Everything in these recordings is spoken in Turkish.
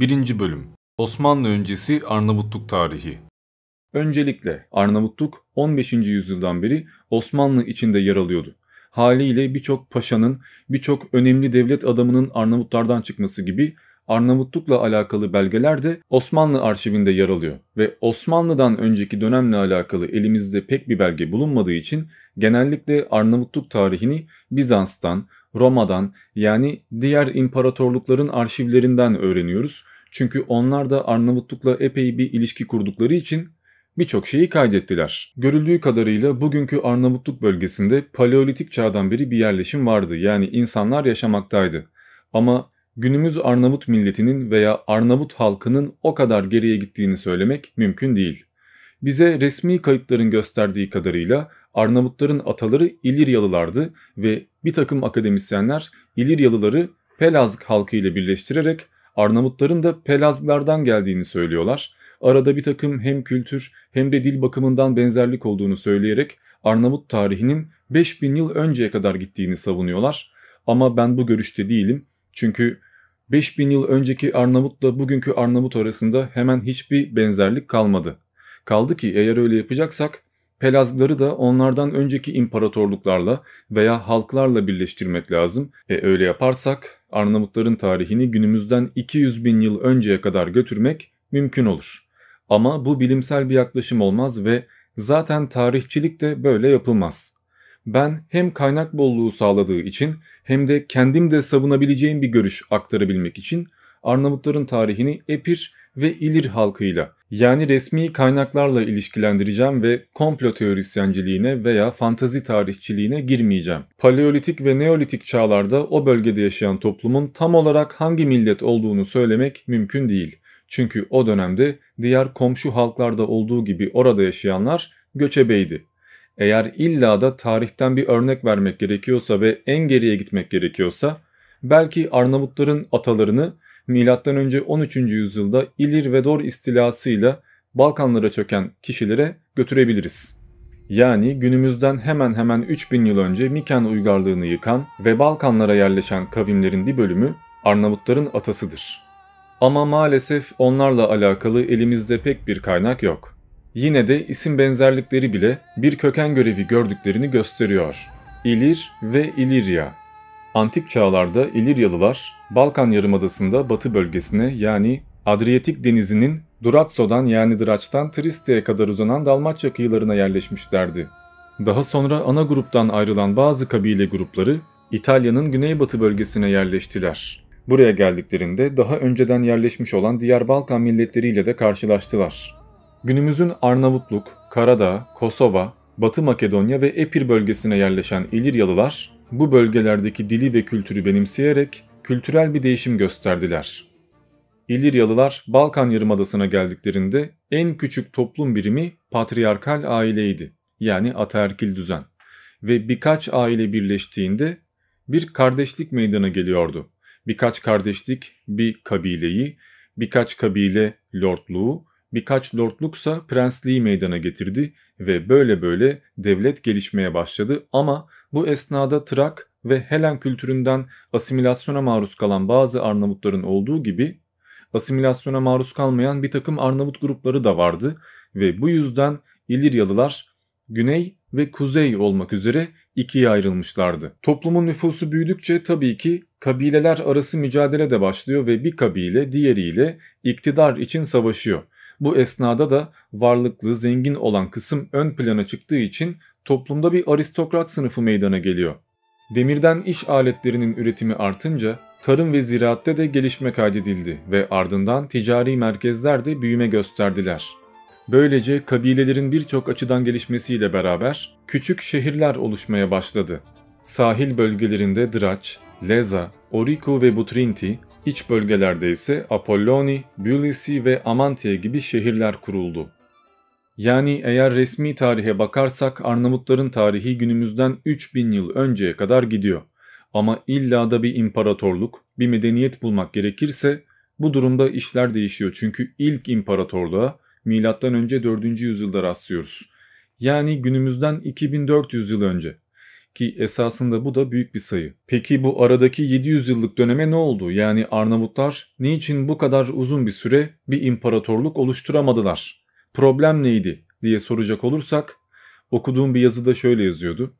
1. Bölüm Osmanlı öncesi Arnavutluk tarihi Öncelikle Arnavutluk 15. yüzyıldan beri Osmanlı içinde yer alıyordu. Haliyle birçok paşanın, birçok önemli devlet adamının Arnavutlardan çıkması gibi Arnavutluk'la alakalı belgeler de Osmanlı arşivinde yer alıyor ve Osmanlı'dan önceki dönemle alakalı elimizde pek bir belge bulunmadığı için genellikle Arnavutluk tarihini Bizans'tan, Roma'dan yani diğer imparatorlukların arşivlerinden öğreniyoruz. Çünkü onlar da Arnavutluk'la epey bir ilişki kurdukları için birçok şeyi kaydettiler. Görüldüğü kadarıyla bugünkü Arnavutluk bölgesinde paleolitik çağdan beri bir yerleşim vardı. Yani insanlar yaşamaktaydı. Ama günümüz Arnavut milletinin veya Arnavut halkının o kadar geriye gittiğini söylemek mümkün değil. Bize resmi kayıtların gösterdiği kadarıyla Arnavutların ataları İliryalılardı ve bir takım akademisyenler İliryalıları Pelazg halkı ile birleştirerek Arnavutların da Pelazglardan geldiğini söylüyorlar. Arada bir takım hem kültür hem de dil bakımından benzerlik olduğunu söyleyerek Arnavut tarihinin 5000 yıl önceye kadar gittiğini savunuyorlar. Ama ben bu görüşte değilim. Çünkü 5000 yıl önceki Arnavutla bugünkü Arnavut arasında hemen hiçbir benzerlik kalmadı. Kaldı ki eğer öyle yapacaksak Pelazgları da onlardan önceki imparatorluklarla veya halklarla birleştirmek lazım. E öyle yaparsak Arnavutların tarihini günümüzden 200 bin yıl önceye kadar götürmek mümkün olur. Ama bu bilimsel bir yaklaşım olmaz ve zaten tarihçilik de böyle yapılmaz. Ben hem kaynak bolluğu sağladığı için hem de kendim de savunabileceğim bir görüş aktarabilmek için Arnavutların tarihini epir ve İlir halkıyla yani resmi kaynaklarla ilişkilendireceğim ve komplo teorisyenciliğine veya fantazi tarihçiliğine girmeyeceğim. Paleolitik ve Neolitik çağlarda o bölgede yaşayan toplumun tam olarak hangi millet olduğunu söylemek mümkün değil. Çünkü o dönemde diğer komşu halklarda olduğu gibi orada yaşayanlar göçebeydi. Eğer illa da tarihten bir örnek vermek gerekiyorsa ve en geriye gitmek gerekiyorsa belki Arnavutların atalarını M.Ö. 13. yüzyılda İlir ve Dor istilasıyla Balkanlara çöken kişilere götürebiliriz. Yani günümüzden hemen hemen 3000 yıl önce Miken uygarlığını yıkan ve Balkanlara yerleşen kavimlerin bir bölümü Arnavutların atasıdır. Ama maalesef onlarla alakalı elimizde pek bir kaynak yok. Yine de isim benzerlikleri bile bir köken görevi gördüklerini gösteriyor. İlir ve İlirya Antik çağlarda İliryalılar Balkan Yarımadası'nda batı bölgesine yani Adriyatik denizinin Duratso'dan yani Draç'tan Triste'ye kadar uzanan Dalmaçya kıyılarına yerleşmişlerdi. Daha sonra ana gruptan ayrılan bazı kabile grupları İtalya'nın güneybatı bölgesine yerleştiler. Buraya geldiklerinde daha önceden yerleşmiş olan diğer Balkan milletleriyle de karşılaştılar. Günümüzün Arnavutluk, Karadağ, Kosova, Batı Makedonya ve Epir bölgesine yerleşen İliryalılar bu bölgelerdeki dili ve kültürü benimseyerek kültürel bir değişim gösterdiler. İliryalılar Balkan Yarımadası'na geldiklerinde en küçük toplum birimi patriarkal aileydi yani ataerkil düzen ve birkaç aile birleştiğinde bir kardeşlik meydana geliyordu. Birkaç kardeşlik bir kabileyi, birkaç kabile lordluğu, birkaç lordluksa prensliği meydana getirdi ve böyle böyle devlet gelişmeye başladı ama bu esnada Trak ve Helen kültüründen asimilasyona maruz kalan bazı Arnavutların olduğu gibi asimilasyona maruz kalmayan bir takım Arnavut grupları da vardı ve bu yüzden İliryalılar güney ve kuzey olmak üzere ikiye ayrılmışlardı. Toplumun nüfusu büyüdükçe tabii ki kabileler arası mücadele de başlıyor ve bir kabile diğeriyle iktidar için savaşıyor. Bu esnada da varlıklı, zengin olan kısım ön plana çıktığı için toplumda bir aristokrat sınıfı meydana geliyor. Demirden iş aletlerinin üretimi artınca tarım ve ziraatte de gelişme kaydedildi ve ardından ticari merkezler de büyüme gösterdiler. Böylece kabilelerin birçok açıdan gelişmesiyle beraber küçük şehirler oluşmaya başladı. Sahil bölgelerinde Draç, Leza, Oriku ve Butrinti, iç bölgelerde ise Apolloni, Bülisi ve Amantia gibi şehirler kuruldu. Yani eğer resmi tarihe bakarsak Arnavutların tarihi günümüzden 3000 yıl önceye kadar gidiyor. Ama illa da bir imparatorluk, bir medeniyet bulmak gerekirse bu durumda işler değişiyor. Çünkü ilk imparatorluğa M.Ö. 4. yüzyılda rastlıyoruz. Yani günümüzden 2400 yıl önce. Ki esasında bu da büyük bir sayı. Peki bu aradaki 700 yıllık döneme ne oldu? Yani Arnavutlar niçin bu kadar uzun bir süre bir imparatorluk oluşturamadılar? Problem neydi diye soracak olursak okuduğum bir yazıda şöyle yazıyordu.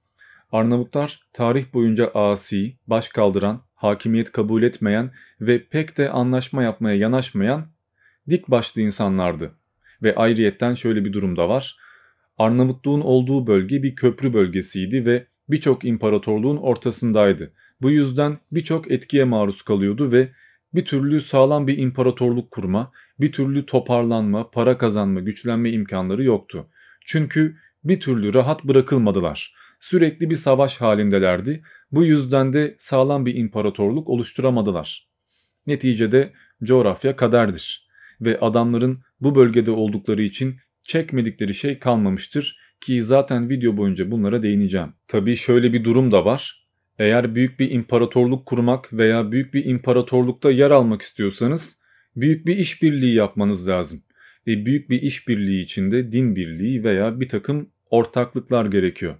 Arnavutlar tarih boyunca asi, baş kaldıran, hakimiyet kabul etmeyen ve pek de anlaşma yapmaya yanaşmayan dik başlı insanlardı. Ve ayrıyetten şöyle bir durum da var. Arnavutluğun olduğu bölge bir köprü bölgesiydi ve birçok imparatorluğun ortasındaydı. Bu yüzden birçok etkiye maruz kalıyordu ve bir türlü sağlam bir imparatorluk kurma bir türlü toparlanma, para kazanma, güçlenme imkanları yoktu. Çünkü bir türlü rahat bırakılmadılar. Sürekli bir savaş halindelerdi. Bu yüzden de sağlam bir imparatorluk oluşturamadılar. Neticede coğrafya kaderdir ve adamların bu bölgede oldukları için çekmedikleri şey kalmamıştır ki zaten video boyunca bunlara değineceğim. Tabi şöyle bir durum da var. Eğer büyük bir imparatorluk kurmak veya büyük bir imparatorlukta yer almak istiyorsanız büyük bir işbirliği yapmanız lazım. E, büyük bir işbirliği içinde din birliği veya bir takım ortaklıklar gerekiyor.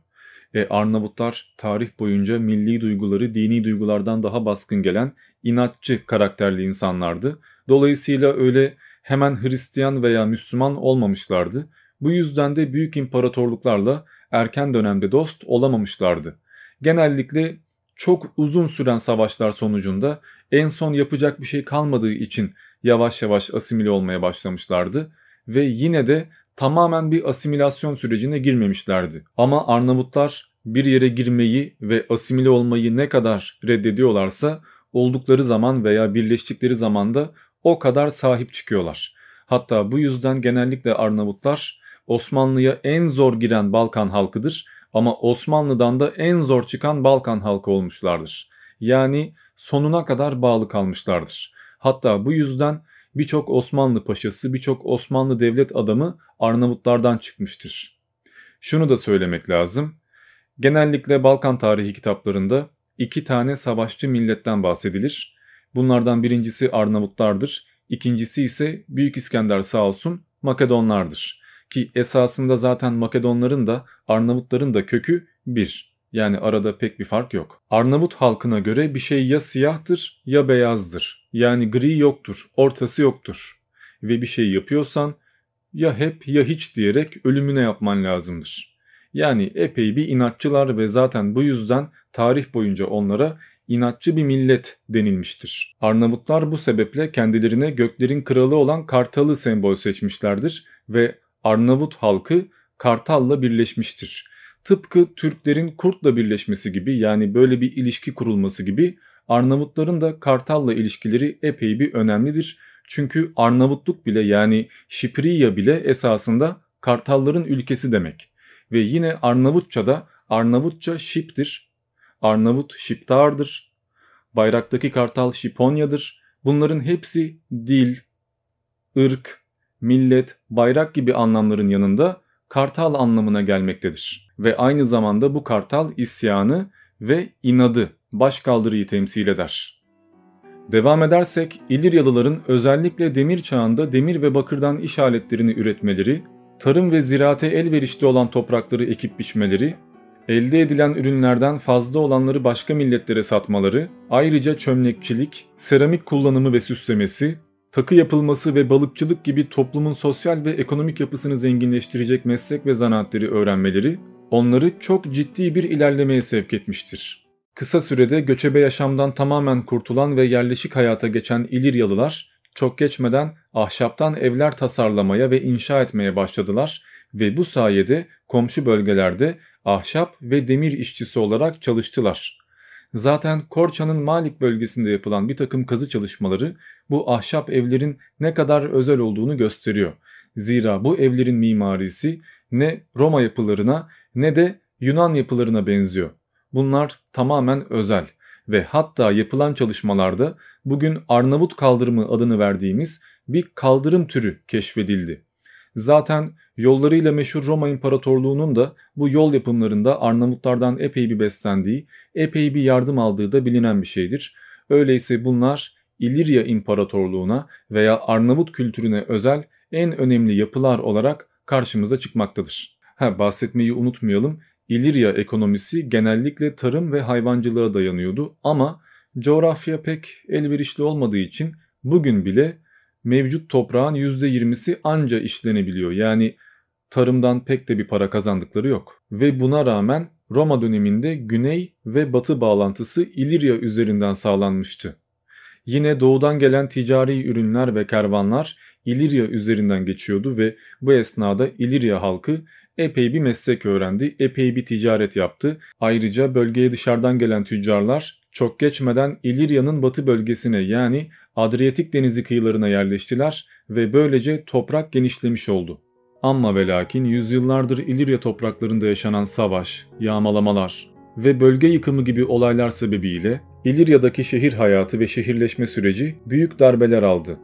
E, Arnavutlar tarih boyunca milli duyguları dini duygulardan daha baskın gelen inatçı karakterli insanlardı. Dolayısıyla öyle hemen Hristiyan veya Müslüman olmamışlardı. Bu yüzden de büyük imparatorluklarla erken dönemde dost olamamışlardı. Genellikle çok uzun süren savaşlar sonucunda en son yapacak bir şey kalmadığı için yavaş yavaş asimile olmaya başlamışlardı ve yine de tamamen bir asimilasyon sürecine girmemişlerdi. Ama Arnavutlar bir yere girmeyi ve asimile olmayı ne kadar reddediyorlarsa oldukları zaman veya birleştikleri zaman da o kadar sahip çıkıyorlar. Hatta bu yüzden genellikle Arnavutlar Osmanlı'ya en zor giren Balkan halkıdır ama Osmanlı'dan da en zor çıkan Balkan halkı olmuşlardır. Yani sonuna kadar bağlı kalmışlardır. Hatta bu yüzden birçok Osmanlı paşası, birçok Osmanlı devlet adamı Arnavutlardan çıkmıştır. Şunu da söylemek lazım. Genellikle Balkan tarihi kitaplarında iki tane savaşçı milletten bahsedilir. Bunlardan birincisi Arnavutlardır, ikincisi ise Büyük İskender sağ olsun Makedonlardır. Ki esasında zaten Makedonların da Arnavutların da kökü bir. Yani arada pek bir fark yok. Arnavut halkına göre bir şey ya siyahtır ya beyazdır. Yani gri yoktur, ortası yoktur. Ve bir şey yapıyorsan ya hep ya hiç diyerek ölümüne yapman lazımdır. Yani epey bir inatçılar ve zaten bu yüzden tarih boyunca onlara inatçı bir millet denilmiştir. Arnavutlar bu sebeple kendilerine göklerin kralı olan Kartal'ı sembol seçmişlerdir ve Arnavut halkı Kartal'la birleşmiştir. Tıpkı Türklerin Kurt'la birleşmesi gibi yani böyle bir ilişki kurulması gibi Arnavutların da Kartal'la ilişkileri epey bir önemlidir. Çünkü Arnavutluk bile yani Şipriya bile esasında Kartalların ülkesi demek. Ve yine Arnavutça da Arnavutça Şip'tir. Arnavut Şiptar'dır. Bayraktaki Kartal Şiponya'dır. Bunların hepsi dil, ırk, millet, bayrak gibi anlamların yanında kartal anlamına gelmektedir ve aynı zamanda bu kartal isyanı ve inadı başkaldırıyı temsil eder. Devam edersek İliryalıların özellikle demir çağında demir ve bakırdan iş aletlerini üretmeleri, tarım ve ziraate elverişli olan toprakları ekip biçmeleri, elde edilen ürünlerden fazla olanları başka milletlere satmaları, ayrıca çömlekçilik, seramik kullanımı ve süslemesi, Takı yapılması ve balıkçılık gibi toplumun sosyal ve ekonomik yapısını zenginleştirecek meslek ve zanaatleri öğrenmeleri onları çok ciddi bir ilerlemeye sevk etmiştir. Kısa sürede göçebe yaşamdan tamamen kurtulan ve yerleşik hayata geçen İliryalılar çok geçmeden ahşaptan evler tasarlamaya ve inşa etmeye başladılar ve bu sayede komşu bölgelerde ahşap ve demir işçisi olarak çalıştılar. Zaten Korça'nın Malik bölgesinde yapılan bir takım kazı çalışmaları bu ahşap evlerin ne kadar özel olduğunu gösteriyor. Zira bu evlerin mimarisi ne Roma yapılarına ne de Yunan yapılarına benziyor. Bunlar tamamen özel ve hatta yapılan çalışmalarda bugün Arnavut kaldırımı adını verdiğimiz bir kaldırım türü keşfedildi. Zaten yollarıyla meşhur Roma İmparatorluğu'nun da bu yol yapımlarında Arnavutlardan epey bir beslendiği, epey bir yardım aldığı da bilinen bir şeydir. Öyleyse bunlar İlirya İmparatorluğu'na veya Arnavut kültürüne özel en önemli yapılar olarak karşımıza çıkmaktadır. Ha, bahsetmeyi unutmayalım. İlirya ekonomisi genellikle tarım ve hayvancılığa dayanıyordu ama coğrafya pek elverişli olmadığı için bugün bile mevcut toprağın %20'si anca işlenebiliyor. Yani tarımdan pek de bir para kazandıkları yok. Ve buna rağmen Roma döneminde güney ve batı bağlantısı İlirya üzerinden sağlanmıştı. Yine doğudan gelen ticari ürünler ve kervanlar İlirya üzerinden geçiyordu ve bu esnada İlirya halkı epey bir meslek öğrendi, epey bir ticaret yaptı. Ayrıca bölgeye dışarıdan gelen tüccarlar çok geçmeden İlirya'nın batı bölgesine yani Adriyatik denizi kıyılarına yerleştiler ve böylece toprak genişlemiş oldu. Amma ve lakin yüzyıllardır İlirya topraklarında yaşanan savaş, yağmalamalar ve bölge yıkımı gibi olaylar sebebiyle İlirya'daki şehir hayatı ve şehirleşme süreci büyük darbeler aldı.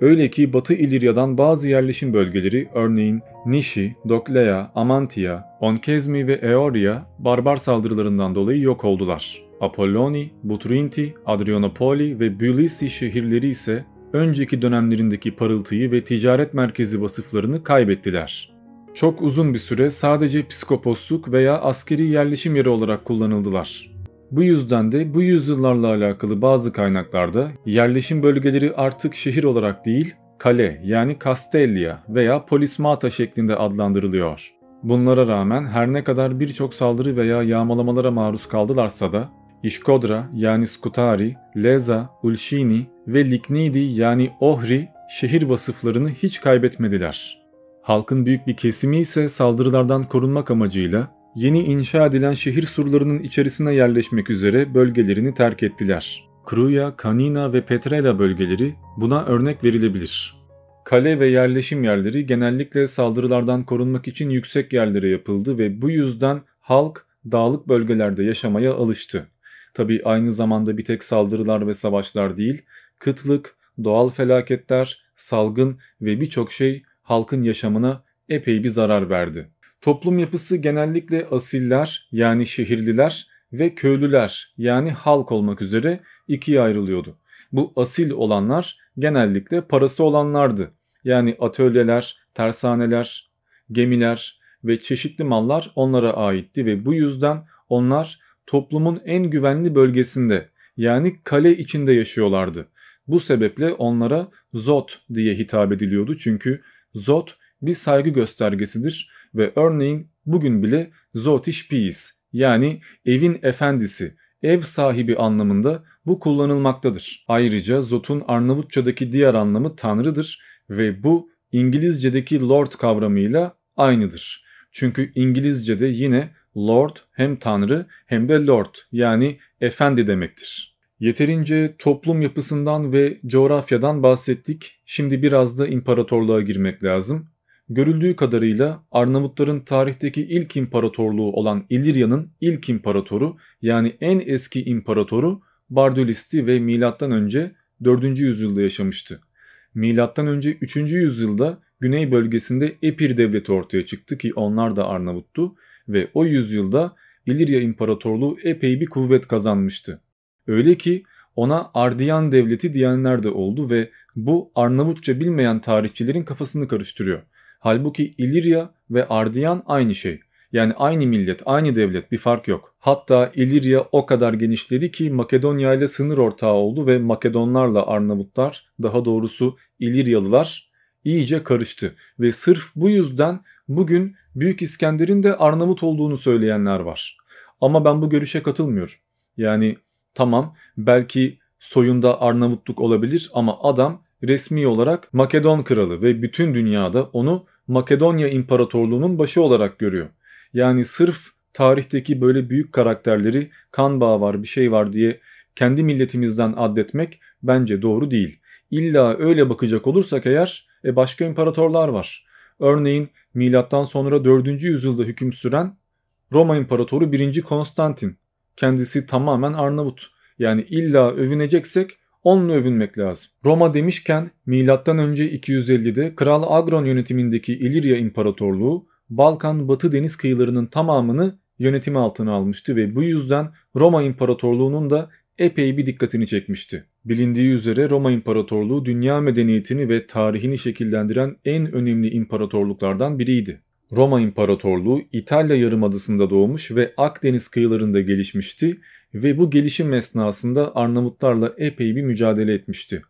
Öyle ki Batı İlirya'dan bazı yerleşim bölgeleri örneğin Nishi, Dokleya, Amantia, Onkezmi ve Eoria barbar saldırılarından dolayı yok oldular. Apolloni, Butrinti, Adrianopoli ve Bylisi şehirleri ise önceki dönemlerindeki parıltıyı ve ticaret merkezi vasıflarını kaybettiler. Çok uzun bir süre sadece psikoposluk veya askeri yerleşim yeri olarak kullanıldılar. Bu yüzden de bu yüzyıllarla alakalı bazı kaynaklarda yerleşim bölgeleri artık şehir olarak değil, kale yani Castellia veya Polismata şeklinde adlandırılıyor. Bunlara rağmen her ne kadar birçok saldırı veya yağmalamalara maruz kaldılarsa da İşkodra yani Skutari, Leza, Ulşini ve Liknidi yani Ohri şehir vasıflarını hiç kaybetmediler. Halkın büyük bir kesimi ise saldırılardan korunmak amacıyla yeni inşa edilen şehir surlarının içerisine yerleşmek üzere bölgelerini terk ettiler. Kruya, Kanina ve Petrela bölgeleri buna örnek verilebilir. Kale ve yerleşim yerleri genellikle saldırılardan korunmak için yüksek yerlere yapıldı ve bu yüzden halk dağlık bölgelerde yaşamaya alıştı. Tabi aynı zamanda bir tek saldırılar ve savaşlar değil, kıtlık, doğal felaketler, salgın ve birçok şey halkın yaşamına epey bir zarar verdi. Toplum yapısı genellikle asiller yani şehirliler ve köylüler yani halk olmak üzere ikiye ayrılıyordu. Bu asil olanlar genellikle parası olanlardı. Yani atölyeler, tersaneler, gemiler ve çeşitli mallar onlara aitti ve bu yüzden onlar toplumun en güvenli bölgesinde yani kale içinde yaşıyorlardı. Bu sebeple onlara zot diye hitap ediliyordu çünkü zot bir saygı göstergesidir ve örneğin bugün bile Zotişpiis yani evin efendisi, ev sahibi anlamında bu kullanılmaktadır. Ayrıca Zot'un Arnavutçadaki diğer anlamı tanrıdır ve bu İngilizcedeki lord kavramıyla aynıdır. Çünkü İngilizcede yine Lord hem tanrı hem de lord yani efendi demektir. Yeterince toplum yapısından ve coğrafyadan bahsettik. Şimdi biraz da imparatorluğa girmek lazım. Görüldüğü kadarıyla Arnavutların tarihteki ilk imparatorluğu olan İlirya'nın ilk imparatoru yani en eski imparatoru Bardülisti ve Milattan önce 4. yüzyılda yaşamıştı. Milattan önce 3. yüzyılda güney bölgesinde Epir devleti ortaya çıktı ki onlar da Arnavuttu ve o yüzyılda İlirya İmparatorluğu epey bir kuvvet kazanmıştı. Öyle ki ona Ardiyan Devleti diyenler de oldu ve bu Arnavutça bilmeyen tarihçilerin kafasını karıştırıyor. Halbuki İlirya ve Ardiyan aynı şey. Yani aynı millet, aynı devlet bir fark yok. Hatta İlirya o kadar genişledi ki Makedonya ile sınır ortağı oldu ve Makedonlarla Arnavutlar, daha doğrusu İliryalılar iyice karıştı ve sırf bu yüzden bugün Büyük İskender'in de Arnavut olduğunu söyleyenler var. Ama ben bu görüşe katılmıyorum. Yani tamam belki soyunda Arnavutluk olabilir ama adam resmi olarak Makedon kralı ve bütün dünyada onu Makedonya İmparatorluğu'nun başı olarak görüyor. Yani sırf tarihteki böyle büyük karakterleri kan bağı var bir şey var diye kendi milletimizden addetmek bence doğru değil. İlla öyle bakacak olursak eğer e, başka imparatorlar var. Örneğin milattan sonra 4. yüzyılda hüküm süren Roma İmparatoru 1. Konstantin. Kendisi tamamen Arnavut. Yani illa övüneceksek onunla övünmek lazım. Roma demişken milattan önce 250'de Kral Agron yönetimindeki İlirya İmparatorluğu Balkan batı deniz kıyılarının tamamını yönetimi altına almıştı ve bu yüzden Roma İmparatorluğu'nun da epey bir dikkatini çekmişti. Bilindiği üzere Roma İmparatorluğu dünya medeniyetini ve tarihini şekillendiren en önemli imparatorluklardan biriydi. Roma İmparatorluğu İtalya Yarımadası'nda doğmuş ve Akdeniz kıyılarında gelişmişti ve bu gelişim esnasında Arnavutlarla epey bir mücadele etmişti.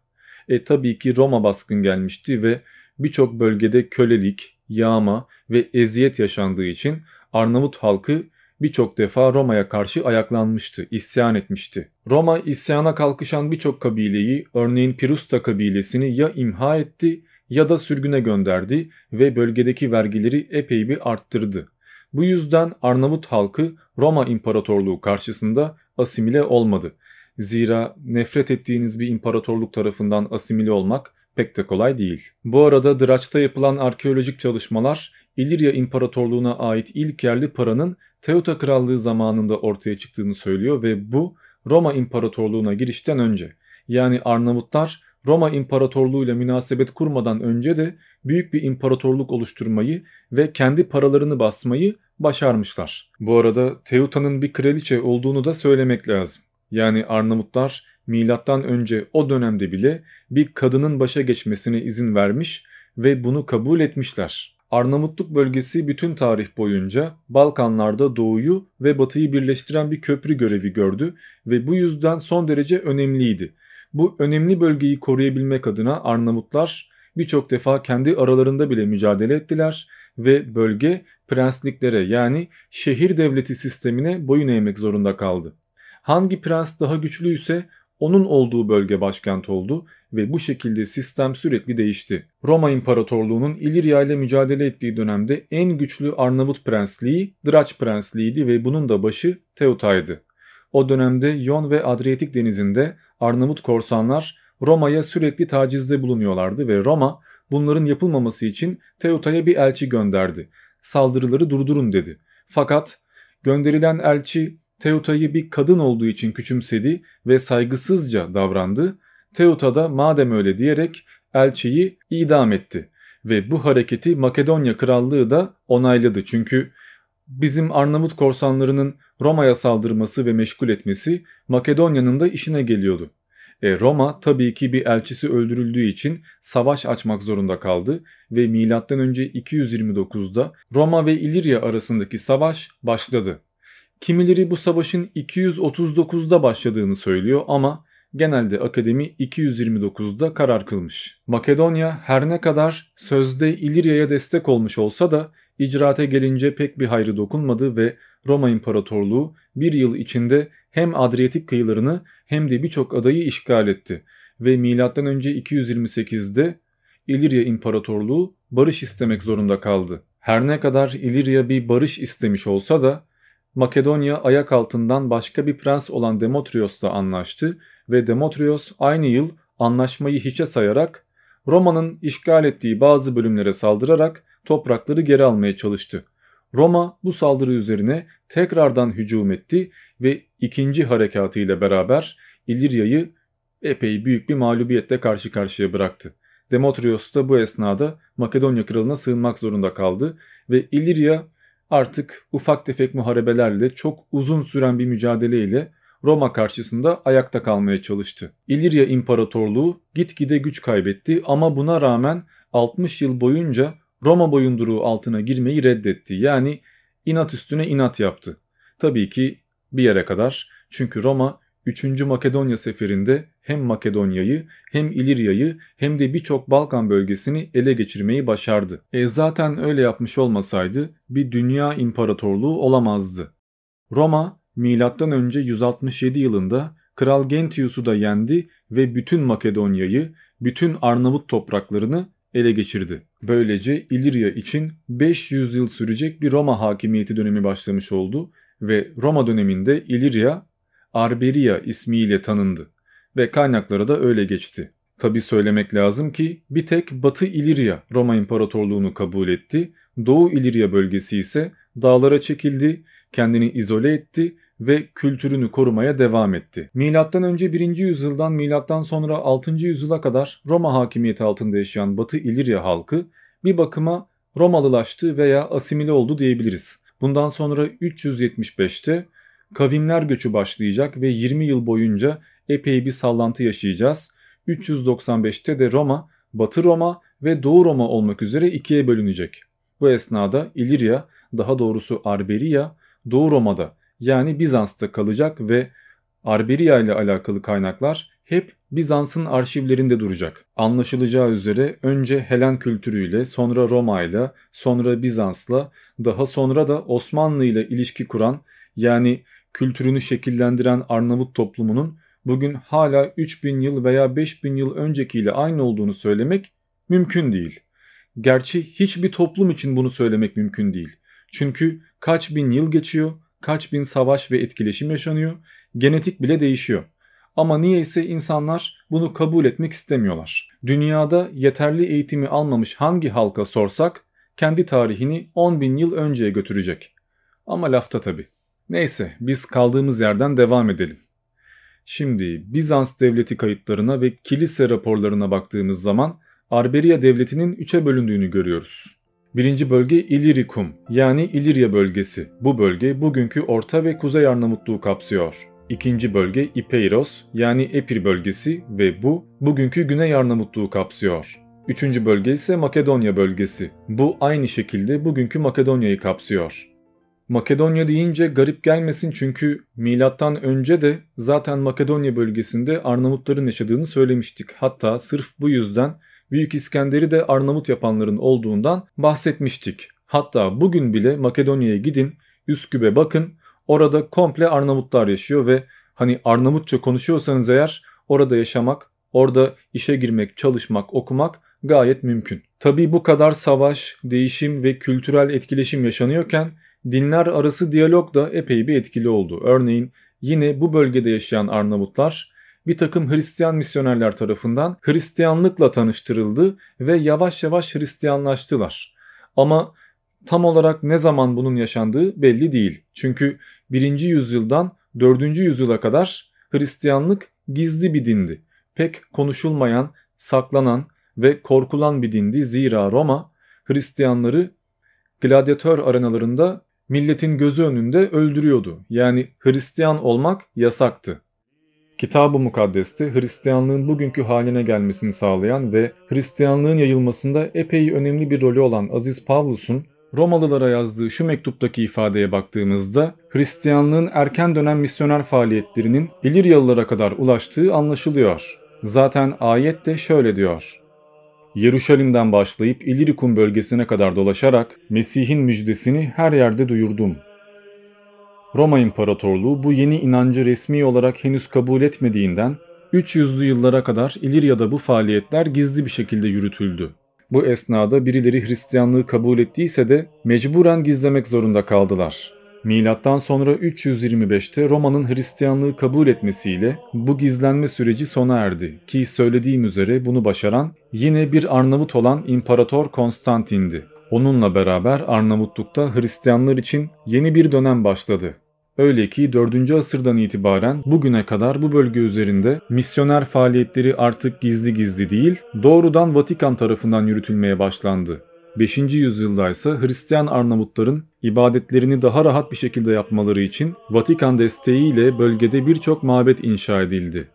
E tabii ki Roma baskın gelmişti ve birçok bölgede kölelik, yağma ve eziyet yaşandığı için Arnavut halkı birçok defa Roma'ya karşı ayaklanmıştı, isyan etmişti. Roma isyana kalkışan birçok kabileyi örneğin Pirusta kabilesini ya imha etti ya da sürgüne gönderdi ve bölgedeki vergileri epey bir arttırdı. Bu yüzden Arnavut halkı Roma İmparatorluğu karşısında asimile olmadı. Zira nefret ettiğiniz bir imparatorluk tarafından asimile olmak pek de kolay değil. Bu arada Dıraç'ta yapılan arkeolojik çalışmalar İlirya İmparatorluğu'na ait ilk yerli paranın Teuta Krallığı zamanında ortaya çıktığını söylüyor ve bu Roma İmparatorluğu'na girişten önce yani Arnavutlar Roma İmparatorluğu ile münasebet kurmadan önce de büyük bir imparatorluk oluşturmayı ve kendi paralarını basmayı başarmışlar. Bu arada Teuta'nın bir kraliçe olduğunu da söylemek lazım. Yani Arnavutlar milattan önce o dönemde bile bir kadının başa geçmesine izin vermiş ve bunu kabul etmişler. Arnavutluk bölgesi bütün tarih boyunca Balkanlarda doğuyu ve batıyı birleştiren bir köprü görevi gördü ve bu yüzden son derece önemliydi. Bu önemli bölgeyi koruyabilmek adına Arnavutlar birçok defa kendi aralarında bile mücadele ettiler ve bölge prensliklere yani şehir devleti sistemine boyun eğmek zorunda kaldı. Hangi prens daha güçlüyse onun olduğu bölge başkent oldu ve bu şekilde sistem sürekli değişti. Roma İmparatorluğu'nun İlirya ile mücadele ettiği dönemde en güçlü Arnavut Prensliği Draç Prensliğiydi ve bunun da başı Teuta'ydı. O dönemde Yon ve Adriyatik denizinde Arnavut korsanlar Roma'ya sürekli tacizde bulunuyorlardı ve Roma bunların yapılmaması için Teuta'ya bir elçi gönderdi. Saldırıları durdurun dedi. Fakat gönderilen elçi Teuta'yı bir kadın olduğu için küçümsedi ve saygısızca davrandı. Teota da madem öyle diyerek elçiyi idam etti ve bu hareketi Makedonya Krallığı da onayladı. Çünkü bizim Arnavut korsanlarının Roma'ya saldırması ve meşgul etmesi Makedonya'nın da işine geliyordu. E Roma tabii ki bir elçisi öldürüldüğü için savaş açmak zorunda kaldı ve M.Ö. 229'da Roma ve İlirya arasındaki savaş başladı. Kimileri bu savaşın 239'da başladığını söylüyor ama genelde akademi 229'da karar kılmış. Makedonya her ne kadar sözde İlirya'ya destek olmuş olsa da icraate gelince pek bir hayrı dokunmadı ve Roma İmparatorluğu bir yıl içinde hem Adriyatik kıyılarını hem de birçok adayı işgal etti ve M.Ö. 228'de İlirya İmparatorluğu barış istemek zorunda kaldı. Her ne kadar İlirya bir barış istemiş olsa da Makedonya ayak altından başka bir prens olan Demotrios'la anlaştı ve Demotrios aynı yıl anlaşmayı hiçe sayarak Roma'nın işgal ettiği bazı bölümlere saldırarak toprakları geri almaya çalıştı. Roma bu saldırı üzerine tekrardan hücum etti ve ikinci harekatıyla beraber İlirya'yı epey büyük bir mağlubiyetle karşı karşıya bıraktı. Demotrios da bu esnada Makedonya kralına sığınmak zorunda kaldı ve İlirya artık ufak tefek muharebelerle çok uzun süren bir mücadeleyle Roma karşısında ayakta kalmaya çalıştı. İlirya İmparatorluğu gitgide güç kaybetti ama buna rağmen 60 yıl boyunca Roma boyunduruğu altına girmeyi reddetti. Yani inat üstüne inat yaptı. Tabii ki bir yere kadar çünkü Roma 3. Makedonya seferinde hem Makedonya'yı hem İlirya'yı hem de birçok Balkan bölgesini ele geçirmeyi başardı. E zaten öyle yapmış olmasaydı bir dünya imparatorluğu olamazdı. Roma M.Ö. 167 yılında Kral Gentius'u da yendi ve bütün Makedonya'yı, bütün Arnavut topraklarını ele geçirdi. Böylece İlirya için 500 yıl sürecek bir Roma hakimiyeti dönemi başlamış oldu ve Roma döneminde İlirya Arberia ismiyle tanındı ve kaynaklara da öyle geçti. Tabi söylemek lazım ki bir tek Batı İlirya Roma İmparatorluğunu kabul etti, Doğu İlirya bölgesi ise dağlara çekildi, kendini izole etti ve kültürünü korumaya devam etti. Milattan önce 1. yüzyıldan milattan sonra 6. yüzyıla kadar Roma hakimiyeti altında yaşayan Batı İlirya halkı bir bakıma Romalılaştı veya asimile oldu diyebiliriz. Bundan sonra 375'te kavimler göçü başlayacak ve 20 yıl boyunca epey bir sallantı yaşayacağız. 395'te de Roma, Batı Roma ve Doğu Roma olmak üzere ikiye bölünecek. Bu esnada İlirya, daha doğrusu Arberiya, Doğu Roma'da yani Bizans'ta kalacak ve Arberiya ile alakalı kaynaklar hep Bizans'ın arşivlerinde duracak. Anlaşılacağı üzere önce Helen kültürüyle, sonra Roma ile, sonra Bizans'la, daha sonra da Osmanlı ile ilişki kuran yani kültürünü şekillendiren Arnavut toplumunun bugün hala 3000 yıl veya 5000 yıl öncekiyle aynı olduğunu söylemek mümkün değil. Gerçi hiçbir toplum için bunu söylemek mümkün değil. Çünkü kaç bin yıl geçiyor, kaç bin savaş ve etkileşim yaşanıyor, genetik bile değişiyor. Ama niyeyse insanlar bunu kabul etmek istemiyorlar. Dünyada yeterli eğitimi almamış hangi halka sorsak kendi tarihini 10 bin yıl önceye götürecek. Ama lafta tabi. Neyse biz kaldığımız yerden devam edelim. Şimdi Bizans devleti kayıtlarına ve kilise raporlarına baktığımız zaman Arberia devletinin üçe bölündüğünü görüyoruz. Birinci bölge İlirikum yani İlirya bölgesi. Bu bölge bugünkü Orta ve Kuzey Arnavutluğu kapsıyor. İkinci bölge İpeiros yani Epir bölgesi ve bu bugünkü Güney Arnavutluğu kapsıyor. Üçüncü bölge ise Makedonya bölgesi. Bu aynı şekilde bugünkü Makedonya'yı kapsıyor. Makedonya deyince garip gelmesin çünkü milattan önce de zaten Makedonya bölgesinde Arnavutların yaşadığını söylemiştik. Hatta sırf bu yüzden Büyük İskender'i de Arnavut yapanların olduğundan bahsetmiştik. Hatta bugün bile Makedonya'ya gidin, Üsküp'e bakın. Orada komple Arnavutlar yaşıyor ve hani Arnavutça konuşuyorsanız eğer orada yaşamak, orada işe girmek, çalışmak, okumak gayet mümkün. Tabii bu kadar savaş, değişim ve kültürel etkileşim yaşanıyorken dinler arası diyalog da epey bir etkili oldu. Örneğin yine bu bölgede yaşayan Arnavutlar bir takım Hristiyan misyonerler tarafından Hristiyanlıkla tanıştırıldı ve yavaş yavaş Hristiyanlaştılar. Ama tam olarak ne zaman bunun yaşandığı belli değil. Çünkü 1. yüzyıldan 4. yüzyıla kadar Hristiyanlık gizli bir dindi. Pek konuşulmayan, saklanan ve korkulan bir dindi zira Roma Hristiyanları gladyatör arenalarında milletin gözü önünde öldürüyordu. Yani Hristiyan olmak yasaktı. Kitab-ı Mukaddes'te Hristiyanlığın bugünkü haline gelmesini sağlayan ve Hristiyanlığın yayılmasında epey önemli bir rolü olan Aziz Pavlus'un Romalılara yazdığı şu mektuptaki ifadeye baktığımızda Hristiyanlığın erken dönem misyoner faaliyetlerinin yıllara kadar ulaştığı anlaşılıyor. Zaten ayet de şöyle diyor. Yeruşalim'den başlayıp İllirikum bölgesine kadar dolaşarak Mesih'in müjdesini her yerde duyurdum. Roma İmparatorluğu bu yeni inancı resmi olarak henüz kabul etmediğinden 300'lü yıllara kadar İlirya'da bu faaliyetler gizli bir şekilde yürütüldü. Bu esnada birileri Hristiyanlığı kabul ettiyse de mecburen gizlemek zorunda kaldılar. Milattan sonra 325'te Roma'nın Hristiyanlığı kabul etmesiyle bu gizlenme süreci sona erdi ki söylediğim üzere bunu başaran yine bir Arnavut olan İmparator Konstantin'di. Onunla beraber Arnavutluk'ta Hristiyanlar için yeni bir dönem başladı. Öyle ki 4. asırdan itibaren bugüne kadar bu bölge üzerinde misyoner faaliyetleri artık gizli gizli değil, doğrudan Vatikan tarafından yürütülmeye başlandı. 5. yüzyılda ise Hristiyan Arnavutların ibadetlerini daha rahat bir şekilde yapmaları için Vatikan desteğiyle bölgede birçok mabet inşa edildi.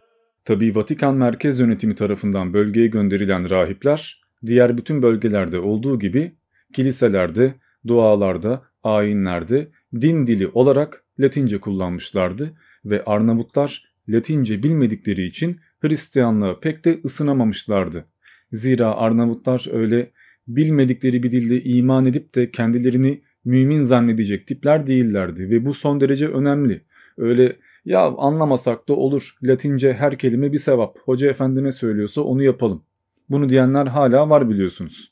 Tabi Vatikan merkez yönetimi tarafından bölgeye gönderilen rahipler, diğer bütün bölgelerde olduğu gibi kiliselerde, dualarda, ayinlerde din dili olarak Latince kullanmışlardı ve Arnavutlar Latince bilmedikleri için Hristiyanlığa pek de ısınamamışlardı. Zira Arnavutlar öyle bilmedikleri bir dilde iman edip de kendilerini mümin zannedecek tipler değillerdi ve bu son derece önemli. Öyle ya anlamasak da olur latince her kelime bir sevap hoca efendime söylüyorsa onu yapalım. Bunu diyenler hala var biliyorsunuz.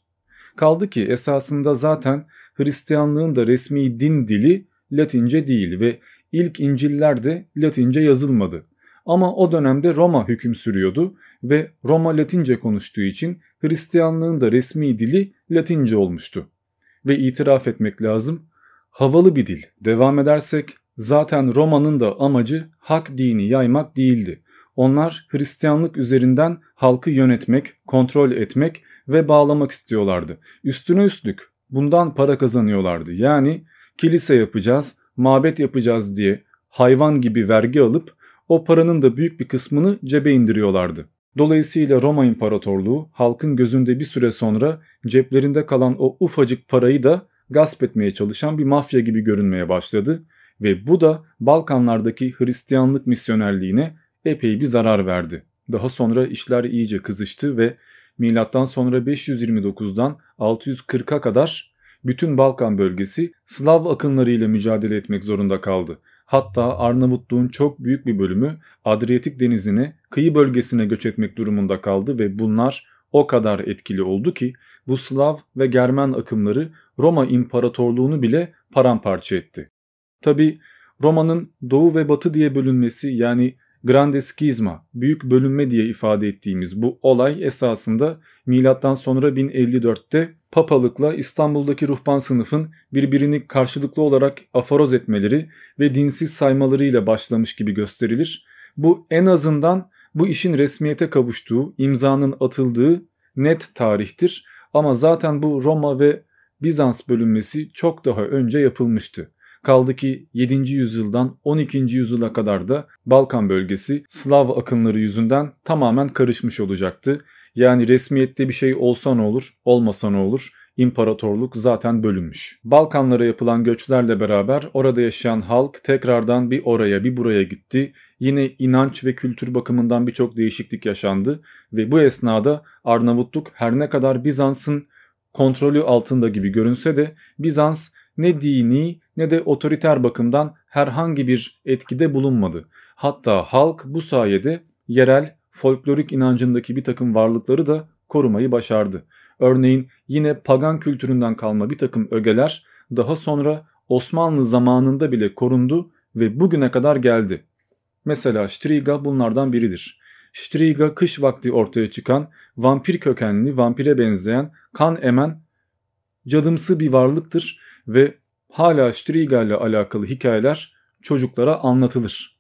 Kaldı ki esasında zaten Hristiyanlığın da resmi din dili latince değil ve ilk İnciller de latince yazılmadı. Ama o dönemde Roma hüküm sürüyordu ve Roma latince konuştuğu için Hristiyanlığın da resmi dili Latince olmuştu. Ve itiraf etmek lazım, havalı bir dil. Devam edersek zaten Roma'nın da amacı hak dini yaymak değildi. Onlar Hristiyanlık üzerinden halkı yönetmek, kontrol etmek ve bağlamak istiyorlardı. Üstüne üstlük bundan para kazanıyorlardı. Yani kilise yapacağız, mabet yapacağız diye hayvan gibi vergi alıp o paranın da büyük bir kısmını cebe indiriyorlardı. Dolayısıyla Roma İmparatorluğu halkın gözünde bir süre sonra ceplerinde kalan o ufacık parayı da gasp etmeye çalışan bir mafya gibi görünmeye başladı ve bu da Balkanlardaki Hristiyanlık misyonerliğine epey bir zarar verdi. Daha sonra işler iyice kızıştı ve milattan sonra 529'dan 640'a kadar bütün Balkan bölgesi Slav akınlarıyla mücadele etmek zorunda kaldı Hatta Arnavutluğun çok büyük bir bölümü Adriyatik denizine kıyı bölgesine göç etmek durumunda kaldı ve bunlar o kadar etkili oldu ki bu Slav ve Germen akımları Roma İmparatorluğunu bile paramparça etti. Tabi Roma'nın doğu ve batı diye bölünmesi yani grande schisma, büyük bölünme diye ifade ettiğimiz bu olay esasında milattan sonra 1054'te papalıkla İstanbul'daki ruhban sınıfın birbirini karşılıklı olarak afaroz etmeleri ve dinsiz saymalarıyla başlamış gibi gösterilir. Bu en azından bu işin resmiyete kavuştuğu, imzanın atıldığı net tarihtir ama zaten bu Roma ve Bizans bölünmesi çok daha önce yapılmıştı. Kaldı ki 7. yüzyıldan 12. yüzyıla kadar da Balkan bölgesi Slav akınları yüzünden tamamen karışmış olacaktı yani resmiyette bir şey olsa ne olur, olmasa ne olur? İmparatorluk zaten bölünmüş. Balkanlara yapılan göçlerle beraber orada yaşayan halk tekrardan bir oraya bir buraya gitti. Yine inanç ve kültür bakımından birçok değişiklik yaşandı ve bu esnada Arnavutluk her ne kadar Bizans'ın kontrolü altında gibi görünse de Bizans ne dini ne de otoriter bakımdan herhangi bir etkide bulunmadı. Hatta halk bu sayede yerel folklorik inancındaki bir takım varlıkları da korumayı başardı. Örneğin yine pagan kültüründen kalma bir takım ögeler daha sonra Osmanlı zamanında bile korundu ve bugüne kadar geldi. Mesela Striga bunlardan biridir. Striga kış vakti ortaya çıkan vampir kökenli vampire benzeyen kan emen cadımsı bir varlıktır ve hala Striga ile alakalı hikayeler çocuklara anlatılır.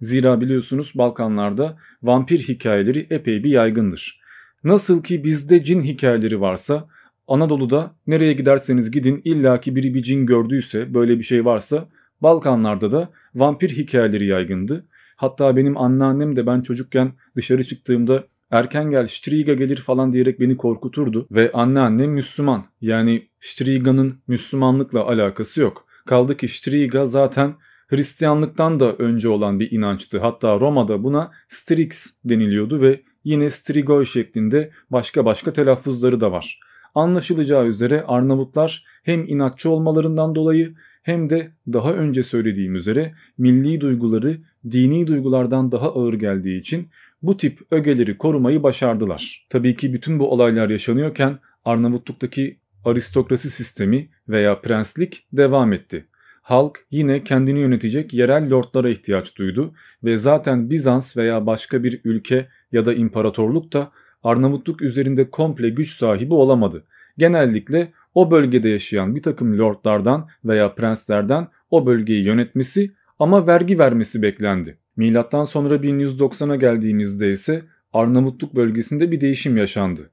Zira biliyorsunuz Balkanlarda vampir hikayeleri epey bir yaygındır. Nasıl ki bizde cin hikayeleri varsa Anadolu'da nereye giderseniz gidin illaki biri bir cin gördüyse böyle bir şey varsa Balkanlarda da vampir hikayeleri yaygındı. Hatta benim anneannem de ben çocukken dışarı çıktığımda erken gel Ştriga gelir falan diyerek beni korkuturdu ve anneannem Müslüman. Yani Ştriga'nın Müslümanlıkla alakası yok. Kaldı ki Ştriga zaten Hristiyanlıktan da önce olan bir inançtı. Hatta Roma'da buna strix deniliyordu ve yine strigoi şeklinde başka başka telaffuzları da var. Anlaşılacağı üzere Arnavutlar hem inatçı olmalarından dolayı hem de daha önce söylediğim üzere milli duyguları dini duygulardan daha ağır geldiği için bu tip ögeleri korumayı başardılar. Tabii ki bütün bu olaylar yaşanıyorken Arnavutluk'taki aristokrasi sistemi veya prenslik devam etti halk yine kendini yönetecek yerel lordlara ihtiyaç duydu ve zaten Bizans veya başka bir ülke ya da imparatorluk da Arnavutluk üzerinde komple güç sahibi olamadı. Genellikle o bölgede yaşayan bir takım lordlardan veya prenslerden o bölgeyi yönetmesi ama vergi vermesi beklendi. Milattan sonra 1190'a geldiğimizde ise Arnavutluk bölgesinde bir değişim yaşandı.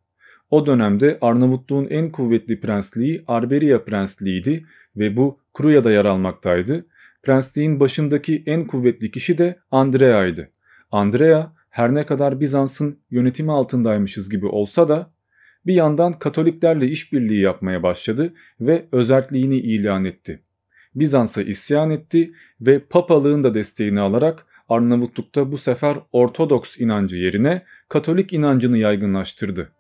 O dönemde Arnavutluğun en kuvvetli prensliği Arberia prensliğiydi ve bu Kruya'da yer almaktaydı. Prensliğin başındaki en kuvvetli kişi de Andrea'ydı. Andrea her ne kadar Bizans'ın yönetimi altındaymışız gibi olsa da bir yandan Katoliklerle işbirliği yapmaya başladı ve özertliğini ilan etti. Bizans'a isyan etti ve papalığın da desteğini alarak Arnavutluk'ta bu sefer Ortodoks inancı yerine Katolik inancını yaygınlaştırdı.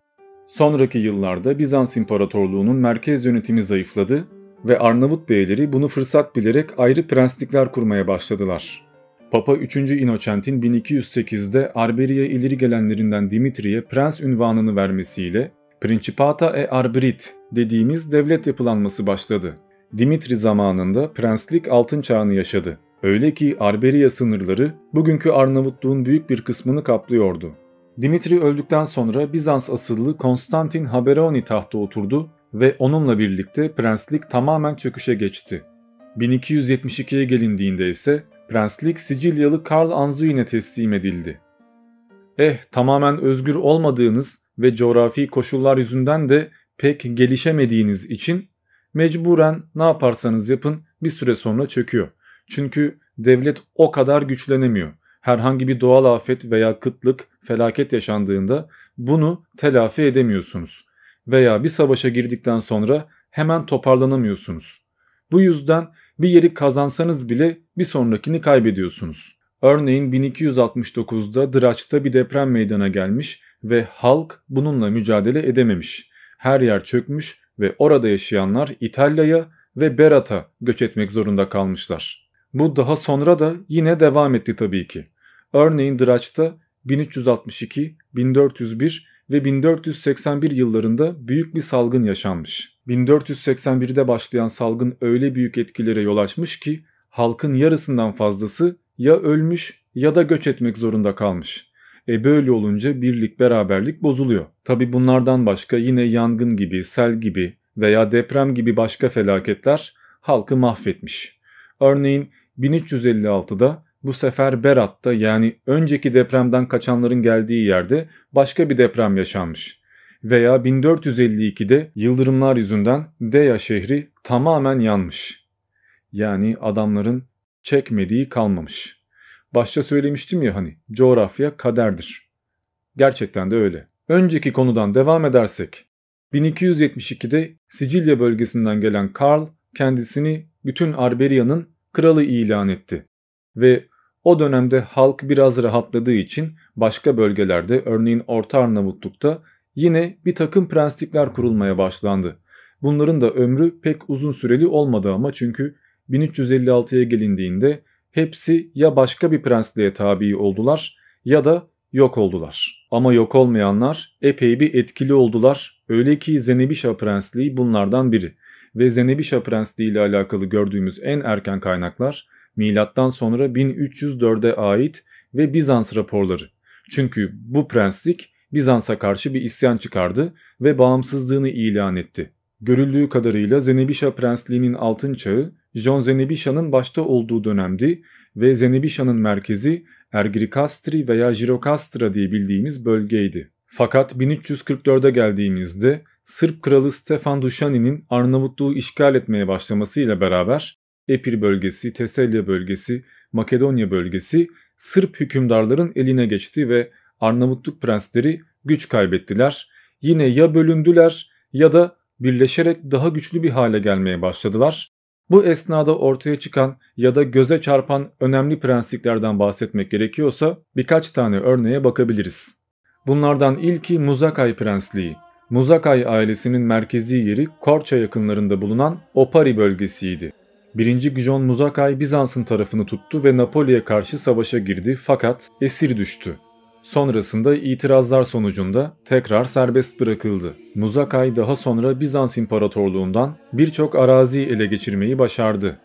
Sonraki yıllarda Bizans İmparatorluğu'nun merkez yönetimi zayıfladı ve Arnavut beyleri bunu fırsat bilerek ayrı prenslikler kurmaya başladılar. Papa 3. Innocent'in 1208'de Arberi'ye ileri gelenlerinden Dimitri'ye prens ünvanını vermesiyle Principata e Arbrit dediğimiz devlet yapılanması başladı. Dimitri zamanında prenslik altın çağını yaşadı. Öyle ki Arberiya sınırları bugünkü Arnavutluğun büyük bir kısmını kaplıyordu. Dimitri öldükten sonra Bizans asıllı Konstantin Haberoni tahta oturdu ve onunla birlikte prenslik tamamen çöküşe geçti. 1272'ye gelindiğinde ise prenslik Sicilyalı Karl Anzuin'e teslim edildi. Eh tamamen özgür olmadığınız ve coğrafi koşullar yüzünden de pek gelişemediğiniz için mecburen ne yaparsanız yapın bir süre sonra çöküyor. Çünkü devlet o kadar güçlenemiyor. Herhangi bir doğal afet veya kıtlık, felaket yaşandığında bunu telafi edemiyorsunuz veya bir savaşa girdikten sonra hemen toparlanamıyorsunuz. Bu yüzden bir yeri kazansanız bile bir sonrakini kaybediyorsunuz. Örneğin 1269'da Dıraç'ta bir deprem meydana gelmiş ve halk bununla mücadele edememiş. Her yer çökmüş ve orada yaşayanlar İtalya'ya ve Berat'a göç etmek zorunda kalmışlar. Bu daha sonra da yine devam etti tabii ki. Örneğin Dıraç'ta 1362, 1401 ve 1481 yıllarında büyük bir salgın yaşanmış. 1481'de başlayan salgın öyle büyük etkilere yol açmış ki halkın yarısından fazlası ya ölmüş ya da göç etmek zorunda kalmış. E böyle olunca birlik beraberlik bozuluyor. Tabi bunlardan başka yine yangın gibi, sel gibi veya deprem gibi başka felaketler halkı mahvetmiş. Örneğin 1356'da bu sefer Berat'ta yani önceki depremden kaçanların geldiği yerde başka bir deprem yaşanmış. Veya 1452'de yıldırımlar yüzünden Deya şehri tamamen yanmış. Yani adamların çekmediği kalmamış. Başta söylemiştim ya hani coğrafya kaderdir. Gerçekten de öyle. Önceki konudan devam edersek 1272'de Sicilya bölgesinden gelen Karl kendisini bütün Arberia'nın kralı ilan etti ve o dönemde halk biraz rahatladığı için başka bölgelerde örneğin Orta Arnavutluk'ta yine bir takım prenslikler kurulmaya başlandı. Bunların da ömrü pek uzun süreli olmadı ama çünkü 1356'ya gelindiğinde hepsi ya başka bir prensliğe tabi oldular ya da yok oldular. Ama yok olmayanlar epey bir etkili oldular. Öyle ki Zenebişa Prensliği bunlardan biri. Ve Zenebişa Prensliği ile alakalı gördüğümüz en erken kaynaklar milattan sonra 1304'e ait ve Bizans raporları. Çünkü bu prenslik Bizans'a karşı bir isyan çıkardı ve bağımsızlığını ilan etti. Görüldüğü kadarıyla Zenebişa Prensliği'nin altın çağı John Zenebişa'nın başta olduğu dönemdi ve Zenebişa'nın merkezi Ergirikastri veya Jirokastra diye bildiğimiz bölgeydi. Fakat 1344'e geldiğimizde Sırp kralı Stefan Duşani'nin Arnavutluğu işgal etmeye başlamasıyla beraber Epir bölgesi, Teselya bölgesi, Makedonya bölgesi Sırp hükümdarların eline geçti ve Arnavutluk prensleri güç kaybettiler. Yine ya bölündüler ya da birleşerek daha güçlü bir hale gelmeye başladılar. Bu esnada ortaya çıkan ya da göze çarpan önemli prensliklerden bahsetmek gerekiyorsa birkaç tane örneğe bakabiliriz. Bunlardan ilki Muzakay Prensliği. Muzakay ailesinin merkezi yeri Korça yakınlarında bulunan Opari bölgesiydi. 1. Gijon Muzakay Bizans'ın tarafını tuttu ve Napoli'ye karşı savaşa girdi fakat esir düştü. Sonrasında itirazlar sonucunda tekrar serbest bırakıldı. Muzakay daha sonra Bizans İmparatorluğundan birçok arazi ele geçirmeyi başardı.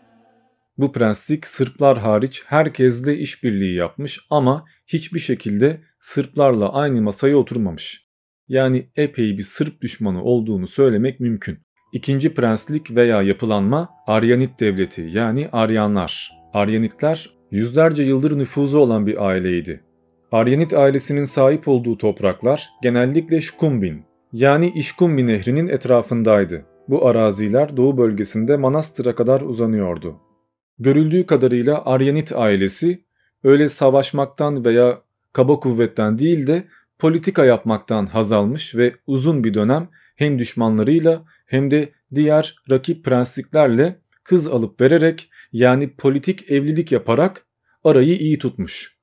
Bu prenslik Sırplar hariç herkesle işbirliği yapmış ama hiçbir şekilde Sırplarla aynı masaya oturmamış. Yani epey bir Sırp düşmanı olduğunu söylemek mümkün. İkinci prenslik veya yapılanma Aryanit devleti yani Aryanlar. Aryanitler yüzlerce yıldır nüfuzu olan bir aileydi. Aryanit ailesinin sahip olduğu topraklar genellikle Şkumbin yani İşkumbi nehrinin etrafındaydı. Bu araziler doğu bölgesinde Manastır'a kadar uzanıyordu. Görüldüğü kadarıyla Aryanit ailesi öyle savaşmaktan veya kaba kuvvetten değil de politika yapmaktan haz almış ve uzun bir dönem hem düşmanlarıyla hem de diğer rakip prensliklerle kız alıp vererek yani politik evlilik yaparak arayı iyi tutmuş.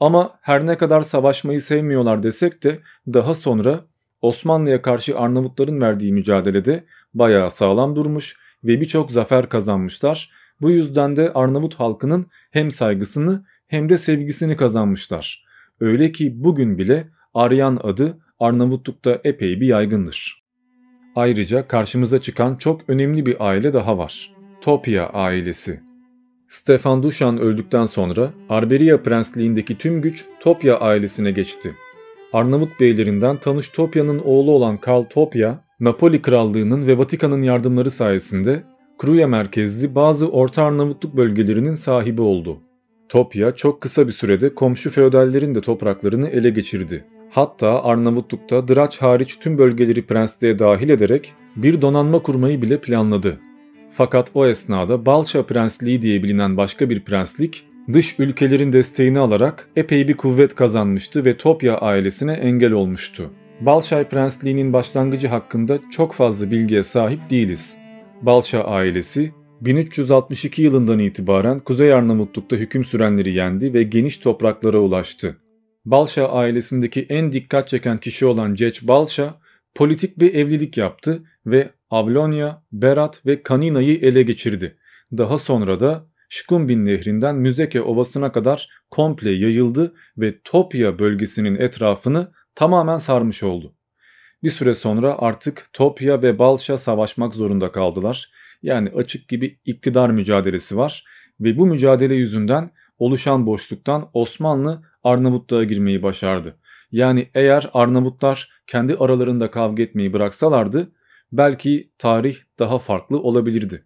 Ama her ne kadar savaşmayı sevmiyorlar desek de daha sonra Osmanlı'ya karşı Arnavutların verdiği mücadelede bayağı sağlam durmuş ve birçok zafer kazanmışlar. Bu yüzden de Arnavut halkının hem saygısını hem de sevgisini kazanmışlar. Öyle ki bugün bile Aryan adı Arnavutluk'ta epey bir yaygındır. Ayrıca karşımıza çıkan çok önemli bir aile daha var. Topia ailesi. Stefan Duşan öldükten sonra Arberia Prensliğindeki tüm güç Topya ailesine geçti. Arnavut beylerinden Tanış Topya'nın oğlu olan Karl Topya, Napoli Krallığı'nın ve Vatikan'ın yardımları sayesinde Kruya merkezli bazı Orta Arnavutluk bölgelerinin sahibi oldu. Topya çok kısa bir sürede komşu feodallerin de topraklarını ele geçirdi. Hatta Arnavutluk'ta Draç hariç tüm bölgeleri prensliğe dahil ederek bir donanma kurmayı bile planladı. Fakat o esnada Balşa Prensliği diye bilinen başka bir prenslik dış ülkelerin desteğini alarak epey bir kuvvet kazanmıştı ve Topya ailesine engel olmuştu. Balşay Prensliği'nin başlangıcı hakkında çok fazla bilgiye sahip değiliz. Balşa ailesi 1362 yılından itibaren Kuzey Arnavutluk'ta hüküm sürenleri yendi ve geniş topraklara ulaştı. Balşa ailesindeki en dikkat çeken kişi olan Ceç Balşa politik bir evlilik yaptı ve Avlonya, Berat ve Kanina'yı ele geçirdi. Daha sonra da Şkumbin nehrinden Müzeke ovasına kadar komple yayıldı ve Topya bölgesinin etrafını tamamen sarmış oldu. Bir süre sonra artık Topya ve Balşa savaşmak zorunda kaldılar. Yani açık gibi iktidar mücadelesi var ve bu mücadele yüzünden oluşan boşluktan Osmanlı Arnavutluğa girmeyi başardı. Yani eğer Arnavutlar kendi aralarında kavga etmeyi bıraksalardı belki tarih daha farklı olabilirdi.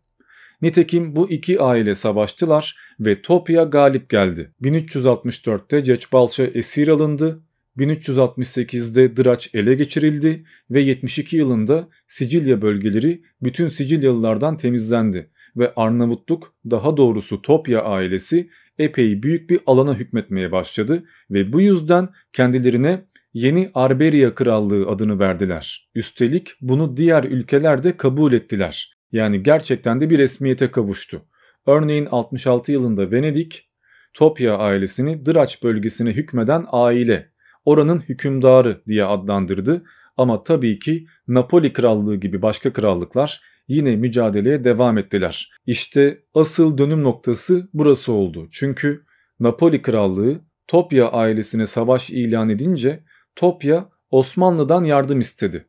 Nitekim bu iki aile savaştılar ve Topya galip geldi. 1364'te Ceçbalça esir alındı, 1368'de Dıraç ele geçirildi ve 72 yılında Sicilya bölgeleri bütün Sicilyalılardan temizlendi ve Arnavutluk daha doğrusu Topya ailesi epey büyük bir alana hükmetmeye başladı ve bu yüzden kendilerine Yeni Arberia Krallığı adını verdiler. Üstelik bunu diğer ülkeler de kabul ettiler. Yani gerçekten de bir resmiyete kavuştu. Örneğin 66 yılında Venedik, Topya ailesini Dıraç bölgesine hükmeden aile, oranın hükümdarı diye adlandırdı. Ama tabii ki Napoli Krallığı gibi başka krallıklar yine mücadeleye devam ettiler. İşte asıl dönüm noktası burası oldu. Çünkü Napoli Krallığı Topya ailesine savaş ilan edince Topya Osmanlı'dan yardım istedi.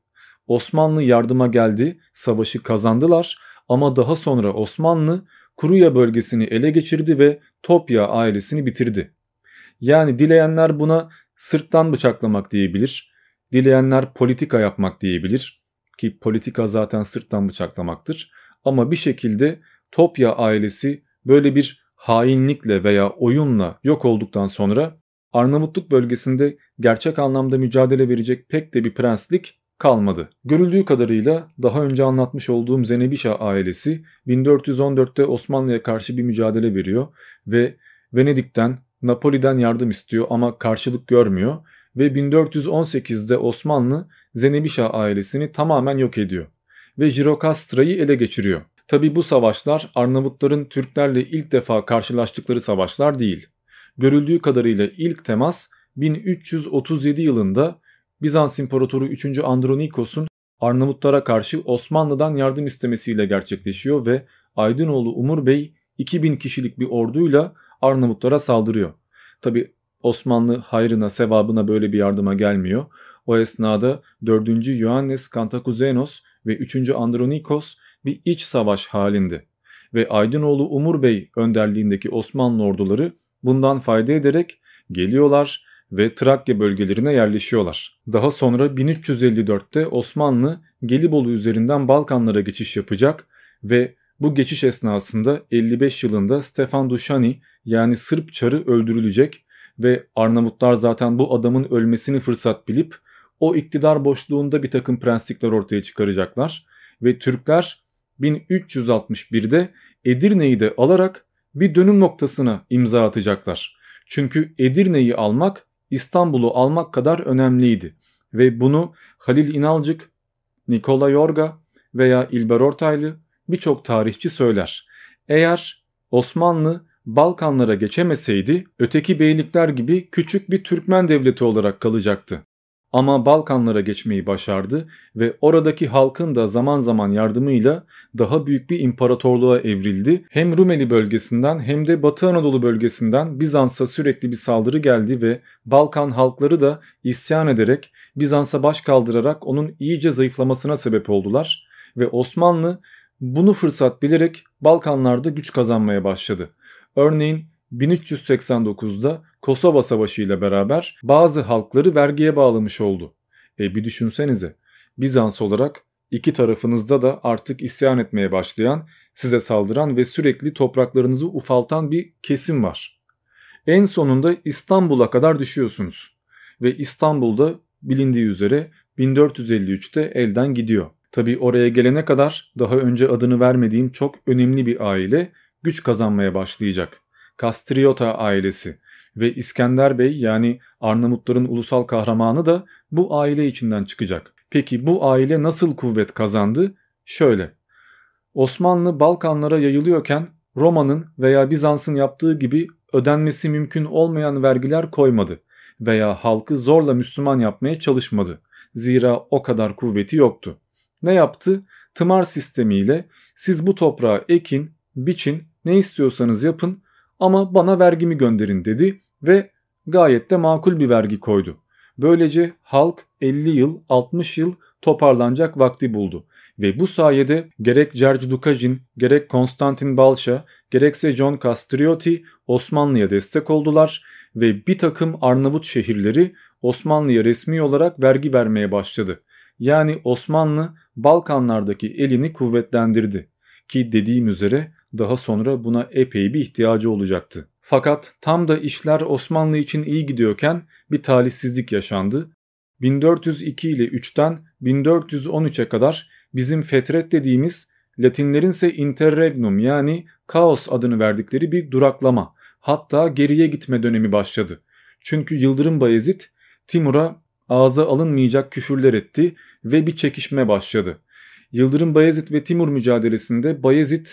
Osmanlı yardıma geldi, savaşı kazandılar ama daha sonra Osmanlı Kuruya bölgesini ele geçirdi ve Topya ailesini bitirdi. Yani dileyenler buna sırttan bıçaklamak diyebilir, dileyenler politika yapmak diyebilir ki politika zaten sırttan bıçaklamaktır. Ama bir şekilde Topya ailesi böyle bir hainlikle veya oyunla yok olduktan sonra Arnavutluk bölgesinde gerçek anlamda mücadele verecek pek de bir prenslik kalmadı. Görüldüğü kadarıyla daha önce anlatmış olduğum Zenebişa ailesi 1414'te Osmanlı'ya karşı bir mücadele veriyor ve Venedik'ten, Napoli'den yardım istiyor ama karşılık görmüyor ve 1418'de Osmanlı Zenebişa ailesini tamamen yok ediyor ve Jirokastra'yı ele geçiriyor. Tabi bu savaşlar Arnavutların Türklerle ilk defa karşılaştıkları savaşlar değil. Görüldüğü kadarıyla ilk temas 1337 yılında Bizans İmparatoru 3. Andronikos'un Arnavutlara karşı Osmanlı'dan yardım istemesiyle gerçekleşiyor ve Aydınoğlu Umur Bey 2000 kişilik bir orduyla Arnavutlara saldırıyor. Tabi Osmanlı hayrına sevabına böyle bir yardıma gelmiyor. O esnada 4. Ioannis Kantakuzenos ve 3. Andronikos bir iç savaş halinde ve Aydınoğlu Umur Bey önderliğindeki Osmanlı orduları bundan fayda ederek geliyorlar ve Trakya bölgelerine yerleşiyorlar. Daha sonra 1354'te Osmanlı Gelibolu üzerinden Balkanlara geçiş yapacak ve bu geçiş esnasında 55 yılında Stefan Duşani yani Sırp çarı öldürülecek ve Arnavutlar zaten bu adamın ölmesini fırsat bilip o iktidar boşluğunda bir takım prenslikler ortaya çıkaracaklar ve Türkler 1361'de Edirne'yi de alarak bir dönüm noktasına imza atacaklar. Çünkü Edirne'yi almak İstanbul'u almak kadar önemliydi ve bunu Halil İnalcık, Nikola Yorga veya İlber Ortaylı birçok tarihçi söyler. Eğer Osmanlı Balkanlara geçemeseydi öteki beylikler gibi küçük bir Türkmen devleti olarak kalacaktı ama Balkanlara geçmeyi başardı ve oradaki halkın da zaman zaman yardımıyla daha büyük bir imparatorluğa evrildi. Hem Rumeli bölgesinden hem de Batı Anadolu bölgesinden Bizans'a sürekli bir saldırı geldi ve Balkan halkları da isyan ederek Bizans'a baş kaldırarak onun iyice zayıflamasına sebep oldular ve Osmanlı bunu fırsat bilerek Balkanlarda güç kazanmaya başladı. Örneğin 1389'da Kosova Savaşı ile beraber bazı halkları vergiye bağlamış oldu. E bir düşünsenize. Bizans olarak iki tarafınızda da artık isyan etmeye başlayan, size saldıran ve sürekli topraklarınızı ufaltan bir kesim var. En sonunda İstanbul'a kadar düşüyorsunuz ve İstanbul'da bilindiği üzere 1453'te elden gidiyor. Tabi oraya gelene kadar daha önce adını vermediğim çok önemli bir aile güç kazanmaya başlayacak. Kastriota ailesi ve İskender Bey yani Arnavutların ulusal kahramanı da bu aile içinden çıkacak. Peki bu aile nasıl kuvvet kazandı? Şöyle. Osmanlı Balkanlara yayılıyorken Roma'nın veya Bizans'ın yaptığı gibi ödenmesi mümkün olmayan vergiler koymadı veya halkı zorla Müslüman yapmaya çalışmadı. Zira o kadar kuvveti yoktu. Ne yaptı? Tımar sistemiyle siz bu toprağa ekin, biçin, ne istiyorsanız yapın ama bana vergimi gönderin dedi ve gayet de makul bir vergi koydu. Böylece halk 50 yıl 60 yıl toparlanacak vakti buldu ve bu sayede gerek George Dukajin, gerek Konstantin Balşa, gerekse John Castrioti Osmanlı'ya destek oldular ve bir takım Arnavut şehirleri Osmanlı'ya resmi olarak vergi vermeye başladı. Yani Osmanlı Balkanlardaki elini kuvvetlendirdi ki dediğim üzere daha sonra buna epey bir ihtiyacı olacaktı. Fakat tam da işler Osmanlı için iyi gidiyorken bir talihsizlik yaşandı. 1402 ile 3'ten 1413'e kadar bizim fetret dediğimiz Latinlerin ise interregnum yani kaos adını verdikleri bir duraklama hatta geriye gitme dönemi başladı. Çünkü Yıldırım Bayezid Timur'a ağza alınmayacak küfürler etti ve bir çekişme başladı. Yıldırım Bayezid ve Timur mücadelesinde Bayezid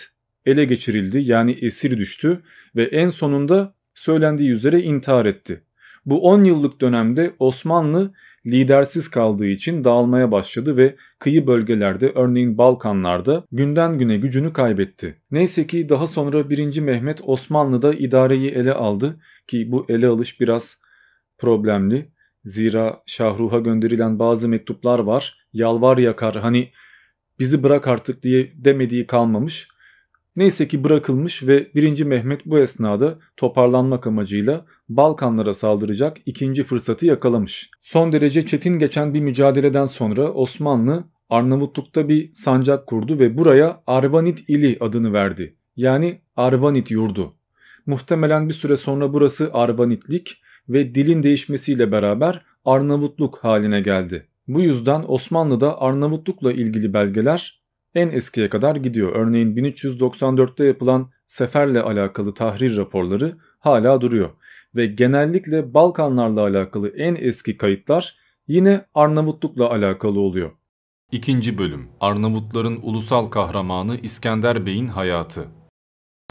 ele geçirildi yani esir düştü ve en sonunda söylendiği üzere intihar etti. Bu 10 yıllık dönemde Osmanlı lidersiz kaldığı için dağılmaya başladı ve kıyı bölgelerde örneğin Balkanlarda günden güne gücünü kaybetti. Neyse ki daha sonra 1. Mehmet Osmanlı'da idareyi ele aldı ki bu ele alış biraz problemli. Zira Şahruh'a gönderilen bazı mektuplar var. Yalvar yakar hani bizi bırak artık diye demediği kalmamış. Neyse ki bırakılmış ve 1. Mehmet bu esnada toparlanmak amacıyla Balkanlara saldıracak ikinci fırsatı yakalamış. Son derece çetin geçen bir mücadeleden sonra Osmanlı Arnavutluk'ta bir sancak kurdu ve buraya Arvanit ili adını verdi. Yani Arvanit yurdu. Muhtemelen bir süre sonra burası Arvanitlik ve dilin değişmesiyle beraber Arnavutluk haline geldi. Bu yüzden Osmanlı'da Arnavutluk'la ilgili belgeler en eskiye kadar gidiyor. Örneğin 1394'te yapılan seferle alakalı tahrir raporları hala duruyor. Ve genellikle Balkanlarla alakalı en eski kayıtlar yine Arnavutlukla alakalı oluyor. İkinci bölüm Arnavutların ulusal kahramanı İskender Bey'in hayatı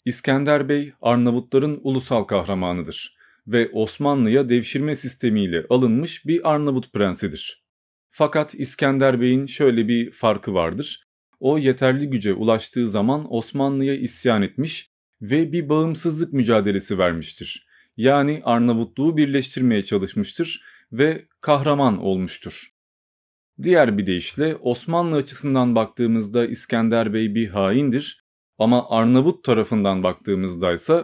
İskender Bey Arnavutların ulusal kahramanıdır ve Osmanlı'ya devşirme sistemiyle alınmış bir Arnavut prensidir. Fakat İskender Bey'in şöyle bir farkı vardır o yeterli güce ulaştığı zaman Osmanlı'ya isyan etmiş ve bir bağımsızlık mücadelesi vermiştir. Yani Arnavutluğu birleştirmeye çalışmıştır ve kahraman olmuştur. Diğer bir deyişle Osmanlı açısından baktığımızda İskender Bey bir haindir ama Arnavut tarafından baktığımızda ise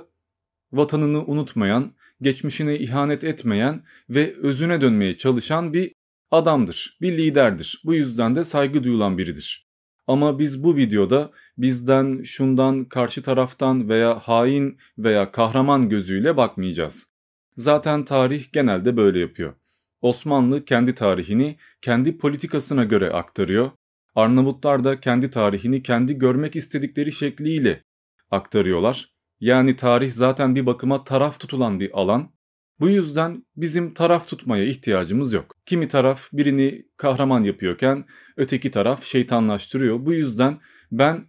vatanını unutmayan, geçmişine ihanet etmeyen ve özüne dönmeye çalışan bir adamdır, bir liderdir. Bu yüzden de saygı duyulan biridir. Ama biz bu videoda bizden, şundan, karşı taraftan veya hain veya kahraman gözüyle bakmayacağız. Zaten tarih genelde böyle yapıyor. Osmanlı kendi tarihini kendi politikasına göre aktarıyor. Arnavutlar da kendi tarihini kendi görmek istedikleri şekliyle aktarıyorlar. Yani tarih zaten bir bakıma taraf tutulan bir alan bu yüzden bizim taraf tutmaya ihtiyacımız yok. Kimi taraf birini kahraman yapıyorken öteki taraf şeytanlaştırıyor. Bu yüzden ben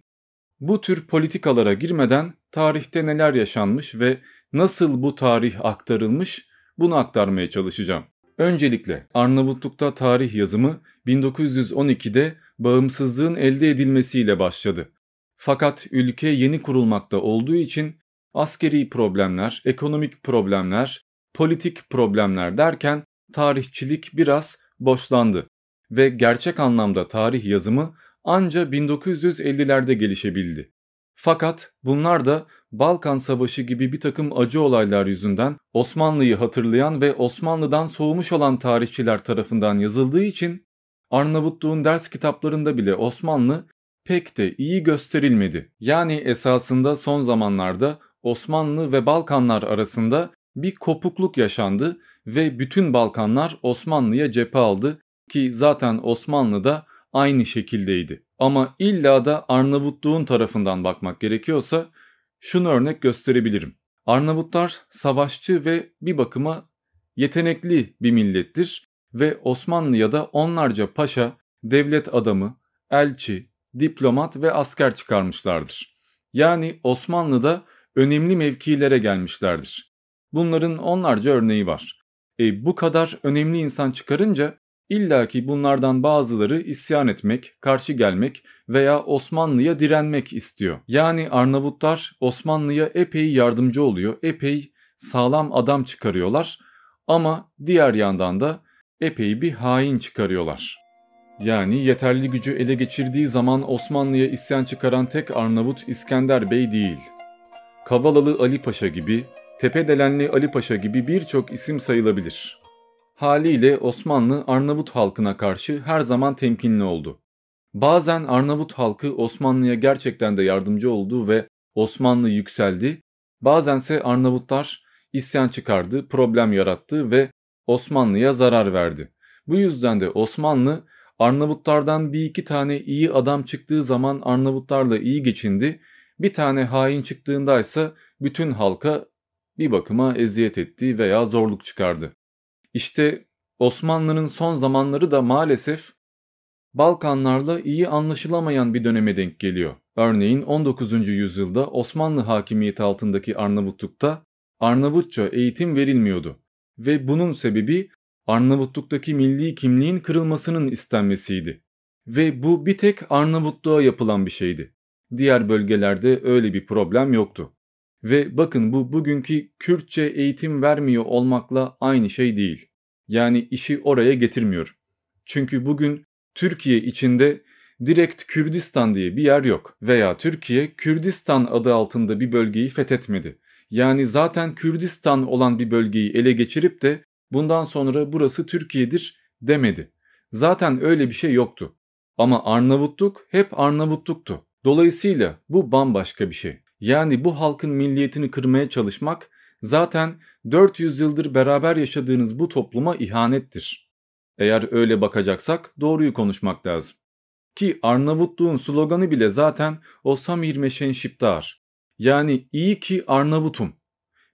bu tür politikalara girmeden tarihte neler yaşanmış ve nasıl bu tarih aktarılmış bunu aktarmaya çalışacağım. Öncelikle Arnavutluk'ta tarih yazımı 1912'de bağımsızlığın elde edilmesiyle başladı. Fakat ülke yeni kurulmakta olduğu için askeri problemler, ekonomik problemler, politik problemler derken tarihçilik biraz boşlandı ve gerçek anlamda tarih yazımı anca 1950'lerde gelişebildi. Fakat bunlar da Balkan Savaşı gibi bir takım acı olaylar yüzünden Osmanlı'yı hatırlayan ve Osmanlı'dan soğumuş olan tarihçiler tarafından yazıldığı için Arnavutluğun ders kitaplarında bile Osmanlı pek de iyi gösterilmedi. Yani esasında son zamanlarda Osmanlı ve Balkanlar arasında bir kopukluk yaşandı ve bütün Balkanlar Osmanlı'ya cephe aldı ki zaten Osmanlı da aynı şekildeydi. Ama illa da Arnavutluğun tarafından bakmak gerekiyorsa şunu örnek gösterebilirim. Arnavutlar savaşçı ve bir bakıma yetenekli bir millettir ve Osmanlı'ya da onlarca paşa, devlet adamı, elçi, diplomat ve asker çıkarmışlardır. Yani Osmanlı'da önemli mevkilere gelmişlerdir. Bunların onlarca örneği var. E, bu kadar önemli insan çıkarınca illa ki bunlardan bazıları isyan etmek, karşı gelmek veya Osmanlı'ya direnmek istiyor. Yani Arnavutlar Osmanlı'ya epey yardımcı oluyor, epey sağlam adam çıkarıyorlar ama diğer yandan da epey bir hain çıkarıyorlar. Yani yeterli gücü ele geçirdiği zaman Osmanlı'ya isyan çıkaran tek Arnavut İskender Bey değil. Kavalalı Ali Paşa gibi, Tepedelenli Ali Paşa gibi birçok isim sayılabilir. Haliyle Osmanlı Arnavut halkına karşı her zaman temkinli oldu. Bazen Arnavut halkı Osmanlı'ya gerçekten de yardımcı oldu ve Osmanlı yükseldi. Bazense Arnavutlar isyan çıkardı, problem yarattı ve Osmanlı'ya zarar verdi. Bu yüzden de Osmanlı Arnavutlardan bir iki tane iyi adam çıktığı zaman Arnavutlarla iyi geçindi. Bir tane hain çıktığında ise bütün halka bir bakıma eziyet etti veya zorluk çıkardı. İşte Osmanlı'nın son zamanları da maalesef Balkanlarla iyi anlaşılamayan bir döneme denk geliyor. Örneğin 19. yüzyılda Osmanlı hakimiyeti altındaki Arnavutluk'ta Arnavutça eğitim verilmiyordu ve bunun sebebi Arnavutluk'taki milli kimliğin kırılmasının istenmesiydi. Ve bu bir tek Arnavutluğa yapılan bir şeydi. Diğer bölgelerde öyle bir problem yoktu. Ve bakın bu bugünkü Kürtçe eğitim vermiyor olmakla aynı şey değil. Yani işi oraya getirmiyor. Çünkü bugün Türkiye içinde direkt Kürdistan diye bir yer yok veya Türkiye Kürdistan adı altında bir bölgeyi fethetmedi. Yani zaten Kürdistan olan bir bölgeyi ele geçirip de bundan sonra burası Türkiye'dir demedi. Zaten öyle bir şey yoktu. Ama Arnavutluk hep Arnavutluktu. Dolayısıyla bu bambaşka bir şey yani bu halkın milliyetini kırmaya çalışmak zaten 400 yıldır beraber yaşadığınız bu topluma ihanettir. Eğer öyle bakacaksak doğruyu konuşmak lazım. Ki Arnavutluğun sloganı bile zaten Osam Hirmeşen Şiptar. Yani iyi ki Arnavutum.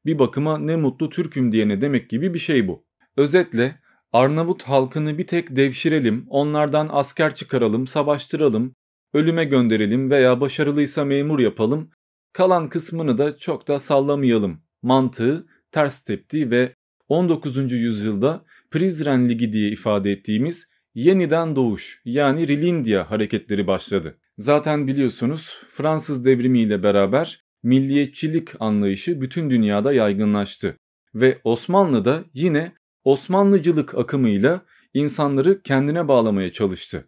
Bir bakıma ne mutlu Türk'üm diyene demek gibi bir şey bu. Özetle Arnavut halkını bir tek devşirelim, onlardan asker çıkaralım, savaştıralım, ölüme gönderelim veya başarılıysa memur yapalım kalan kısmını da çok da sallamayalım mantığı ters tepti ve 19. yüzyılda Prizren Ligi diye ifade ettiğimiz yeniden doğuş yani Rilindia hareketleri başladı. Zaten biliyorsunuz Fransız devrimi ile beraber milliyetçilik anlayışı bütün dünyada yaygınlaştı ve Osmanlı da yine Osmanlıcılık akımıyla insanları kendine bağlamaya çalıştı.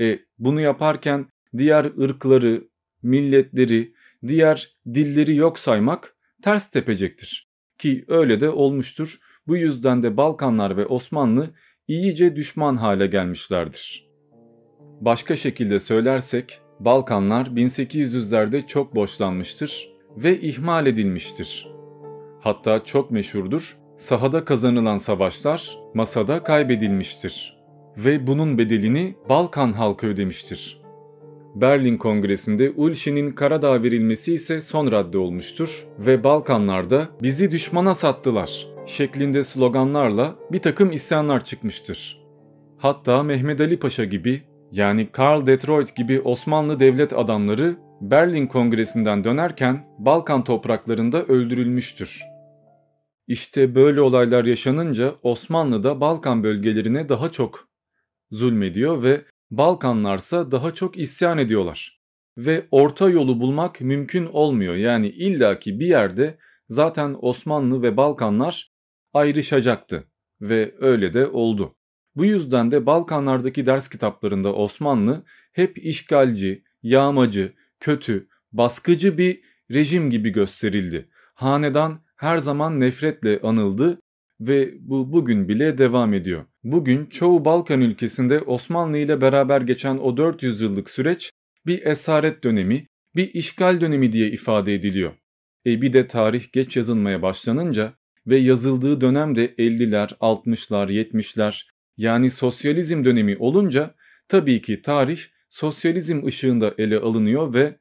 E bunu yaparken diğer ırkları, milletleri, diğer dilleri yok saymak ters tepecektir. Ki öyle de olmuştur. Bu yüzden de Balkanlar ve Osmanlı iyice düşman hale gelmişlerdir. Başka şekilde söylersek Balkanlar 1800'lerde çok boşlanmıştır ve ihmal edilmiştir. Hatta çok meşhurdur, sahada kazanılan savaşlar masada kaybedilmiştir ve bunun bedelini Balkan halkı ödemiştir. Berlin Kongresi'nde Ulşi'nin Karadağ verilmesi ise son radde olmuştur ve Balkanlarda bizi düşmana sattılar şeklinde sloganlarla bir takım isyanlar çıkmıştır. Hatta Mehmet Ali Paşa gibi yani Karl Detroit gibi Osmanlı devlet adamları Berlin Kongresi'nden dönerken Balkan topraklarında öldürülmüştür. İşte böyle olaylar yaşanınca Osmanlı da Balkan bölgelerine daha çok zulmediyor ve Balkanlarsa daha çok isyan ediyorlar. Ve orta yolu bulmak mümkün olmuyor. Yani illaki bir yerde zaten Osmanlı ve Balkanlar ayrışacaktı ve öyle de oldu. Bu yüzden de Balkanlardaki ders kitaplarında Osmanlı hep işgalci, yağmacı, kötü, baskıcı bir rejim gibi gösterildi. Hanedan her zaman nefretle anıldı ve bu bugün bile devam ediyor. Bugün çoğu Balkan ülkesinde Osmanlı ile beraber geçen o 400 yıllık süreç bir esaret dönemi, bir işgal dönemi diye ifade ediliyor. E bir de tarih geç yazılmaya başlanınca ve yazıldığı dönem de 50'ler, 60'lar, 70'ler yani sosyalizm dönemi olunca tabii ki tarih sosyalizm ışığında ele alınıyor ve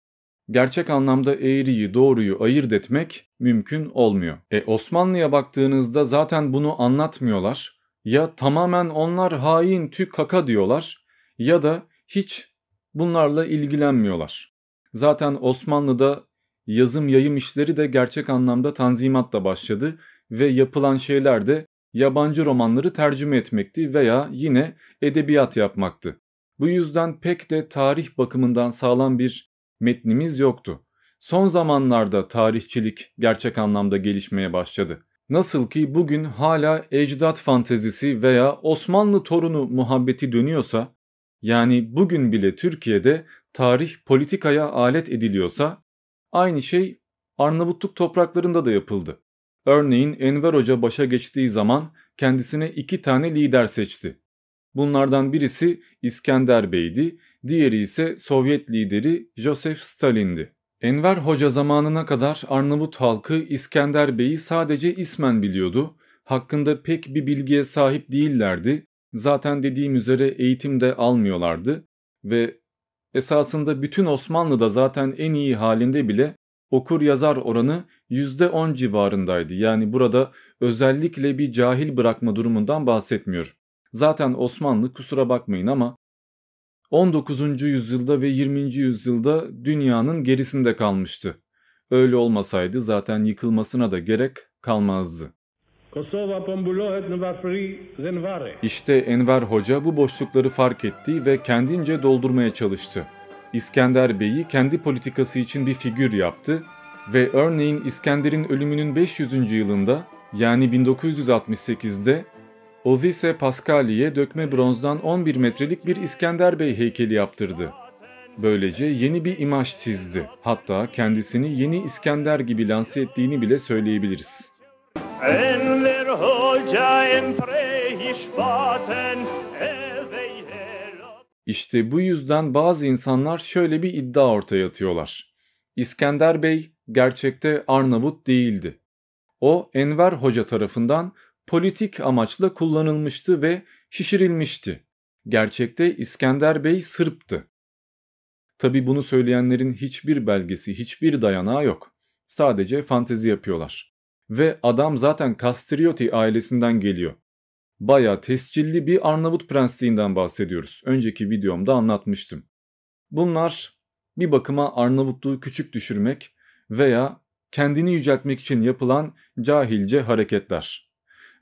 gerçek anlamda eğriyi doğruyu ayırt etmek mümkün olmuyor. E Osmanlı'ya baktığınızda zaten bunu anlatmıyorlar ya tamamen onlar hain tü kaka diyorlar ya da hiç bunlarla ilgilenmiyorlar. Zaten Osmanlı'da yazım yayım işleri de gerçek anlamda tanzimatla başladı ve yapılan şeyler de yabancı romanları tercüme etmekti veya yine edebiyat yapmaktı. Bu yüzden pek de tarih bakımından sağlam bir metnimiz yoktu. Son zamanlarda tarihçilik gerçek anlamda gelişmeye başladı. Nasıl ki bugün hala ecdat fantezisi veya Osmanlı torunu muhabbeti dönüyorsa, yani bugün bile Türkiye'de tarih politikaya alet ediliyorsa, aynı şey Arnavutluk topraklarında da yapıldı. Örneğin Enver Hoca başa geçtiği zaman kendisine iki tane lider seçti. Bunlardan birisi İskender Bey'di, diğeri ise Sovyet lideri Joseph Stalin'di. Enver Hoca zamanına kadar Arnavut halkı İskender Bey'i sadece ismen biliyordu, hakkında pek bir bilgiye sahip değillerdi, zaten dediğim üzere eğitim de almıyorlardı ve esasında bütün Osmanlı'da zaten en iyi halinde bile okur yazar oranı %10 civarındaydı. Yani burada özellikle bir cahil bırakma durumundan bahsetmiyorum. Zaten Osmanlı kusura bakmayın ama 19. yüzyılda ve 20. yüzyılda dünyanın gerisinde kalmıştı. Öyle olmasaydı zaten yıkılmasına da gerek kalmazdı. İşte Enver Hoca bu boşlukları fark etti ve kendince doldurmaya çalıştı. İskender Bey'i kendi politikası için bir figür yaptı ve örneğin İskender'in ölümünün 500. yılında yani 1968'de Ovise Pascali'ye dökme bronzdan 11 metrelik bir İskender Bey heykeli yaptırdı. Böylece yeni bir imaj çizdi. Hatta kendisini yeni İskender gibi lanse ettiğini bile söyleyebiliriz. Enver Hoca işte bu yüzden bazı insanlar şöyle bir iddia ortaya atıyorlar. İskender Bey gerçekte Arnavut değildi. O Enver Hoca tarafından politik amaçla kullanılmıştı ve şişirilmişti. Gerçekte İskender Bey Sırp'tı. Tabi bunu söyleyenlerin hiçbir belgesi, hiçbir dayanağı yok. Sadece fantezi yapıyorlar. Ve adam zaten Castrioti ailesinden geliyor. Baya tescilli bir Arnavut prensliğinden bahsediyoruz. Önceki videomda anlatmıştım. Bunlar bir bakıma Arnavutluğu küçük düşürmek veya kendini yüceltmek için yapılan cahilce hareketler.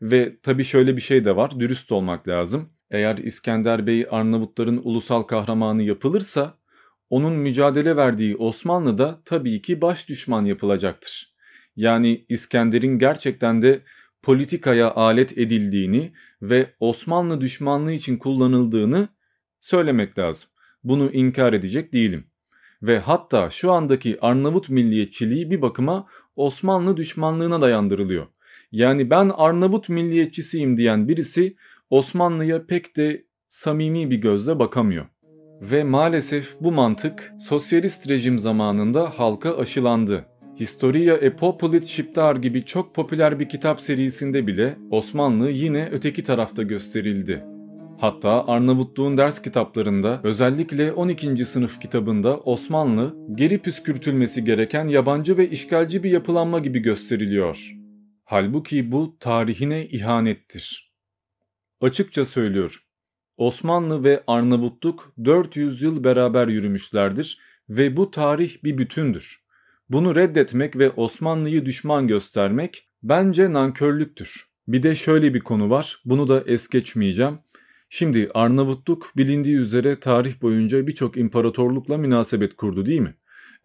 Ve tabii şöyle bir şey de var, dürüst olmak lazım. Eğer İskender Bey Arnavutların ulusal kahramanı yapılırsa, onun mücadele verdiği Osmanlı da tabii ki baş düşman yapılacaktır. Yani İskender'in gerçekten de politikaya alet edildiğini ve Osmanlı düşmanlığı için kullanıldığını söylemek lazım. Bunu inkar edecek değilim. Ve hatta şu andaki Arnavut milliyetçiliği bir bakıma Osmanlı düşmanlığına dayandırılıyor yani ben Arnavut milliyetçisiyim diyen birisi Osmanlı'ya pek de samimi bir gözle bakamıyor. Ve maalesef bu mantık sosyalist rejim zamanında halka aşılandı. Historia e Populit gibi çok popüler bir kitap serisinde bile Osmanlı yine öteki tarafta gösterildi. Hatta Arnavutluğun ders kitaplarında özellikle 12. sınıf kitabında Osmanlı geri püskürtülmesi gereken yabancı ve işgalci bir yapılanma gibi gösteriliyor. Halbuki bu tarihine ihanettir. Açıkça söylüyor. Osmanlı ve Arnavutluk 400 yıl beraber yürümüşlerdir ve bu tarih bir bütündür. Bunu reddetmek ve Osmanlı'yı düşman göstermek bence nankörlüktür. Bir de şöyle bir konu var, bunu da es geçmeyeceğim. Şimdi Arnavutluk bilindiği üzere tarih boyunca birçok imparatorlukla münasebet kurdu değil mi?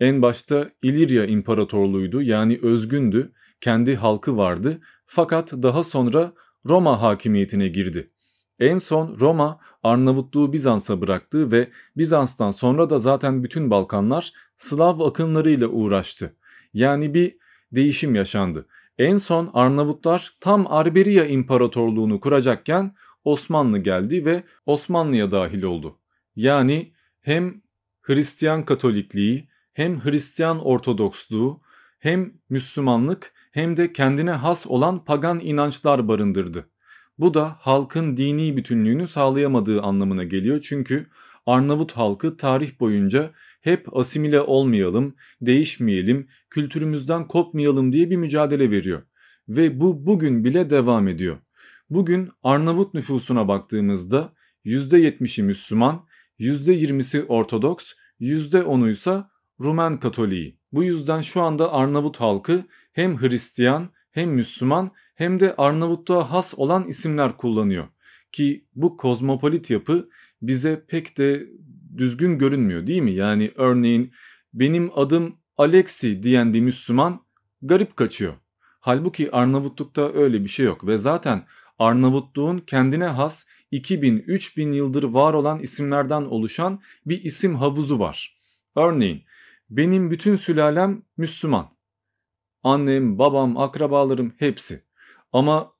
En başta İlirya İmparatorluğu'ydu yani özgündü kendi halkı vardı fakat daha sonra Roma hakimiyetine girdi. En son Roma Arnavutluğu Bizans'a bıraktı ve Bizans'tan sonra da zaten bütün Balkanlar Slav akınlarıyla uğraştı. Yani bir değişim yaşandı. En son Arnavutlar tam Arberia İmparatorluğunu kuracakken Osmanlı geldi ve Osmanlı'ya dahil oldu. Yani hem Hristiyan Katolikliği hem Hristiyan Ortodoksluğu hem Müslümanlık hem de kendine has olan pagan inançlar barındırdı. Bu da halkın dini bütünlüğünü sağlayamadığı anlamına geliyor çünkü Arnavut halkı tarih boyunca hep asimile olmayalım, değişmeyelim, kültürümüzden kopmayalım diye bir mücadele veriyor. Ve bu bugün bile devam ediyor. Bugün Arnavut nüfusuna baktığımızda %70'i Müslüman, %20'si Ortodoks, %10'u ise Rumen Katoliği. Bu yüzden şu anda Arnavut halkı hem Hristiyan hem Müslüman hem de Arnavutluğa has olan isimler kullanıyor. Ki bu kozmopolit yapı bize pek de düzgün görünmüyor değil mi? Yani örneğin benim adım Alexi diyen bir Müslüman garip kaçıyor. Halbuki Arnavutluk'ta öyle bir şey yok ve zaten Arnavutluğun kendine has 2000-3000 yıldır var olan isimlerden oluşan bir isim havuzu var. Örneğin benim bütün sülalem Müslüman Annem, babam, akrabalarım hepsi. Ama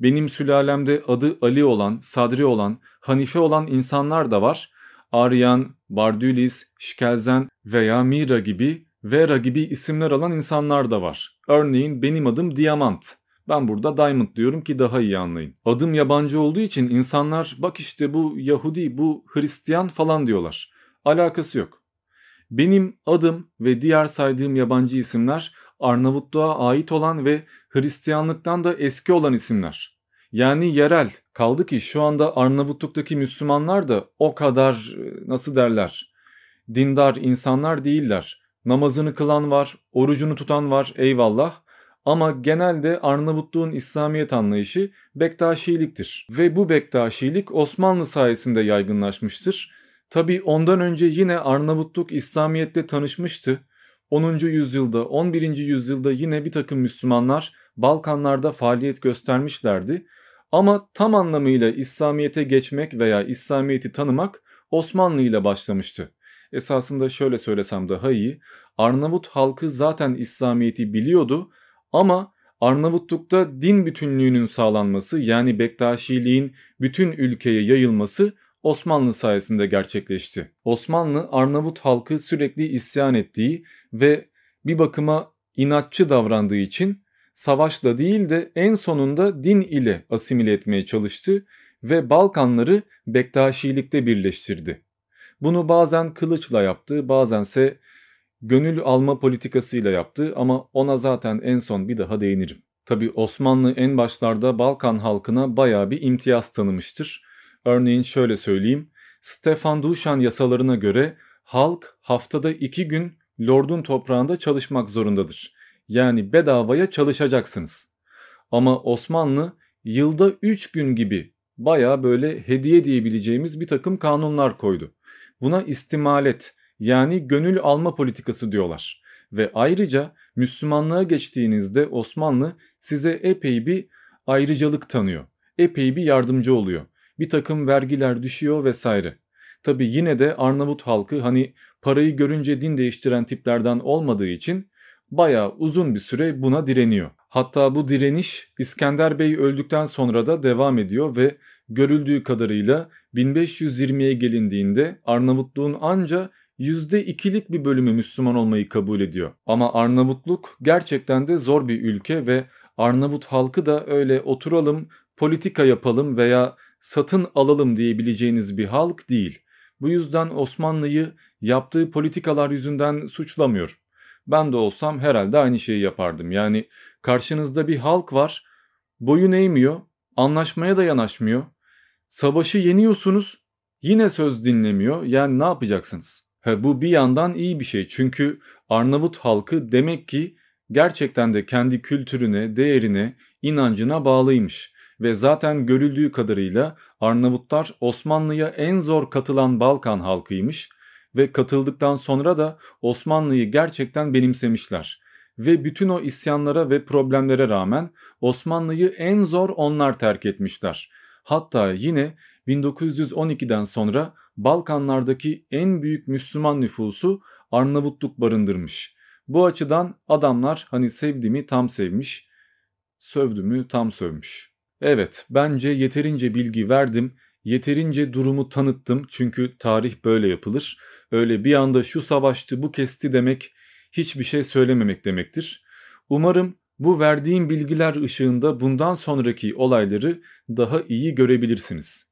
benim sülalemde adı Ali olan, Sadri olan, Hanife olan insanlar da var. Aryan, Bardülis, Şkelzen veya Mira gibi, Vera gibi isimler alan insanlar da var. Örneğin benim adım Diamant. Ben burada Diamond diyorum ki daha iyi anlayın. Adım yabancı olduğu için insanlar bak işte bu Yahudi, bu Hristiyan falan diyorlar. Alakası yok. Benim adım ve diğer saydığım yabancı isimler Arnavutluğa ait olan ve Hristiyanlıktan da eski olan isimler. Yani yerel. Kaldı ki şu anda Arnavutluktaki Müslümanlar da o kadar e, nasıl derler dindar insanlar değiller. Namazını kılan var, orucunu tutan var eyvallah. Ama genelde Arnavutluğun İslamiyet anlayışı Bektaşiliktir. Ve bu Bektaşilik Osmanlı sayesinde yaygınlaşmıştır. Tabi ondan önce yine Arnavutluk İslamiyet'te tanışmıştı. 10. yüzyılda, 11. yüzyılda yine bir takım Müslümanlar Balkanlarda faaliyet göstermişlerdi. Ama tam anlamıyla İslamiyet'e geçmek veya İslamiyet'i tanımak Osmanlı ile başlamıştı. Esasında şöyle söylesem daha iyi. Arnavut halkı zaten İslamiyet'i biliyordu ama Arnavutluk'ta din bütünlüğünün sağlanması yani Bektaşiliğin bütün ülkeye yayılması Osmanlı sayesinde gerçekleşti. Osmanlı Arnavut halkı sürekli isyan ettiği ve bir bakıma inatçı davrandığı için savaşla değil de en sonunda din ile asimile etmeye çalıştı ve Balkanları Bektaşilikte birleştirdi. Bunu bazen kılıçla yaptı, bazense gönül alma politikasıyla yaptı ama ona zaten en son bir daha değinirim. Tabi Osmanlı en başlarda Balkan halkına baya bir imtiyaz tanımıştır Örneğin şöyle söyleyeyim. Stefan Duşan yasalarına göre halk haftada iki gün lordun toprağında çalışmak zorundadır. Yani bedavaya çalışacaksınız. Ama Osmanlı yılda üç gün gibi baya böyle hediye diyebileceğimiz bir takım kanunlar koydu. Buna istimalet yani gönül alma politikası diyorlar. Ve ayrıca Müslümanlığa geçtiğinizde Osmanlı size epey bir ayrıcalık tanıyor. Epey bir yardımcı oluyor bir takım vergiler düşüyor vesaire. Tabi yine de Arnavut halkı hani parayı görünce din değiştiren tiplerden olmadığı için baya uzun bir süre buna direniyor. Hatta bu direniş İskender Bey öldükten sonra da devam ediyor ve görüldüğü kadarıyla 1520'ye gelindiğinde Arnavutluğun anca %2'lik bir bölümü Müslüman olmayı kabul ediyor. Ama Arnavutluk gerçekten de zor bir ülke ve Arnavut halkı da öyle oturalım, politika yapalım veya satın alalım diyebileceğiniz bir halk değil. Bu yüzden Osmanlı'yı yaptığı politikalar yüzünden suçlamıyor. Ben de olsam herhalde aynı şeyi yapardım. Yani karşınızda bir halk var, boyun eğmiyor, anlaşmaya da yanaşmıyor. Savaşı yeniyorsunuz, yine söz dinlemiyor. Yani ne yapacaksınız? He, bu bir yandan iyi bir şey çünkü Arnavut halkı demek ki gerçekten de kendi kültürüne, değerine, inancına bağlıymış ve zaten görüldüğü kadarıyla Arnavutlar Osmanlı'ya en zor katılan Balkan halkıymış ve katıldıktan sonra da Osmanlı'yı gerçekten benimsemişler ve bütün o isyanlara ve problemlere rağmen Osmanlı'yı en zor onlar terk etmişler. Hatta yine 1912'den sonra Balkanlardaki en büyük Müslüman nüfusu Arnavutluk barındırmış. Bu açıdan adamlar hani sevdi tam sevmiş, sövdü tam sövmüş.'' Evet, bence yeterince bilgi verdim, yeterince durumu tanıttım çünkü tarih böyle yapılır. Öyle bir anda şu savaştı, bu kesti demek hiçbir şey söylememek demektir. Umarım bu verdiğim bilgiler ışığında bundan sonraki olayları daha iyi görebilirsiniz.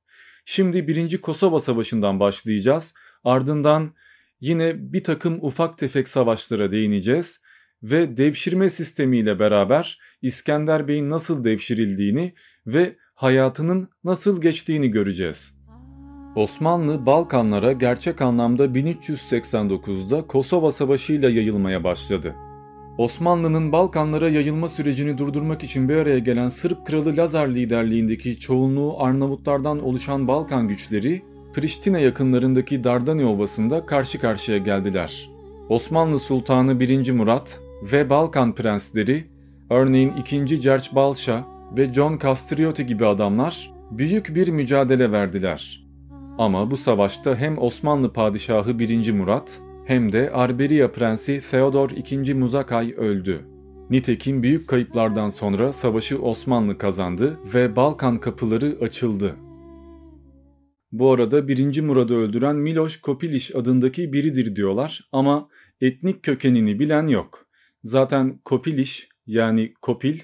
Şimdi 1. Kosova Savaşı'ndan başlayacağız. Ardından yine bir takım ufak tefek savaşlara değineceğiz ve devşirme sistemiyle beraber İskender Bey'in nasıl devşirildiğini ve hayatının nasıl geçtiğini göreceğiz. Osmanlı Balkanlara gerçek anlamda 1389'da Kosova Savaşı ile yayılmaya başladı. Osmanlı'nın Balkanlara yayılma sürecini durdurmak için bir araya gelen Sırp kralı Lazar liderliğindeki çoğunluğu Arnavutlardan oluşan Balkan güçleri Priştine yakınlarındaki Dardani Ovası'nda karşı karşıya geldiler. Osmanlı Sultanı 1. Murat, ve Balkan prensleri, örneğin 2. Cerç Balşa ve John Castrioti gibi adamlar büyük bir mücadele verdiler. Ama bu savaşta hem Osmanlı padişahı 1. Murat hem de Arberia prensi Theodor II. Muzakay öldü. Nitekim büyük kayıplardan sonra savaşı Osmanlı kazandı ve Balkan kapıları açıldı. Bu arada 1. Murad'ı öldüren Miloš Kopiliş adındaki biridir diyorlar ama etnik kökenini bilen yok. Zaten kopiliş yani kopil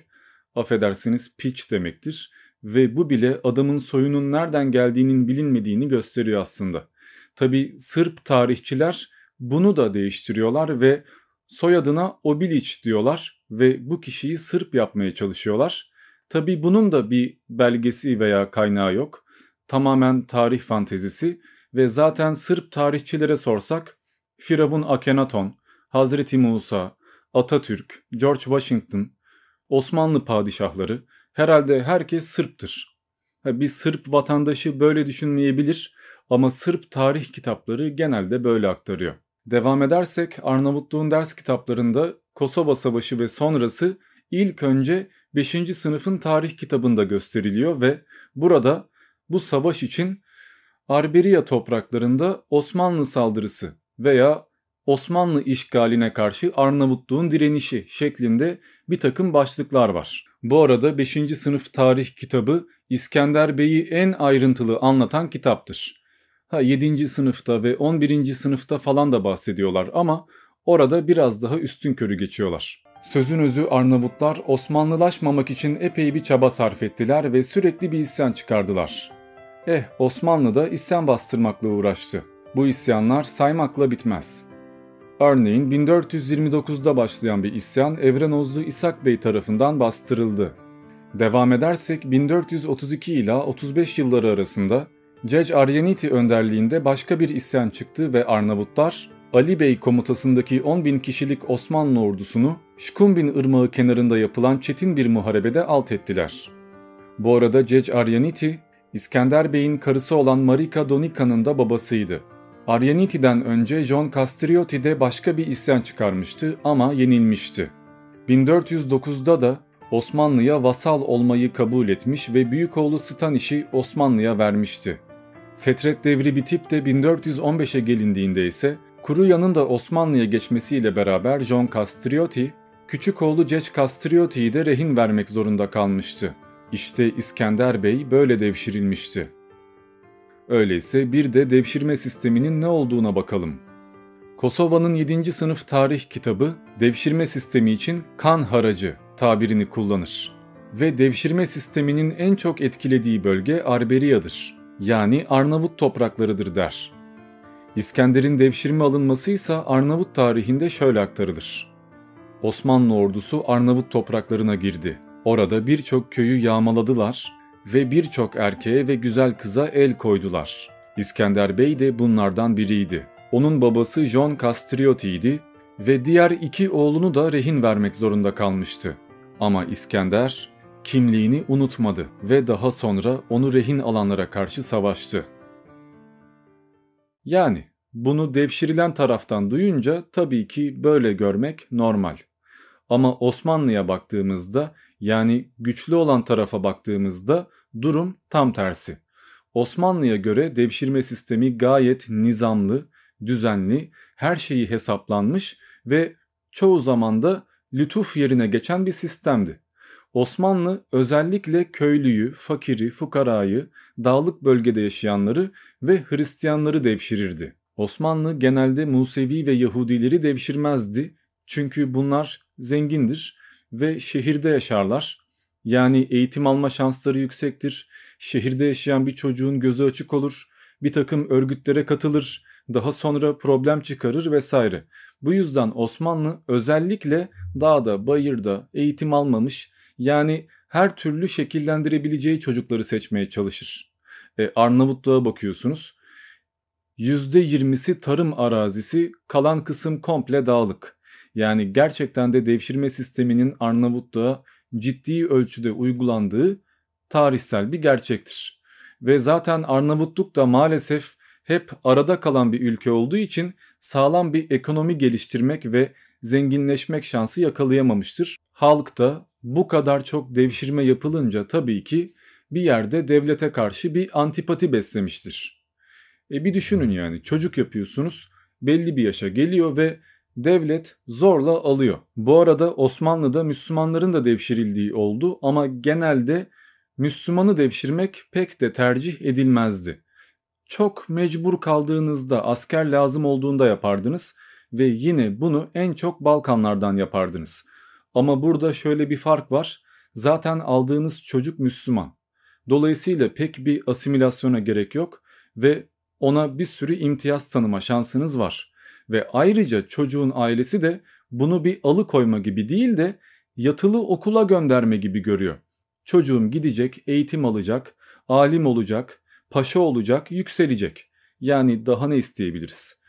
affedersiniz piç demektir ve bu bile adamın soyunun nereden geldiğinin bilinmediğini gösteriyor aslında. Tabi Sırp tarihçiler bunu da değiştiriyorlar ve soyadına Obiliç diyorlar ve bu kişiyi Sırp yapmaya çalışıyorlar. Tabi bunun da bir belgesi veya kaynağı yok. Tamamen tarih fantezisi ve zaten Sırp tarihçilere sorsak Firavun Akenaton, Hazreti Musa, Atatürk, George Washington, Osmanlı padişahları herhalde herkes Sırp'tır. Bir Sırp vatandaşı böyle düşünmeyebilir ama Sırp tarih kitapları genelde böyle aktarıyor. Devam edersek Arnavutluğun ders kitaplarında Kosova Savaşı ve sonrası ilk önce 5. sınıfın tarih kitabında gösteriliyor ve burada bu savaş için Arberia topraklarında Osmanlı saldırısı veya Osmanlı işgaline karşı Arnavutluğun direnişi şeklinde bir takım başlıklar var. Bu arada 5. sınıf tarih kitabı İskender Bey'i en ayrıntılı anlatan kitaptır. Ha 7. sınıfta ve 11. sınıfta falan da bahsediyorlar ama orada biraz daha üstün körü geçiyorlar. Sözün özü Arnavutlar Osmanlılaşmamak için epey bir çaba sarf ettiler ve sürekli bir isyan çıkardılar. Eh Osmanlı da isyan bastırmakla uğraştı. Bu isyanlar saymakla bitmez. Örneğin 1429'da başlayan bir isyan Evrenozlu İshak Bey tarafından bastırıldı. Devam edersek 1432 ile 35 yılları arasında Cec Aryeniti önderliğinde başka bir isyan çıktı ve Arnavutlar Ali Bey komutasındaki 10 bin kişilik Osmanlı ordusunu Şkumbin Irmağı kenarında yapılan çetin bir muharebede alt ettiler. Bu arada Cec Aryaniti, İskender Bey'in karısı olan Marika Donika'nın da babasıydı. Arianiti'den önce John Castrioti de başka bir isyan çıkarmıştı ama yenilmişti. 1409'da da Osmanlı'ya vasal olmayı kabul etmiş ve büyük oğlu Staniş'i Osmanlı'ya vermişti. Fetret devri bitip de 1415'e gelindiğinde ise Kuruya'nın da Osmanlı'ya geçmesiyle beraber John Castrioti, küçük oğlu Cech Castrioti'yi de rehin vermek zorunda kalmıştı. İşte İskender Bey böyle devşirilmişti. Öyleyse bir de devşirme sisteminin ne olduğuna bakalım. Kosova'nın 7. sınıf tarih kitabı devşirme sistemi için kan haracı tabirini kullanır ve devşirme sisteminin en çok etkilediği bölge Arberya'dır yani Arnavut topraklarıdır der. İskender'in devşirme alınması ise Arnavut tarihinde şöyle aktarılır. Osmanlı ordusu Arnavut topraklarına girdi. Orada birçok köyü yağmaladılar ve birçok erkeğe ve güzel kıza el koydular. İskender Bey de bunlardan biriydi. Onun babası John Castriotti'ydi ve diğer iki oğlunu da rehin vermek zorunda kalmıştı. Ama İskender kimliğini unutmadı ve daha sonra onu rehin alanlara karşı savaştı. Yani bunu devşirilen taraftan duyunca tabii ki böyle görmek normal. Ama Osmanlı'ya baktığımızda yani güçlü olan tarafa baktığımızda durum tam tersi. Osmanlı'ya göre devşirme sistemi gayet nizamlı, düzenli, her şeyi hesaplanmış ve çoğu zamanda lütuf yerine geçen bir sistemdi. Osmanlı özellikle köylüyü, fakiri, fukarayı, dağlık bölgede yaşayanları ve Hristiyanları devşirirdi. Osmanlı genelde Musevi ve Yahudileri devşirmezdi çünkü bunlar zengindir ve şehirde yaşarlar yani eğitim alma şansları yüksektir. Şehirde yaşayan bir çocuğun gözü açık olur. Bir takım örgütlere katılır. Daha sonra problem çıkarır vesaire. Bu yüzden Osmanlı özellikle dağda, bayırda eğitim almamış yani her türlü şekillendirebileceği çocukları seçmeye çalışır. E, Arnavutluğa bakıyorsunuz. %20'si tarım arazisi, kalan kısım komple dağlık. Yani gerçekten de devşirme sisteminin Arnavutluğa ciddi ölçüde uygulandığı tarihsel bir gerçektir. Ve zaten Arnavutluk da maalesef hep arada kalan bir ülke olduğu için sağlam bir ekonomi geliştirmek ve zenginleşmek şansı yakalayamamıştır. Halkta bu kadar çok devşirme yapılınca tabii ki bir yerde devlete karşı bir antipati beslemiştir. E bir düşünün yani çocuk yapıyorsunuz belli bir yaşa geliyor ve devlet zorla alıyor. Bu arada Osmanlı'da Müslümanların da devşirildiği oldu ama genelde Müslümanı devşirmek pek de tercih edilmezdi. Çok mecbur kaldığınızda asker lazım olduğunda yapardınız ve yine bunu en çok Balkanlardan yapardınız. Ama burada şöyle bir fark var. Zaten aldığınız çocuk Müslüman. Dolayısıyla pek bir asimilasyona gerek yok ve ona bir sürü imtiyaz tanıma şansınız var ve ayrıca çocuğun ailesi de bunu bir alıkoyma gibi değil de yatılı okula gönderme gibi görüyor. Çocuğum gidecek, eğitim alacak, alim olacak, paşa olacak, yükselecek. Yani daha ne isteyebiliriz?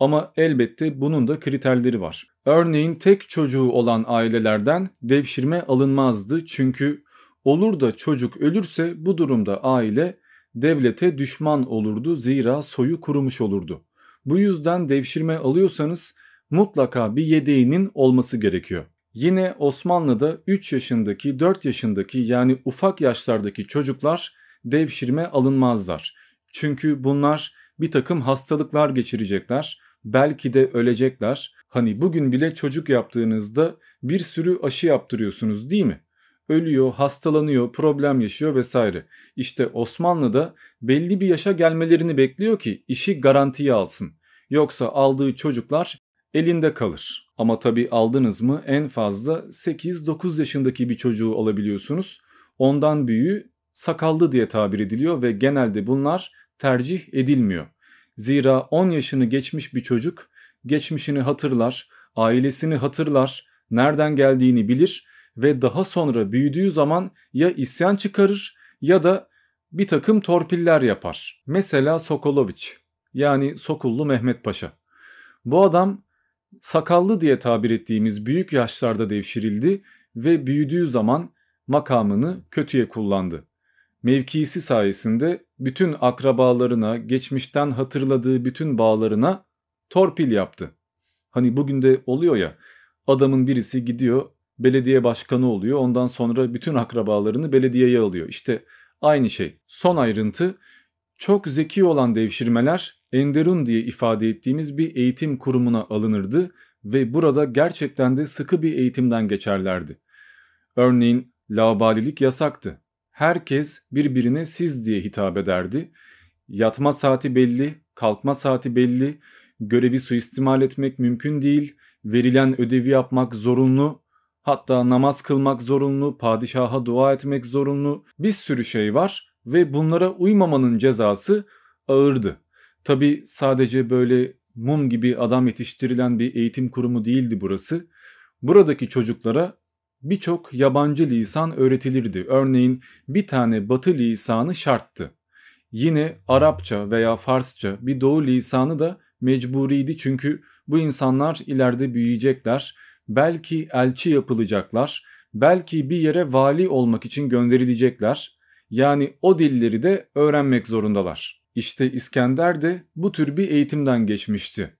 Ama elbette bunun da kriterleri var. Örneğin tek çocuğu olan ailelerden devşirme alınmazdı çünkü olur da çocuk ölürse bu durumda aile devlete düşman olurdu zira soyu kurumuş olurdu. Bu yüzden devşirme alıyorsanız mutlaka bir yedeğinin olması gerekiyor. Yine Osmanlı'da 3 yaşındaki 4 yaşındaki yani ufak yaşlardaki çocuklar devşirme alınmazlar. Çünkü bunlar bir takım hastalıklar geçirecekler belki de ölecekler. Hani bugün bile çocuk yaptığınızda bir sürü aşı yaptırıyorsunuz değil mi? Ölüyor, hastalanıyor, problem yaşıyor vesaire. İşte Osmanlı'da belli bir yaşa gelmelerini bekliyor ki işi garantiye alsın. Yoksa aldığı çocuklar elinde kalır. Ama tabii aldınız mı en fazla 8-9 yaşındaki bir çocuğu alabiliyorsunuz. Ondan büyüğü sakallı diye tabir ediliyor ve genelde bunlar tercih edilmiyor. Zira 10 yaşını geçmiş bir çocuk geçmişini hatırlar, ailesini hatırlar, nereden geldiğini bilir ve daha sonra büyüdüğü zaman ya isyan çıkarır ya da bir takım torpiller yapar. Mesela Sokolovic yani Sokullu Mehmet Paşa. Bu adam sakallı diye tabir ettiğimiz büyük yaşlarda devşirildi ve büyüdüğü zaman makamını kötüye kullandı. Mevkisi sayesinde bütün akrabalarına, geçmişten hatırladığı bütün bağlarına torpil yaptı. Hani bugün de oluyor ya adamın birisi gidiyor belediye başkanı oluyor ondan sonra bütün akrabalarını belediyeye alıyor. İşte aynı şey son ayrıntı çok zeki olan devşirmeler Enderun diye ifade ettiğimiz bir eğitim kurumuna alınırdı ve burada gerçekten de sıkı bir eğitimden geçerlerdi. Örneğin laubalilik yasaktı. Herkes birbirine siz diye hitap ederdi. Yatma saati belli, kalkma saati belli, görevi suistimal etmek mümkün değil, verilen ödevi yapmak zorunlu, hatta namaz kılmak zorunlu, padişaha dua etmek zorunlu, bir sürü şey var ve bunlara uymamanın cezası ağırdı. Tabi sadece böyle mum gibi adam yetiştirilen bir eğitim kurumu değildi burası. Buradaki çocuklara birçok yabancı lisan öğretilirdi. Örneğin bir tane batı lisanı şarttı. Yine Arapça veya Farsça bir doğu lisanı da mecburiydi çünkü bu insanlar ileride büyüyecekler, belki elçi yapılacaklar, belki bir yere vali olmak için gönderilecekler yani o dilleri de öğrenmek zorundalar. İşte İskender de bu tür bir eğitimden geçmişti.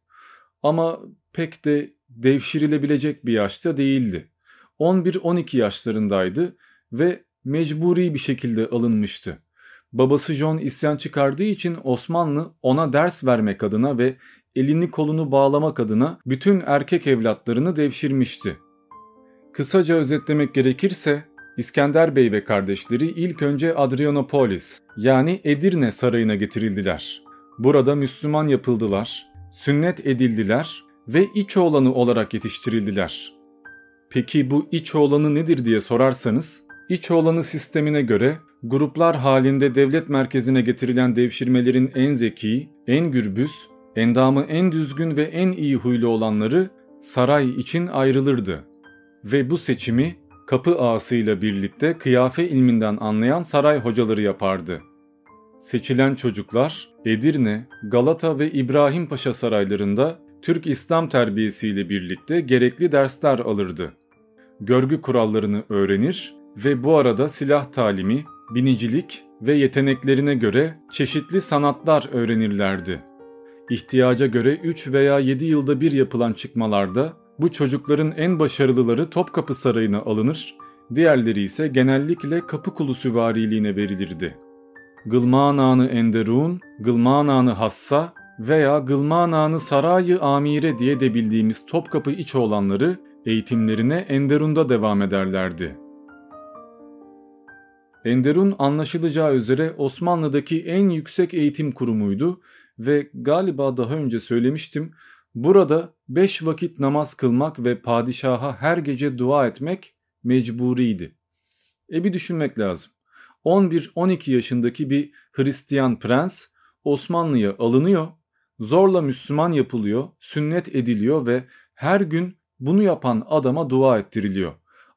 Ama pek de devşirilebilecek bir yaşta değildi. 11-12 yaşlarındaydı ve mecburi bir şekilde alınmıştı. Babası John isyan çıkardığı için Osmanlı ona ders vermek adına ve elini kolunu bağlamak adına bütün erkek evlatlarını devşirmişti. Kısaca özetlemek gerekirse İskender Bey ve kardeşleri ilk önce Adrianopolis yani Edirne sarayına getirildiler. Burada Müslüman yapıldılar, sünnet edildiler ve iç oğlanı olarak yetiştirildiler. Peki bu iç oğlanı nedir diye sorarsanız, iç oğlanı sistemine göre gruplar halinde devlet merkezine getirilen devşirmelerin en zeki, en gürbüz, endamı en düzgün ve en iyi huylu olanları saray için ayrılırdı. Ve bu seçimi kapı ağasıyla birlikte kıyafe ilminden anlayan saray hocaları yapardı. Seçilen çocuklar Edirne, Galata ve İbrahim Paşa saraylarında Türk İslam terbiyesiyle birlikte gerekli dersler alırdı. Görgü kurallarını öğrenir ve bu arada silah talimi, binicilik ve yeteneklerine göre çeşitli sanatlar öğrenirlerdi. İhtiyaca göre 3 veya 7 yılda bir yapılan çıkmalarda bu çocukların en başarılıları Topkapı Sarayı'na alınır, diğerleri ise genellikle kapı Kapıkulu süvariliğine verilirdi. Gılmananı Enderun, Gılmananı Hassa veya Gılmananı Sarayı Amire diye de bildiğimiz Topkapı iç olanları eğitimlerine Enderun'da devam ederlerdi. Enderun anlaşılacağı üzere Osmanlı'daki en yüksek eğitim kurumuydu ve galiba daha önce söylemiştim burada beş vakit namaz kılmak ve padişaha her gece dua etmek mecburiydi. E bir düşünmek lazım. 11-12 yaşındaki bir Hristiyan prens Osmanlı'ya alınıyor, zorla Müslüman yapılıyor, sünnet ediliyor ve her gün bunu yapan adama dua ettiriliyor.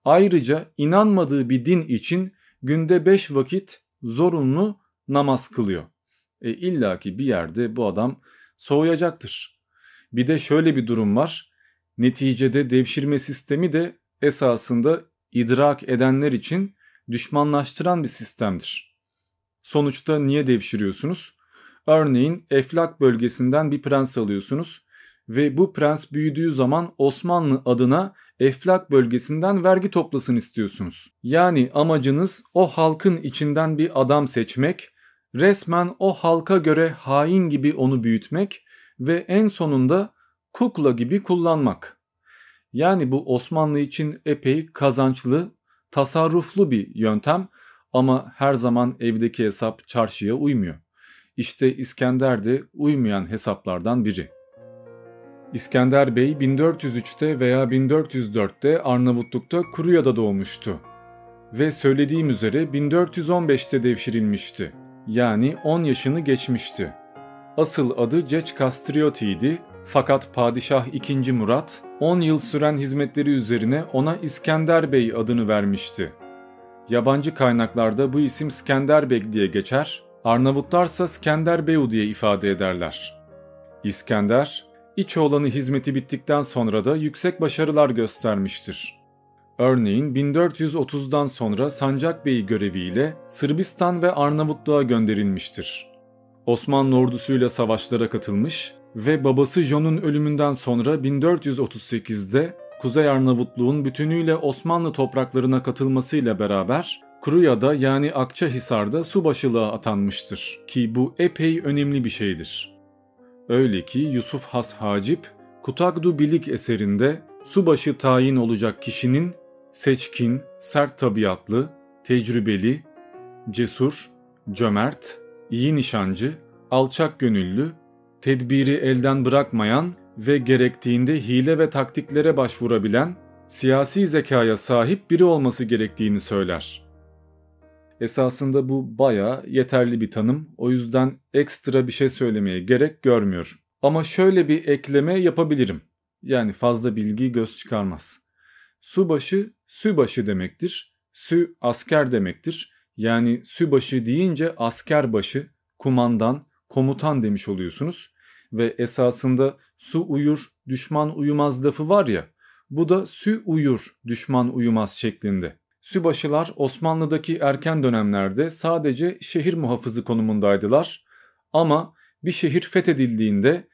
Ayrıca inanmadığı bir din için günde 5 vakit zorunlu namaz kılıyor. E illaki bir yerde bu adam soğuyacaktır. Bir de şöyle bir durum var. Neticede devşirme sistemi de esasında idrak edenler için düşmanlaştıran bir sistemdir. Sonuçta niye devşiriyorsunuz? Örneğin Eflak bölgesinden bir prens alıyorsunuz ve bu prens büyüdüğü zaman Osmanlı adına Eflak bölgesinden vergi toplasın istiyorsunuz. Yani amacınız o halkın içinden bir adam seçmek, resmen o halka göre hain gibi onu büyütmek ve en sonunda kukla gibi kullanmak. Yani bu Osmanlı için epey kazançlı, tasarruflu bir yöntem ama her zaman evdeki hesap çarşıya uymuyor. İşte İskender de uymayan hesaplardan biri. İskender Bey 1403'te veya 1404'te Arnavutluk'ta Kuruya'da doğmuştu ve söylediğim üzere 1415'te devşirilmişti. Yani 10 yaşını geçmişti. Asıl adı Ceç Castrioti idi fakat Padişah II. Murat 10 yıl süren hizmetleri üzerine ona İskender Bey adını vermişti. Yabancı kaynaklarda bu isim Skenderbeg diye geçer, Arnavutlarsa Skenderbeu diye ifade ederler. İskender, iç İçoğlan'ı hizmeti bittikten sonra da yüksek başarılar göstermiştir. Örneğin 1430'dan sonra Sancak Beyi göreviyle Sırbistan ve Arnavutluğa gönderilmiştir. Osmanlı ordusuyla savaşlara katılmış ve babası John'un ölümünden sonra 1438'de Kuzey Arnavutluğun bütünüyle Osmanlı topraklarına katılmasıyla beraber Kruya'da yani Akçahisar'da subaşılığa atanmıştır ki bu epey önemli bir şeydir. Öyle ki Yusuf Has Hacip, Kutagdu Bilik eserinde subaşı tayin olacak kişinin seçkin, sert tabiatlı, tecrübeli, cesur, cömert, iyi nişancı, alçak gönüllü, tedbiri elden bırakmayan ve gerektiğinde hile ve taktiklere başvurabilen, siyasi zekaya sahip biri olması gerektiğini söyler. Esasında bu baya yeterli bir tanım. O yüzden ekstra bir şey söylemeye gerek görmüyorum. Ama şöyle bir ekleme yapabilirim. Yani fazla bilgi göz çıkarmaz. Subaşı, sübaşı demektir. Sü asker demektir yani sübaşı deyince askerbaşı, kumandan, komutan demiş oluyorsunuz ve esasında su uyur düşman uyumaz lafı var ya bu da sü uyur düşman uyumaz şeklinde. Sübaşılar Osmanlı'daki erken dönemlerde sadece şehir muhafızı konumundaydılar ama bir şehir fethedildiğinde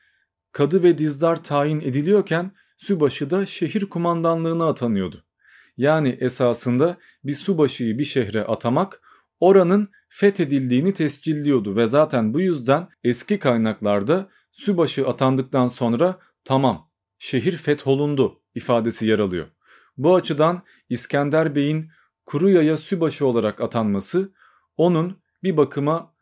kadı ve dizdar tayin ediliyorken sübaşı da şehir kumandanlığına atanıyordu. Yani esasında bir subaşıyı bir şehre atamak oranın fethedildiğini tescilliyordu ve zaten bu yüzden eski kaynaklarda Sübaşı atandıktan sonra tamam şehir fetholundu ifadesi yer alıyor. Bu açıdan İskender Bey'in Kuruya'ya Sübaşı olarak atanması onun bir bakıma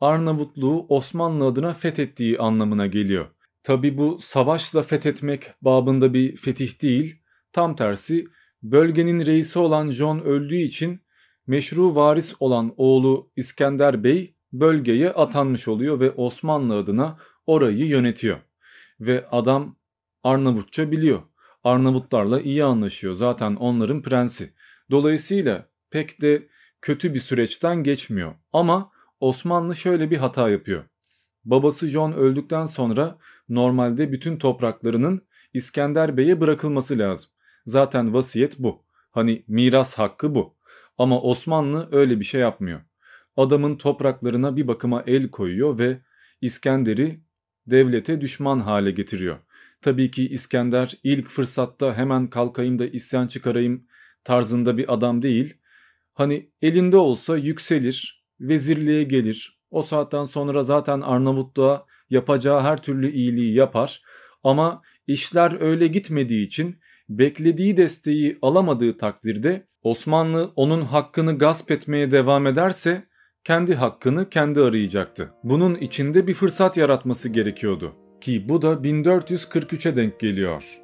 Arnavutluğu Osmanlı adına fethettiği anlamına geliyor. Tabi bu savaşla fethetmek babında bir fetih değil, tam tersi bölgenin reisi olan John öldüğü için meşru varis olan oğlu İskender Bey bölgeye atanmış oluyor ve Osmanlı adına orayı yönetiyor. Ve adam Arnavutça biliyor. Arnavutlarla iyi anlaşıyor zaten onların prensi. Dolayısıyla pek de kötü bir süreçten geçmiyor. Ama Osmanlı şöyle bir hata yapıyor. Babası John öldükten sonra normalde bütün topraklarının İskender Bey'e bırakılması lazım. Zaten vasiyet bu. Hani miras hakkı bu. Ama Osmanlı öyle bir şey yapmıyor. Adamın topraklarına bir bakıma el koyuyor ve İskender'i devlete düşman hale getiriyor. Tabii ki İskender ilk fırsatta hemen kalkayım da isyan çıkarayım tarzında bir adam değil. Hani elinde olsa yükselir, vezirliğe gelir. O saatten sonra zaten Arnavutluğa yapacağı her türlü iyiliği yapar. Ama işler öyle gitmediği için beklediği desteği alamadığı takdirde Osmanlı onun hakkını gasp etmeye devam ederse kendi hakkını kendi arayacaktı. Bunun içinde bir fırsat yaratması gerekiyordu ki bu da 1443'e denk geliyor.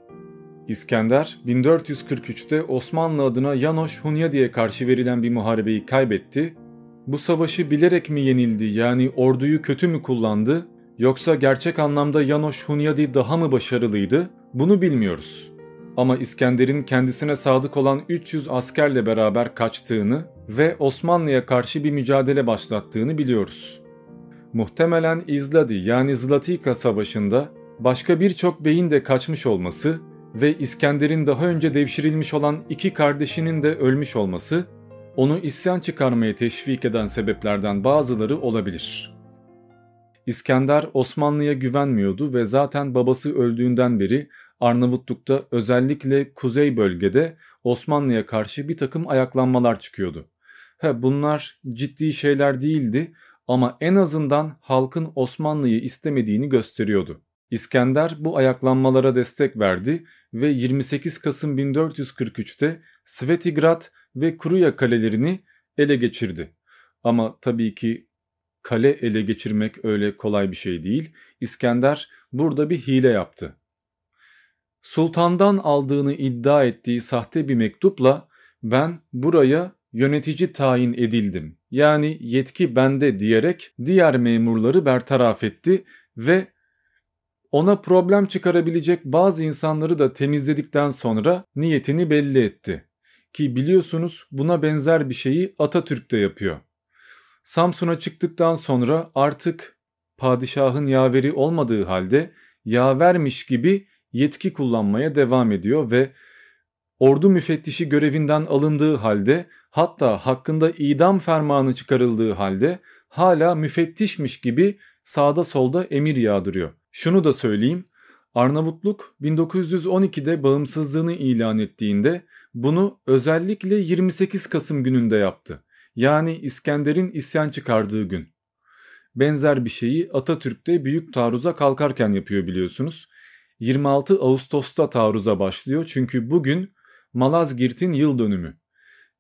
İskender 1443'te Osmanlı adına Yanoş diye karşı verilen bir muharebeyi kaybetti. Bu savaşı bilerek mi yenildi yani orduyu kötü mü kullandı yoksa gerçek anlamda Yanoş Hunyadi daha mı başarılıydı bunu bilmiyoruz ama İskender'in kendisine sadık olan 300 askerle beraber kaçtığını ve Osmanlı'ya karşı bir mücadele başlattığını biliyoruz. Muhtemelen İzladi yani Zlatika Savaşı'nda başka birçok beyin de kaçmış olması ve İskender'in daha önce devşirilmiş olan iki kardeşinin de ölmüş olması onu isyan çıkarmaya teşvik eden sebeplerden bazıları olabilir. İskender Osmanlı'ya güvenmiyordu ve zaten babası öldüğünden beri Arnavutluk'ta özellikle kuzey bölgede Osmanlı'ya karşı bir takım ayaklanmalar çıkıyordu. Ha, bunlar ciddi şeyler değildi ama en azından halkın Osmanlı'yı istemediğini gösteriyordu. İskender bu ayaklanmalara destek verdi ve 28 Kasım 1443'te Svetigrad ve Kruya kalelerini ele geçirdi. Ama tabii ki kale ele geçirmek öyle kolay bir şey değil. İskender burada bir hile yaptı sultandan aldığını iddia ettiği sahte bir mektupla ben buraya yönetici tayin edildim yani yetki bende diyerek diğer memurları bertaraf etti ve ona problem çıkarabilecek bazı insanları da temizledikten sonra niyetini belli etti. Ki biliyorsunuz buna benzer bir şeyi Atatürk de yapıyor. Samsun'a çıktıktan sonra artık padişahın yaveri olmadığı halde yavermiş gibi yetki kullanmaya devam ediyor ve ordu müfettişi görevinden alındığı halde hatta hakkında idam fermanı çıkarıldığı halde hala müfettişmiş gibi sağda solda emir yağdırıyor. Şunu da söyleyeyim Arnavutluk 1912'de bağımsızlığını ilan ettiğinde bunu özellikle 28 Kasım gününde yaptı. Yani İskender'in isyan çıkardığı gün. Benzer bir şeyi Atatürk'te büyük taarruza kalkarken yapıyor biliyorsunuz. 26 Ağustos'ta taarruza başlıyor çünkü bugün Malazgirt'in yıl dönümü.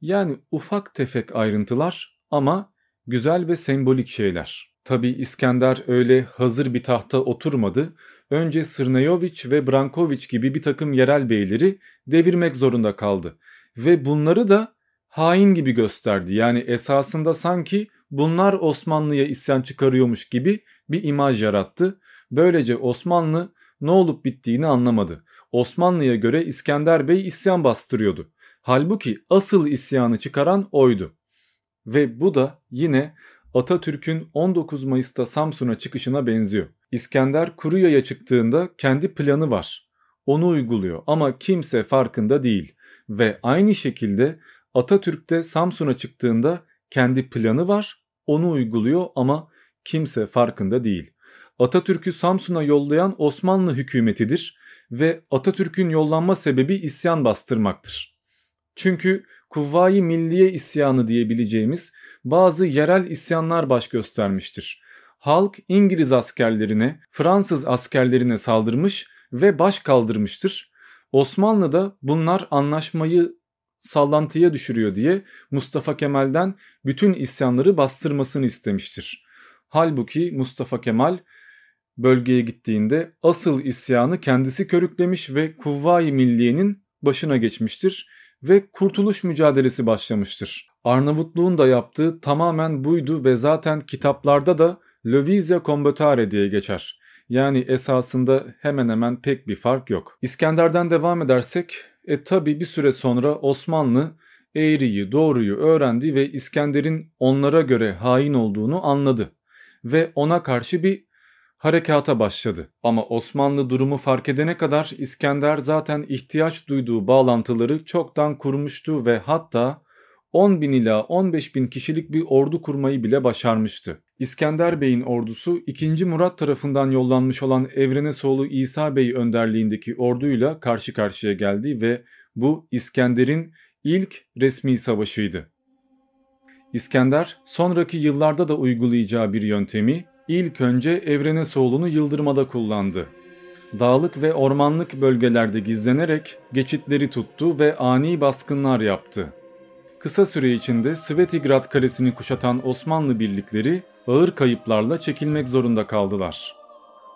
Yani ufak tefek ayrıntılar ama güzel ve sembolik şeyler. Tabi İskender öyle hazır bir tahta oturmadı. Önce Sırnayoviç ve Brankoviç gibi bir takım yerel beyleri devirmek zorunda kaldı. Ve bunları da hain gibi gösterdi. Yani esasında sanki bunlar Osmanlı'ya isyan çıkarıyormuş gibi bir imaj yarattı. Böylece Osmanlı ne olup bittiğini anlamadı. Osmanlı'ya göre İskender Bey isyan bastırıyordu. Halbuki asıl isyanı çıkaran oydu. Ve bu da yine Atatürk'ün 19 Mayıs'ta Samsun'a çıkışına benziyor. İskender Kuruya'ya çıktığında kendi planı var. Onu uyguluyor ama kimse farkında değil. Ve aynı şekilde Atatürk de Samsun'a çıktığında kendi planı var. Onu uyguluyor ama kimse farkında değil. Atatürk'ü Samsun'a yollayan Osmanlı hükümetidir ve Atatürk'ün yollanma sebebi isyan bastırmaktır. Çünkü Kuvvayi Milliye isyanı diyebileceğimiz bazı yerel isyanlar baş göstermiştir. Halk İngiliz askerlerine, Fransız askerlerine saldırmış ve baş kaldırmıştır. Osmanlı da bunlar anlaşmayı sallantıya düşürüyor diye Mustafa Kemal'den bütün isyanları bastırmasını istemiştir. Halbuki Mustafa Kemal bölgeye gittiğinde asıl isyanı kendisi körüklemiş ve Kuvvayi Milliye'nin başına geçmiştir ve kurtuluş mücadelesi başlamıştır. Arnavutluğun da yaptığı tamamen buydu ve zaten kitaplarda da Lövizya Combatare diye geçer. Yani esasında hemen hemen pek bir fark yok. İskender'den devam edersek e tabi bir süre sonra Osmanlı eğriyi doğruyu öğrendi ve İskender'in onlara göre hain olduğunu anladı ve ona karşı bir harekata başladı. Ama Osmanlı durumu fark edene kadar İskender zaten ihtiyaç duyduğu bağlantıları çoktan kurmuştu ve hatta 10 bin ila 15 bin kişilik bir ordu kurmayı bile başarmıştı. İskender Bey'in ordusu 2. Murat tarafından yollanmış olan Evrenesoğlu İsa Bey önderliğindeki orduyla karşı karşıya geldi ve bu İskender'in ilk resmi savaşıydı. İskender sonraki yıllarda da uygulayacağı bir yöntemi ilk önce evrene solunu yıldırmada kullandı. Dağlık ve ormanlık bölgelerde gizlenerek geçitleri tuttu ve ani baskınlar yaptı. Kısa süre içinde Svetigrad kalesini kuşatan Osmanlı birlikleri ağır kayıplarla çekilmek zorunda kaldılar.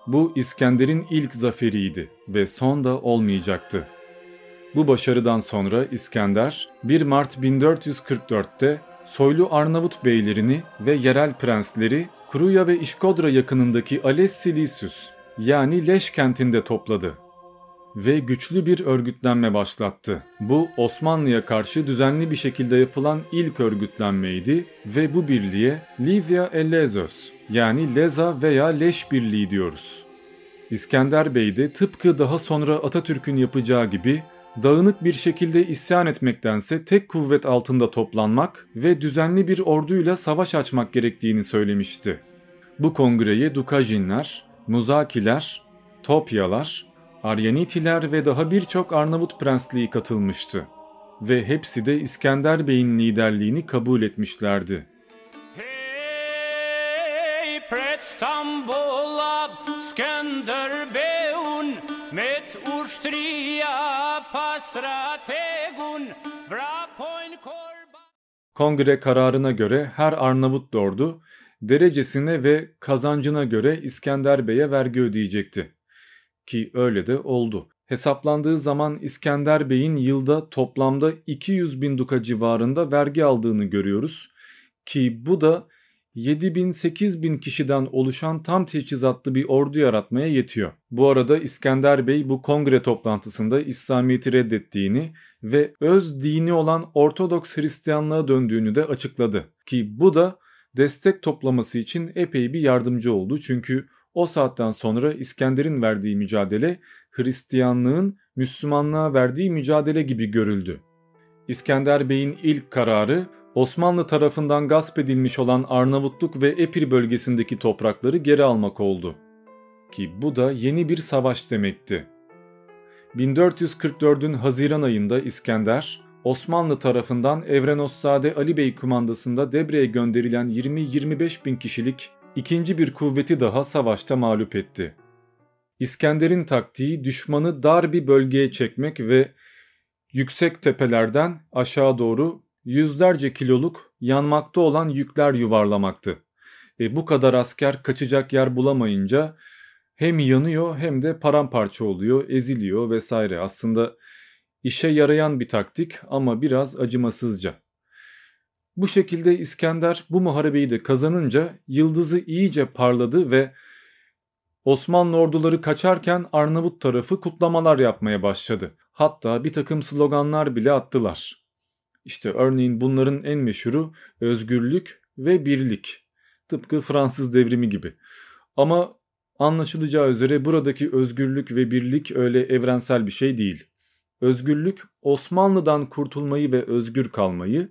Bu İskender'in ilk zaferiydi ve son da olmayacaktı. Bu başarıdan sonra İskender 1 Mart 1444'te soylu Arnavut beylerini ve yerel prensleri Kruya ve İşkodra yakınındaki Alessilisius yani Leş kentinde topladı ve güçlü bir örgütlenme başlattı. Bu Osmanlı'ya karşı düzenli bir şekilde yapılan ilk örgütlenmeydi ve bu birliğe Livia Elezos yani Leza veya Leş Birliği diyoruz. İskender Bey de tıpkı daha sonra Atatürk'ün yapacağı gibi Dağınık bir şekilde isyan etmektense tek kuvvet altında toplanmak ve düzenli bir orduyla savaş açmak gerektiğini söylemişti. Bu kongreye Dukajinler, Muzakiler, Topyalar, Aryanitiler ve daha birçok Arnavut prensliği katılmıştı ve hepsi de İskender Bey'in liderliğini kabul etmişlerdi. Hey, İskender Kongre kararına göre her Arnavut lordu derecesine ve kazancına göre İskender Bey'e vergi ödeyecekti. Ki öyle de oldu. Hesaplandığı zaman İskender Bey'in yılda toplamda 200 bin duka civarında vergi aldığını görüyoruz. Ki bu da 7 bin-8 bin kişiden oluşan tam teçhizatlı bir ordu yaratmaya yetiyor. Bu arada İskender Bey bu kongre toplantısında İslamiyet'i reddettiğini ve öz dini olan Ortodoks Hristiyanlığa döndüğünü de açıkladı. Ki bu da destek toplaması için epey bir yardımcı oldu çünkü o saatten sonra İskender'in verdiği mücadele Hristiyanlığın Müslümanlığa verdiği mücadele gibi görüldü. İskender Bey'in ilk kararı Osmanlı tarafından gasp edilmiş olan Arnavutluk ve Epir bölgesindeki toprakları geri almak oldu. Ki bu da yeni bir savaş demekti. 1444'ün Haziran ayında İskender, Osmanlı tarafından Evrenossade Ali Bey kumandasında Debre'ye gönderilen 20-25 bin kişilik ikinci bir kuvveti daha savaşta mağlup etti. İskender'in taktiği düşmanı dar bir bölgeye çekmek ve yüksek tepelerden aşağı doğru yüzlerce kiloluk yanmakta olan yükler yuvarlamaktı. E, bu kadar asker kaçacak yer bulamayınca hem yanıyor hem de paramparça oluyor, eziliyor vesaire. Aslında işe yarayan bir taktik ama biraz acımasızca. Bu şekilde İskender bu muharebeyi de kazanınca yıldızı iyice parladı ve Osmanlı orduları kaçarken Arnavut tarafı kutlamalar yapmaya başladı. Hatta bir takım sloganlar bile attılar. İşte örneğin bunların en meşhuru özgürlük ve birlik. Tıpkı Fransız devrimi gibi. Ama anlaşılacağı üzere buradaki özgürlük ve birlik öyle evrensel bir şey değil. Özgürlük Osmanlı'dan kurtulmayı ve özgür kalmayı,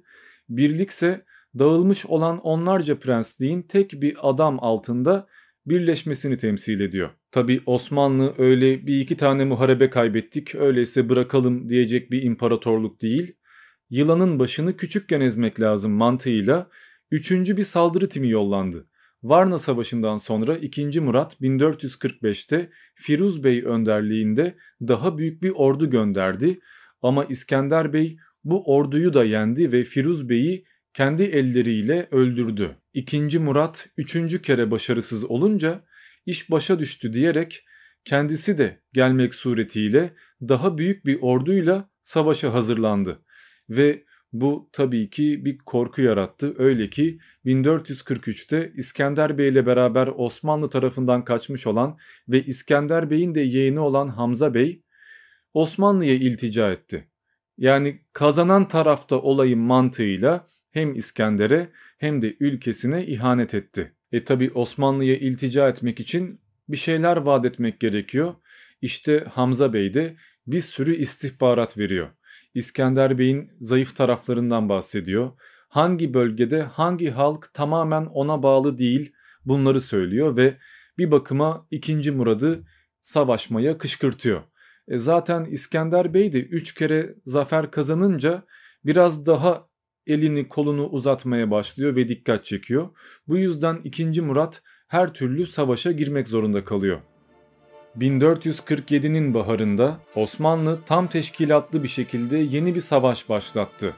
birlikse dağılmış olan onlarca prensliğin tek bir adam altında birleşmesini temsil ediyor. Tabi Osmanlı öyle bir iki tane muharebe kaybettik öyleyse bırakalım diyecek bir imparatorluk değil yılanın başını küçükken ezmek lazım mantığıyla üçüncü bir saldırı timi yollandı. Varna Savaşı'ndan sonra 2. Murat 1445'te Firuz Bey önderliğinde daha büyük bir ordu gönderdi ama İskender Bey bu orduyu da yendi ve Firuz Bey'i kendi elleriyle öldürdü. 2. Murat 3. kere başarısız olunca iş başa düştü diyerek kendisi de gelmek suretiyle daha büyük bir orduyla savaşa hazırlandı ve bu tabii ki bir korku yarattı. Öyle ki 1443'te İskender Bey ile beraber Osmanlı tarafından kaçmış olan ve İskender Bey'in de yeğeni olan Hamza Bey Osmanlı'ya iltica etti. Yani kazanan tarafta olayın mantığıyla hem İskender'e hem de ülkesine ihanet etti. E tabi Osmanlı'ya iltica etmek için bir şeyler vaat etmek gerekiyor. İşte Hamza Bey de bir sürü istihbarat veriyor. İskender Bey'in zayıf taraflarından bahsediyor. Hangi bölgede hangi halk tamamen ona bağlı değil bunları söylüyor ve bir bakıma ikinci Murad'ı savaşmaya kışkırtıyor. E zaten İskender Bey de 3 kere zafer kazanınca biraz daha elini kolunu uzatmaya başlıyor ve dikkat çekiyor. Bu yüzden 2. Murat her türlü savaşa girmek zorunda kalıyor. 1447'nin baharında Osmanlı tam teşkilatlı bir şekilde yeni bir savaş başlattı.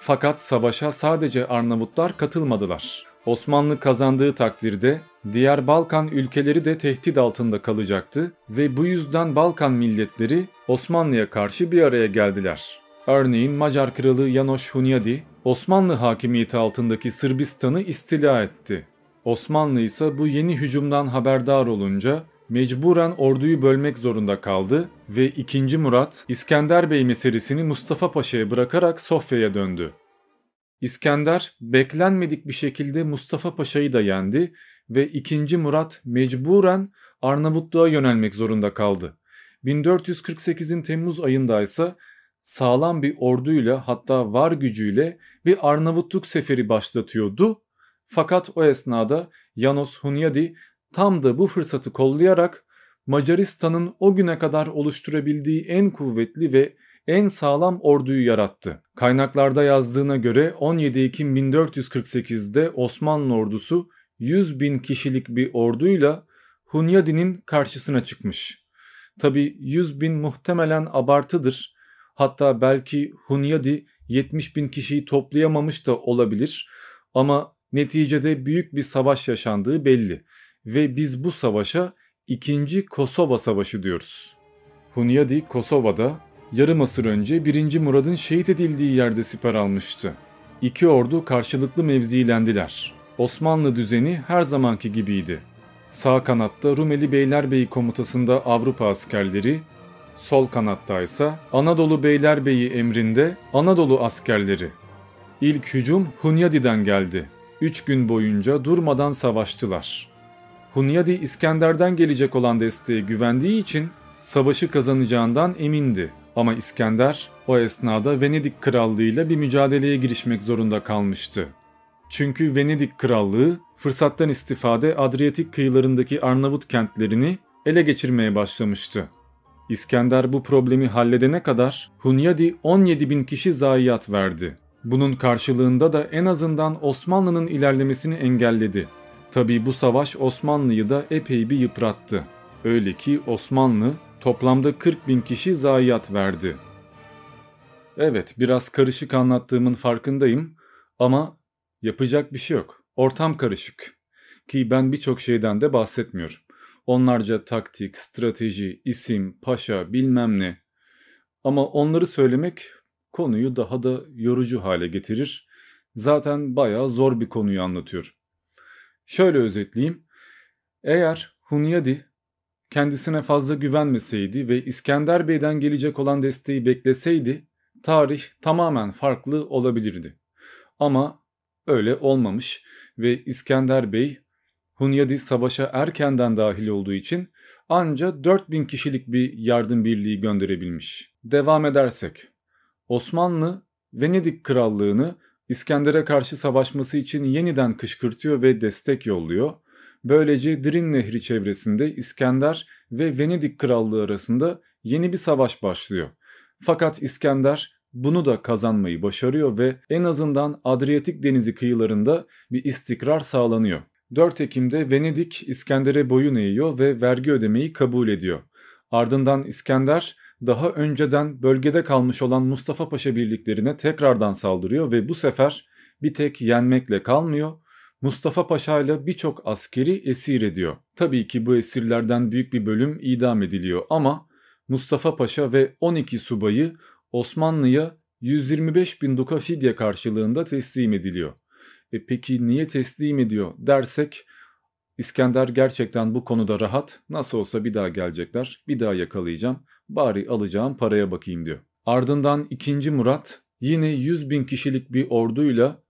Fakat savaşa sadece Arnavutlar katılmadılar. Osmanlı kazandığı takdirde diğer Balkan ülkeleri de tehdit altında kalacaktı ve bu yüzden Balkan milletleri Osmanlı'ya karşı bir araya geldiler. Örneğin Macar kralı Janosch Hunyadi Osmanlı hakimiyeti altındaki Sırbistan'ı istila etti. Osmanlı ise bu yeni hücumdan haberdar olunca mecburen orduyu bölmek zorunda kaldı ve 2. Murat İskender Bey meselesini Mustafa Paşa'ya bırakarak Sofya'ya döndü. İskender beklenmedik bir şekilde Mustafa Paşa'yı da yendi ve 2. Murat mecburen Arnavutluğa yönelmek zorunda kaldı. 1448'in Temmuz ayında ise sağlam bir orduyla hatta var gücüyle bir Arnavutluk seferi başlatıyordu. Fakat o esnada Janos Hunyadi tam da bu fırsatı kollayarak Macaristan'ın o güne kadar oluşturabildiği en kuvvetli ve en sağlam orduyu yarattı. Kaynaklarda yazdığına göre 17 Ekim 1448'de Osmanlı ordusu 100 bin kişilik bir orduyla Hunyadi'nin karşısına çıkmış. Tabi 100 bin muhtemelen abartıdır. Hatta belki Hunyadi 70 bin kişiyi toplayamamış da olabilir ama neticede büyük bir savaş yaşandığı belli ve biz bu savaşa 2. Kosova Savaşı diyoruz. Hunyadi Kosova'da yarım asır önce 1. Murad'ın şehit edildiği yerde siper almıştı. İki ordu karşılıklı mevzilendiler. Osmanlı düzeni her zamanki gibiydi. Sağ kanatta Rumeli Beylerbeyi komutasında Avrupa askerleri, sol kanatta ise Anadolu Beylerbeyi emrinde Anadolu askerleri. İlk hücum Hunyadi'den geldi. Üç gün boyunca durmadan savaştılar. Hunyadi İskender'den gelecek olan desteğe güvendiği için savaşı kazanacağından emindi. Ama İskender o esnada Venedik Krallığı'yla bir mücadeleye girişmek zorunda kalmıştı. Çünkü Venedik Krallığı fırsattan istifade Adriyatik kıyılarındaki Arnavut kentlerini ele geçirmeye başlamıştı. İskender bu problemi halledene kadar Hunyadi 17 bin kişi zayiat verdi. Bunun karşılığında da en azından Osmanlı'nın ilerlemesini engelledi. Tabi bu savaş Osmanlı'yı da epey bir yıprattı. Öyle ki Osmanlı toplamda 40 bin kişi zayiat verdi. Evet biraz karışık anlattığımın farkındayım ama yapacak bir şey yok. Ortam karışık ki ben birçok şeyden de bahsetmiyorum. Onlarca taktik, strateji, isim, paşa bilmem ne. Ama onları söylemek konuyu daha da yorucu hale getirir. Zaten bayağı zor bir konuyu anlatıyorum. Şöyle özetleyeyim. Eğer Hunyadi kendisine fazla güvenmeseydi ve İskender Bey'den gelecek olan desteği bekleseydi tarih tamamen farklı olabilirdi. Ama öyle olmamış ve İskender Bey Hunyadi savaşa erkenden dahil olduğu için anca 4000 kişilik bir yardım birliği gönderebilmiş. Devam edersek Osmanlı Venedik Krallığını İskender'e karşı savaşması için yeniden kışkırtıyor ve destek yolluyor. Böylece Drin Nehri çevresinde İskender ve Venedik Krallığı arasında yeni bir savaş başlıyor. Fakat İskender bunu da kazanmayı başarıyor ve en azından Adriyatik Denizi kıyılarında bir istikrar sağlanıyor. 4 Ekim'de Venedik İskender'e boyun eğiyor ve vergi ödemeyi kabul ediyor. Ardından İskender daha önceden bölgede kalmış olan Mustafa Paşa birliklerine tekrardan saldırıyor ve bu sefer bir tek yenmekle kalmıyor. Mustafa Paşa ile birçok askeri esir ediyor. Tabii ki bu esirlerden büyük bir bölüm idam ediliyor ama Mustafa Paşa ve 12 subayı Osmanlı'ya 125 bin duka fidye karşılığında teslim ediliyor. E peki niye teslim ediyor dersek İskender gerçekten bu konuda rahat. Nasıl olsa bir daha gelecekler, bir daha yakalayacağım bari alacağım paraya bakayım diyor. Ardından 2. Murat yine 100 bin kişilik bir orduyla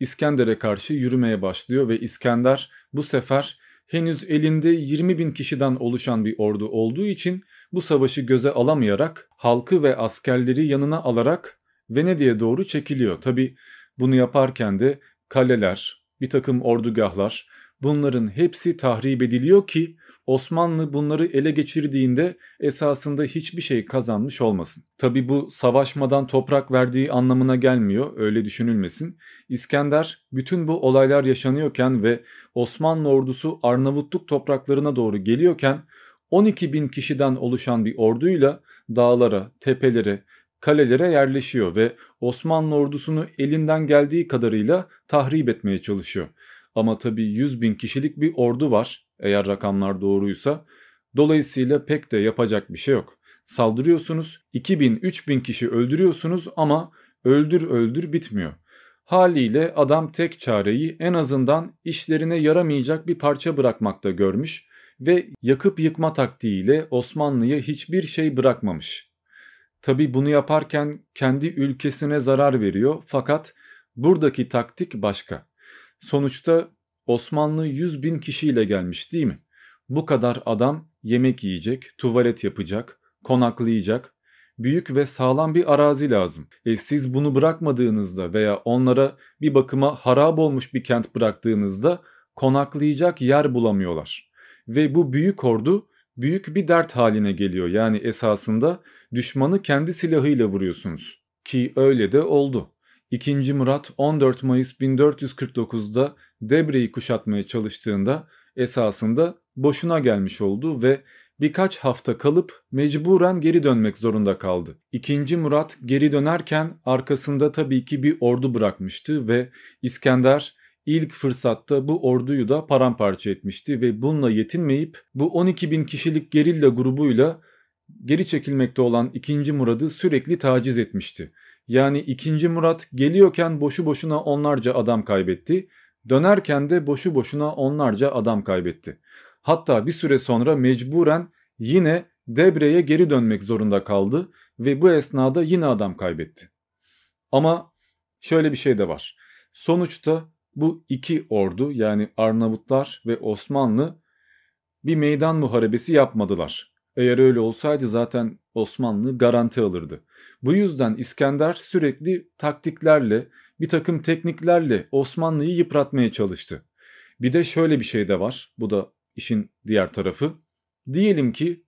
İskender'e karşı yürümeye başlıyor ve İskender bu sefer henüz elinde 20 bin kişiden oluşan bir ordu olduğu için bu savaşı göze alamayarak halkı ve askerleri yanına alarak Venedik'e doğru çekiliyor. Tabi bunu yaparken de kaleler, bir takım ordugahlar bunların hepsi tahrip ediliyor ki Osmanlı bunları ele geçirdiğinde esasında hiçbir şey kazanmış olmasın. Tabi bu savaşmadan toprak verdiği anlamına gelmiyor öyle düşünülmesin. İskender bütün bu olaylar yaşanıyorken ve Osmanlı ordusu Arnavutluk topraklarına doğru geliyorken 12 bin kişiden oluşan bir orduyla dağlara, tepelere, kalelere yerleşiyor ve Osmanlı ordusunu elinden geldiği kadarıyla tahrip etmeye çalışıyor. Ama tabii 100 bin kişilik bir ordu var eğer rakamlar doğruysa. Dolayısıyla pek de yapacak bir şey yok. Saldırıyorsunuz 2000-3000 kişi öldürüyorsunuz ama öldür öldür bitmiyor. Haliyle adam tek çareyi en azından işlerine yaramayacak bir parça bırakmakta görmüş ve yakıp yıkma taktiğiyle Osmanlı'ya hiçbir şey bırakmamış. Tabi bunu yaparken kendi ülkesine zarar veriyor fakat buradaki taktik başka. Sonuçta Osmanlı 100 bin kişiyle gelmiş değil mi? Bu kadar adam yemek yiyecek, tuvalet yapacak, konaklayacak, büyük ve sağlam bir arazi lazım. E siz bunu bırakmadığınızda veya onlara bir bakıma harap olmuş bir kent bıraktığınızda konaklayacak yer bulamıyorlar. Ve bu büyük ordu büyük bir dert haline geliyor. Yani esasında düşmanı kendi silahıyla vuruyorsunuz. Ki öyle de oldu. 2. Murat 14 Mayıs 1449'da Debre'yi kuşatmaya çalıştığında esasında boşuna gelmiş oldu ve birkaç hafta kalıp mecburen geri dönmek zorunda kaldı. 2. Murat geri dönerken arkasında tabii ki bir ordu bırakmıştı ve İskender ilk fırsatta bu orduyu da paramparça etmişti ve bununla yetinmeyip bu 12 bin kişilik gerilla grubuyla geri çekilmekte olan 2. Murad'ı sürekli taciz etmişti yani 2. Murat geliyorken boşu boşuna onlarca adam kaybetti, dönerken de boşu boşuna onlarca adam kaybetti. Hatta bir süre sonra mecburen yine Debre'ye geri dönmek zorunda kaldı ve bu esnada yine adam kaybetti. Ama şöyle bir şey de var. Sonuçta bu iki ordu yani Arnavutlar ve Osmanlı bir meydan muharebesi yapmadılar. Eğer öyle olsaydı zaten Osmanlı garanti alırdı. Bu yüzden İskender sürekli taktiklerle, bir takım tekniklerle Osmanlı'yı yıpratmaya çalıştı. Bir de şöyle bir şey de var. Bu da işin diğer tarafı. Diyelim ki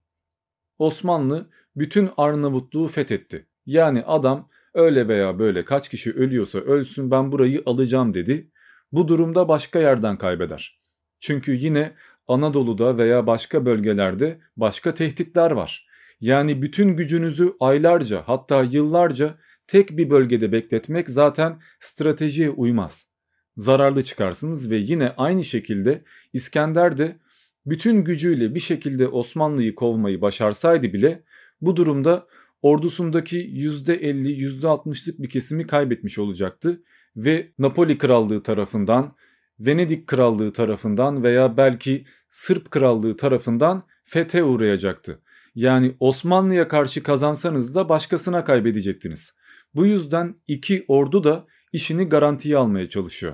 Osmanlı bütün Arnavutluğu fethetti. Yani adam öyle veya böyle kaç kişi ölüyorsa ölsün ben burayı alacağım dedi. Bu durumda başka yerden kaybeder. Çünkü yine Anadolu'da veya başka bölgelerde başka tehditler var. Yani bütün gücünüzü aylarca hatta yıllarca tek bir bölgede bekletmek zaten stratejiye uymaz. Zararlı çıkarsınız ve yine aynı şekilde İskender de bütün gücüyle bir şekilde Osmanlı'yı kovmayı başarsaydı bile bu durumda ordusundaki %50 %60'lık bir kesimi kaybetmiş olacaktı ve Napoli Krallığı tarafından, Venedik Krallığı tarafından veya belki Sırp Krallığı tarafından fethe uğrayacaktı. Yani Osmanlı'ya karşı kazansanız da başkasına kaybedecektiniz. Bu yüzden iki ordu da işini garantiye almaya çalışıyor.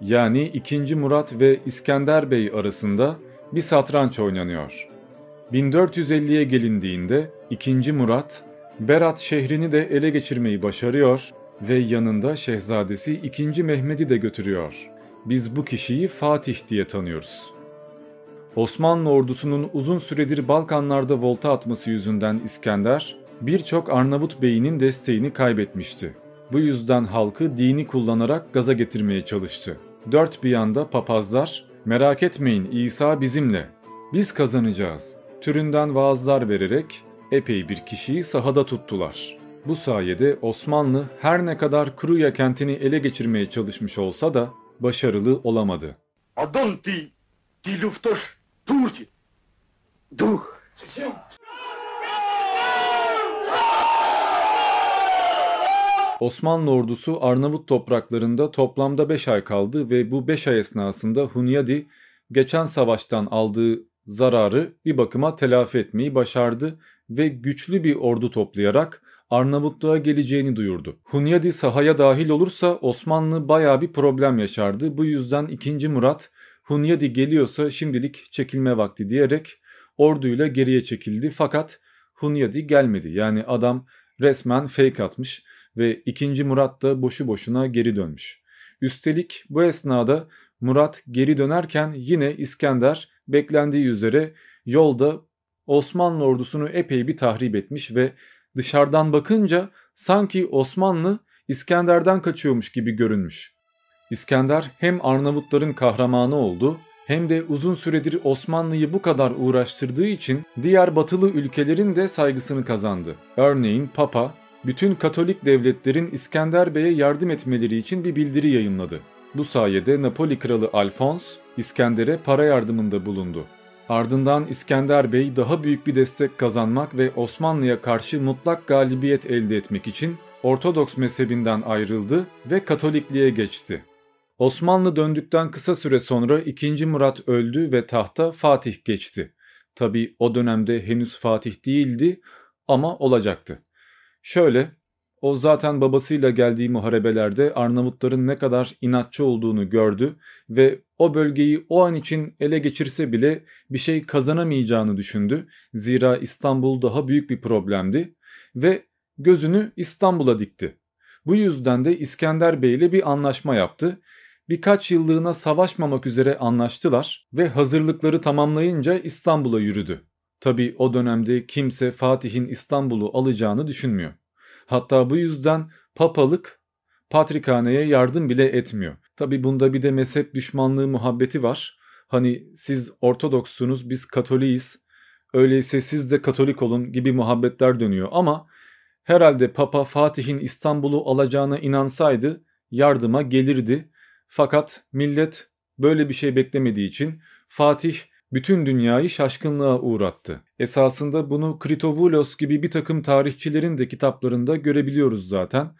Yani 2. Murat ve İskender Bey arasında bir satranç oynanıyor. 1450'ye gelindiğinde 2. Murat Berat şehrini de ele geçirmeyi başarıyor ve yanında şehzadesi 2. Mehmet'i de götürüyor. Biz bu kişiyi Fatih diye tanıyoruz. Osmanlı ordusunun uzun süredir Balkanlarda volta atması yüzünden İskender, birçok Arnavut beyinin desteğini kaybetmişti. Bu yüzden halkı dini kullanarak gaza getirmeye çalıştı. Dört bir yanda papazlar, merak etmeyin İsa bizimle, biz kazanacağız türünden vaazlar vererek epey bir kişiyi sahada tuttular. Bu sayede Osmanlı her ne kadar Kruya kentini ele geçirmeye çalışmış olsa da başarılı olamadı. Adonti, die Luft durch Turci! Duh! Osmanlı ordusu Arnavut topraklarında toplamda 5 ay kaldı ve bu 5 ay esnasında Hunyadi geçen savaştan aldığı zararı bir bakıma telafi etmeyi başardı ve güçlü bir ordu toplayarak Arnavutluğa geleceğini duyurdu. Hunyadi sahaya dahil olursa Osmanlı baya bir problem yaşardı. Bu yüzden 2. Murat Hunyadi geliyorsa şimdilik çekilme vakti diyerek orduyla geriye çekildi fakat Hunyadi gelmedi. Yani adam resmen fake atmış ve 2. Murat da boşu boşuna geri dönmüş. Üstelik bu esnada Murat geri dönerken yine İskender beklendiği üzere yolda Osmanlı ordusunu epey bir tahrip etmiş ve dışarıdan bakınca sanki Osmanlı İskender'den kaçıyormuş gibi görünmüş. İskender hem Arnavutların kahramanı oldu hem de uzun süredir Osmanlı'yı bu kadar uğraştırdığı için diğer batılı ülkelerin de saygısını kazandı. Örneğin Papa, bütün Katolik devletlerin İskender Bey'e yardım etmeleri için bir bildiri yayınladı. Bu sayede Napoli kralı Alfons, İskender'e para yardımında bulundu. Ardından İskender Bey daha büyük bir destek kazanmak ve Osmanlı'ya karşı mutlak galibiyet elde etmek için Ortodoks mezhebinden ayrıldı ve Katolikliğe geçti. Osmanlı döndükten kısa süre sonra 2. Murat öldü ve tahta Fatih geçti. Tabi o dönemde henüz Fatih değildi ama olacaktı. Şöyle, o zaten babasıyla geldiği muharebelerde Arnavutların ne kadar inatçı olduğunu gördü ve o bölgeyi o an için ele geçirse bile bir şey kazanamayacağını düşündü. Zira İstanbul daha büyük bir problemdi ve gözünü İstanbul'a dikti. Bu yüzden de İskender Bey ile bir anlaşma yaptı birkaç yıllığına savaşmamak üzere anlaştılar ve hazırlıkları tamamlayınca İstanbul'a yürüdü. Tabi o dönemde kimse Fatih'in İstanbul'u alacağını düşünmüyor. Hatta bu yüzden papalık patrikhaneye yardım bile etmiyor. Tabi bunda bir de mezhep düşmanlığı muhabbeti var. Hani siz Ortodoksunuz biz Katoliyiz öyleyse siz de Katolik olun gibi muhabbetler dönüyor ama herhalde Papa Fatih'in İstanbul'u alacağına inansaydı yardıma gelirdi fakat millet böyle bir şey beklemediği için Fatih bütün dünyayı şaşkınlığa uğrattı. Esasında bunu Kritovulos gibi bir takım tarihçilerin de kitaplarında görebiliyoruz zaten.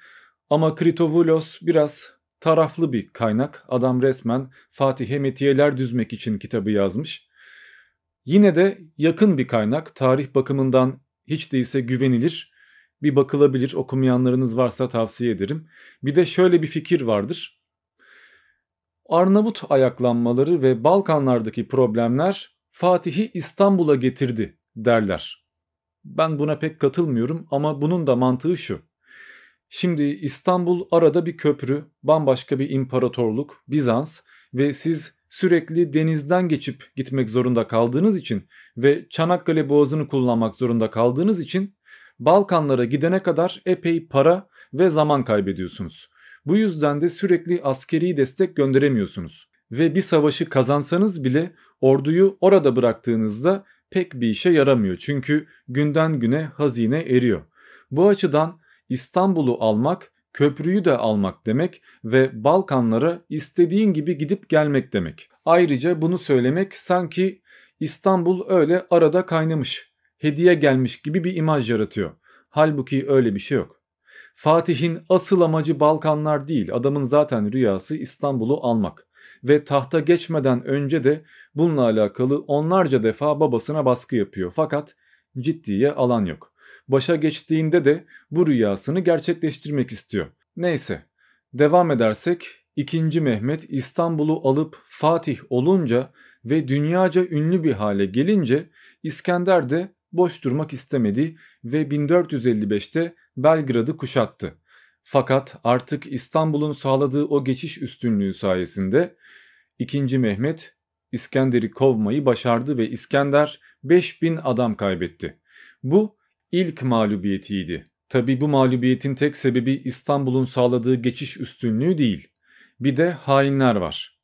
Ama Kritovulos biraz taraflı bir kaynak. Adam resmen Fatih'e metiyeler düzmek için kitabı yazmış. Yine de yakın bir kaynak. Tarih bakımından hiç değilse güvenilir. Bir bakılabilir okumayanlarınız varsa tavsiye ederim. Bir de şöyle bir fikir vardır. Arnavut ayaklanmaları ve Balkanlardaki problemler Fatih'i İstanbul'a getirdi derler. Ben buna pek katılmıyorum ama bunun da mantığı şu. Şimdi İstanbul arada bir köprü, bambaşka bir imparatorluk, Bizans ve siz sürekli denizden geçip gitmek zorunda kaldığınız için ve Çanakkale Boğazı'nı kullanmak zorunda kaldığınız için Balkanlara gidene kadar epey para ve zaman kaybediyorsunuz. Bu yüzden de sürekli askeri destek gönderemiyorsunuz. Ve bir savaşı kazansanız bile orduyu orada bıraktığınızda pek bir işe yaramıyor. Çünkü günden güne hazine eriyor. Bu açıdan İstanbul'u almak, köprüyü de almak demek ve Balkanlara istediğin gibi gidip gelmek demek. Ayrıca bunu söylemek sanki İstanbul öyle arada kaynamış, hediye gelmiş gibi bir imaj yaratıyor. Halbuki öyle bir şey yok. Fatih'in asıl amacı Balkanlar değil, adamın zaten rüyası İstanbul'u almak ve tahta geçmeden önce de bununla alakalı onlarca defa babasına baskı yapıyor fakat ciddiye alan yok. Başa geçtiğinde de bu rüyasını gerçekleştirmek istiyor. Neyse, devam edersek 2. Mehmet İstanbul'u alıp Fatih olunca ve dünyaca ünlü bir hale gelince İskender de boş durmak istemedi ve 1455'te Belgrad'ı kuşattı. Fakat artık İstanbul'un sağladığı o geçiş üstünlüğü sayesinde 2. Mehmet İskender'i kovmayı başardı ve İskender 5000 adam kaybetti. Bu ilk mağlubiyetiydi. Tabi bu mağlubiyetin tek sebebi İstanbul'un sağladığı geçiş üstünlüğü değil. Bir de hainler var.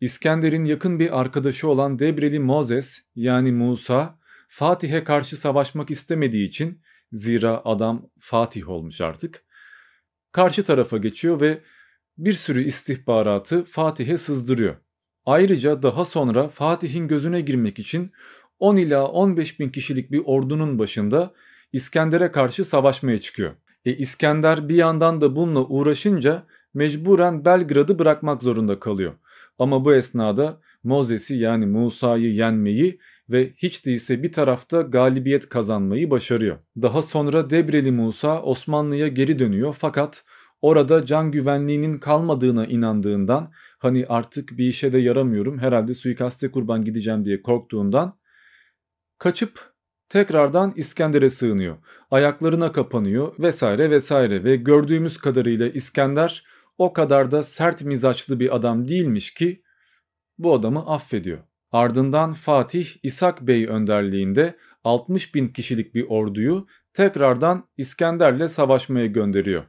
İskender'in yakın bir arkadaşı olan Debreli Mozes yani Musa, Fatih'e karşı savaşmak istemediği için Zira adam Fatih olmuş artık. Karşı tarafa geçiyor ve bir sürü istihbaratı Fatih'e sızdırıyor. Ayrıca daha sonra Fatih'in gözüne girmek için 10 ila 15 bin kişilik bir ordunun başında İskender'e karşı savaşmaya çıkıyor. E İskender bir yandan da bununla uğraşınca mecburen Belgrad'ı bırakmak zorunda kalıyor. Ama bu esnada Mosesi yani Musa'yı yenmeyi ve hiç değilse bir tarafta galibiyet kazanmayı başarıyor. Daha sonra Debreli Musa Osmanlı'ya geri dönüyor fakat orada can güvenliğinin kalmadığına inandığından hani artık bir işe de yaramıyorum herhalde suikaste kurban gideceğim diye korktuğundan kaçıp tekrardan İskender'e sığınıyor. Ayaklarına kapanıyor vesaire vesaire ve gördüğümüz kadarıyla İskender o kadar da sert mizaçlı bir adam değilmiş ki bu adamı affediyor. Ardından Fatih İshak Bey önderliğinde 60 bin kişilik bir orduyu tekrardan İskender'le savaşmaya gönderiyor.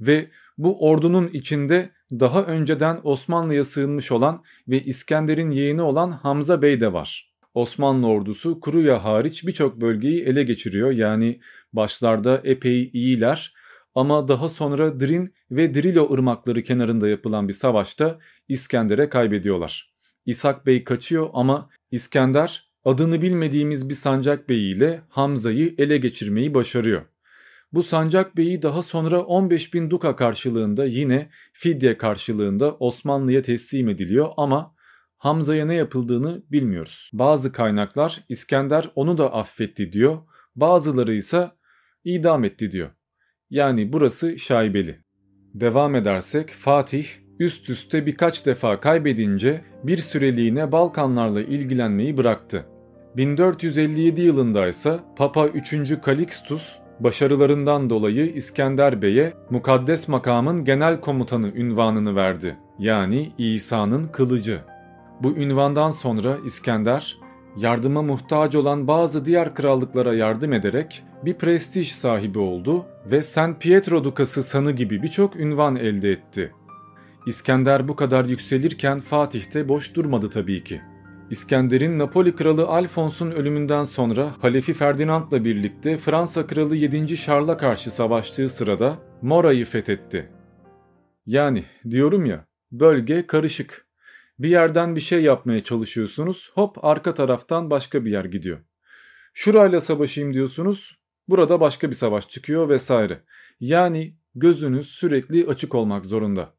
Ve bu ordunun içinde daha önceden Osmanlı'ya sığınmış olan ve İskender'in yeğeni olan Hamza Bey de var. Osmanlı ordusu Kuruya hariç birçok bölgeyi ele geçiriyor. Yani başlarda epey iyiler ama daha sonra Drin ve Drilo ırmakları kenarında yapılan bir savaşta İskender'e kaybediyorlar. İshak Bey kaçıyor ama İskender adını bilmediğimiz bir Sancak Bey ile Hamza'yı ele geçirmeyi başarıyor. Bu Sancak Bey'i daha sonra 15 bin duka karşılığında yine fidye karşılığında Osmanlı'ya teslim ediliyor ama Hamza'ya ne yapıldığını bilmiyoruz. Bazı kaynaklar İskender onu da affetti diyor, bazıları ise idam etti diyor. Yani burası şaibeli. Devam edersek Fatih üst üste birkaç defa kaybedince bir süreliğine Balkanlarla ilgilenmeyi bıraktı. 1457 yılında ise Papa 3. Calixtus başarılarından dolayı İskender Bey'e mukaddes makamın genel komutanı ünvanını verdi. Yani İsa'nın kılıcı. Bu ünvandan sonra İskender yardıma muhtaç olan bazı diğer krallıklara yardım ederek bir prestij sahibi oldu ve San Pietro Dukası sanı gibi birçok ünvan elde etti. İskender bu kadar yükselirken Fatih de boş durmadı tabii ki. İskender'in Napoli kralı Alfons'un ölümünden sonra Halefi Ferdinand'la birlikte Fransa kralı 7. Charles'a karşı savaştığı sırada Mora'yı fethetti. Yani diyorum ya bölge karışık. Bir yerden bir şey yapmaya çalışıyorsunuz hop arka taraftan başka bir yer gidiyor. Şurayla savaşayım diyorsunuz burada başka bir savaş çıkıyor vesaire. Yani gözünüz sürekli açık olmak zorunda.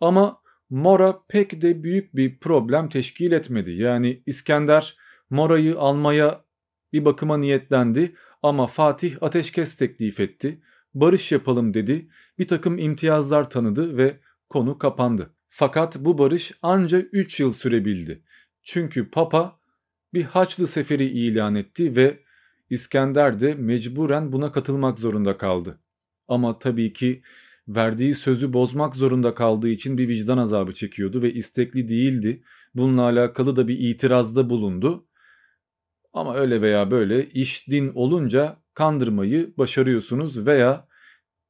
Ama Mora pek de büyük bir problem teşkil etmedi. Yani İskender Mora'yı almaya bir bakıma niyetlendi ama Fatih ateşkes teklif etti. Barış yapalım dedi. Bir takım imtiyazlar tanıdı ve konu kapandı. Fakat bu barış anca 3 yıl sürebildi. Çünkü Papa bir Haçlı seferi ilan etti ve İskender de mecburen buna katılmak zorunda kaldı. Ama tabii ki verdiği sözü bozmak zorunda kaldığı için bir vicdan azabı çekiyordu ve istekli değildi. Bununla alakalı da bir itirazda bulundu. Ama öyle veya böyle iş din olunca kandırmayı başarıyorsunuz veya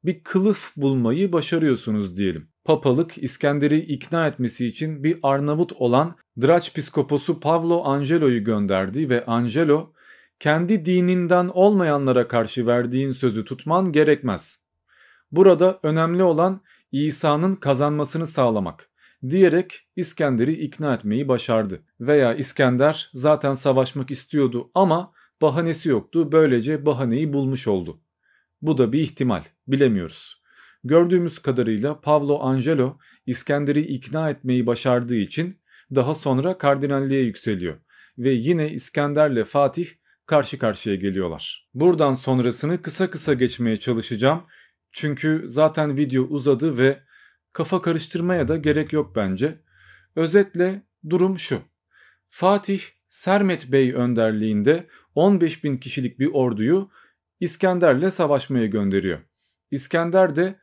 bir kılıf bulmayı başarıyorsunuz diyelim. Papalık İskender'i ikna etmesi için bir Arnavut olan Draç Piskoposu Pavlo Angelo'yu gönderdi ve Angelo kendi dininden olmayanlara karşı verdiğin sözü tutman gerekmez. Burada önemli olan İsa'nın kazanmasını sağlamak diyerek İskender'i ikna etmeyi başardı. Veya İskender zaten savaşmak istiyordu ama bahanesi yoktu. Böylece bahaneyi bulmuş oldu. Bu da bir ihtimal. Bilemiyoruz. Gördüğümüz kadarıyla Pablo Angelo İskender'i ikna etmeyi başardığı için daha sonra kardinalliğe yükseliyor ve yine İskender'le Fatih karşı karşıya geliyorlar. Buradan sonrasını kısa kısa geçmeye çalışacağım çünkü zaten video uzadı ve kafa karıştırmaya da gerek yok bence. Özetle durum şu. Fatih Sermet Bey önderliğinde 15 bin kişilik bir orduyu İskender'le savaşmaya gönderiyor. İskender de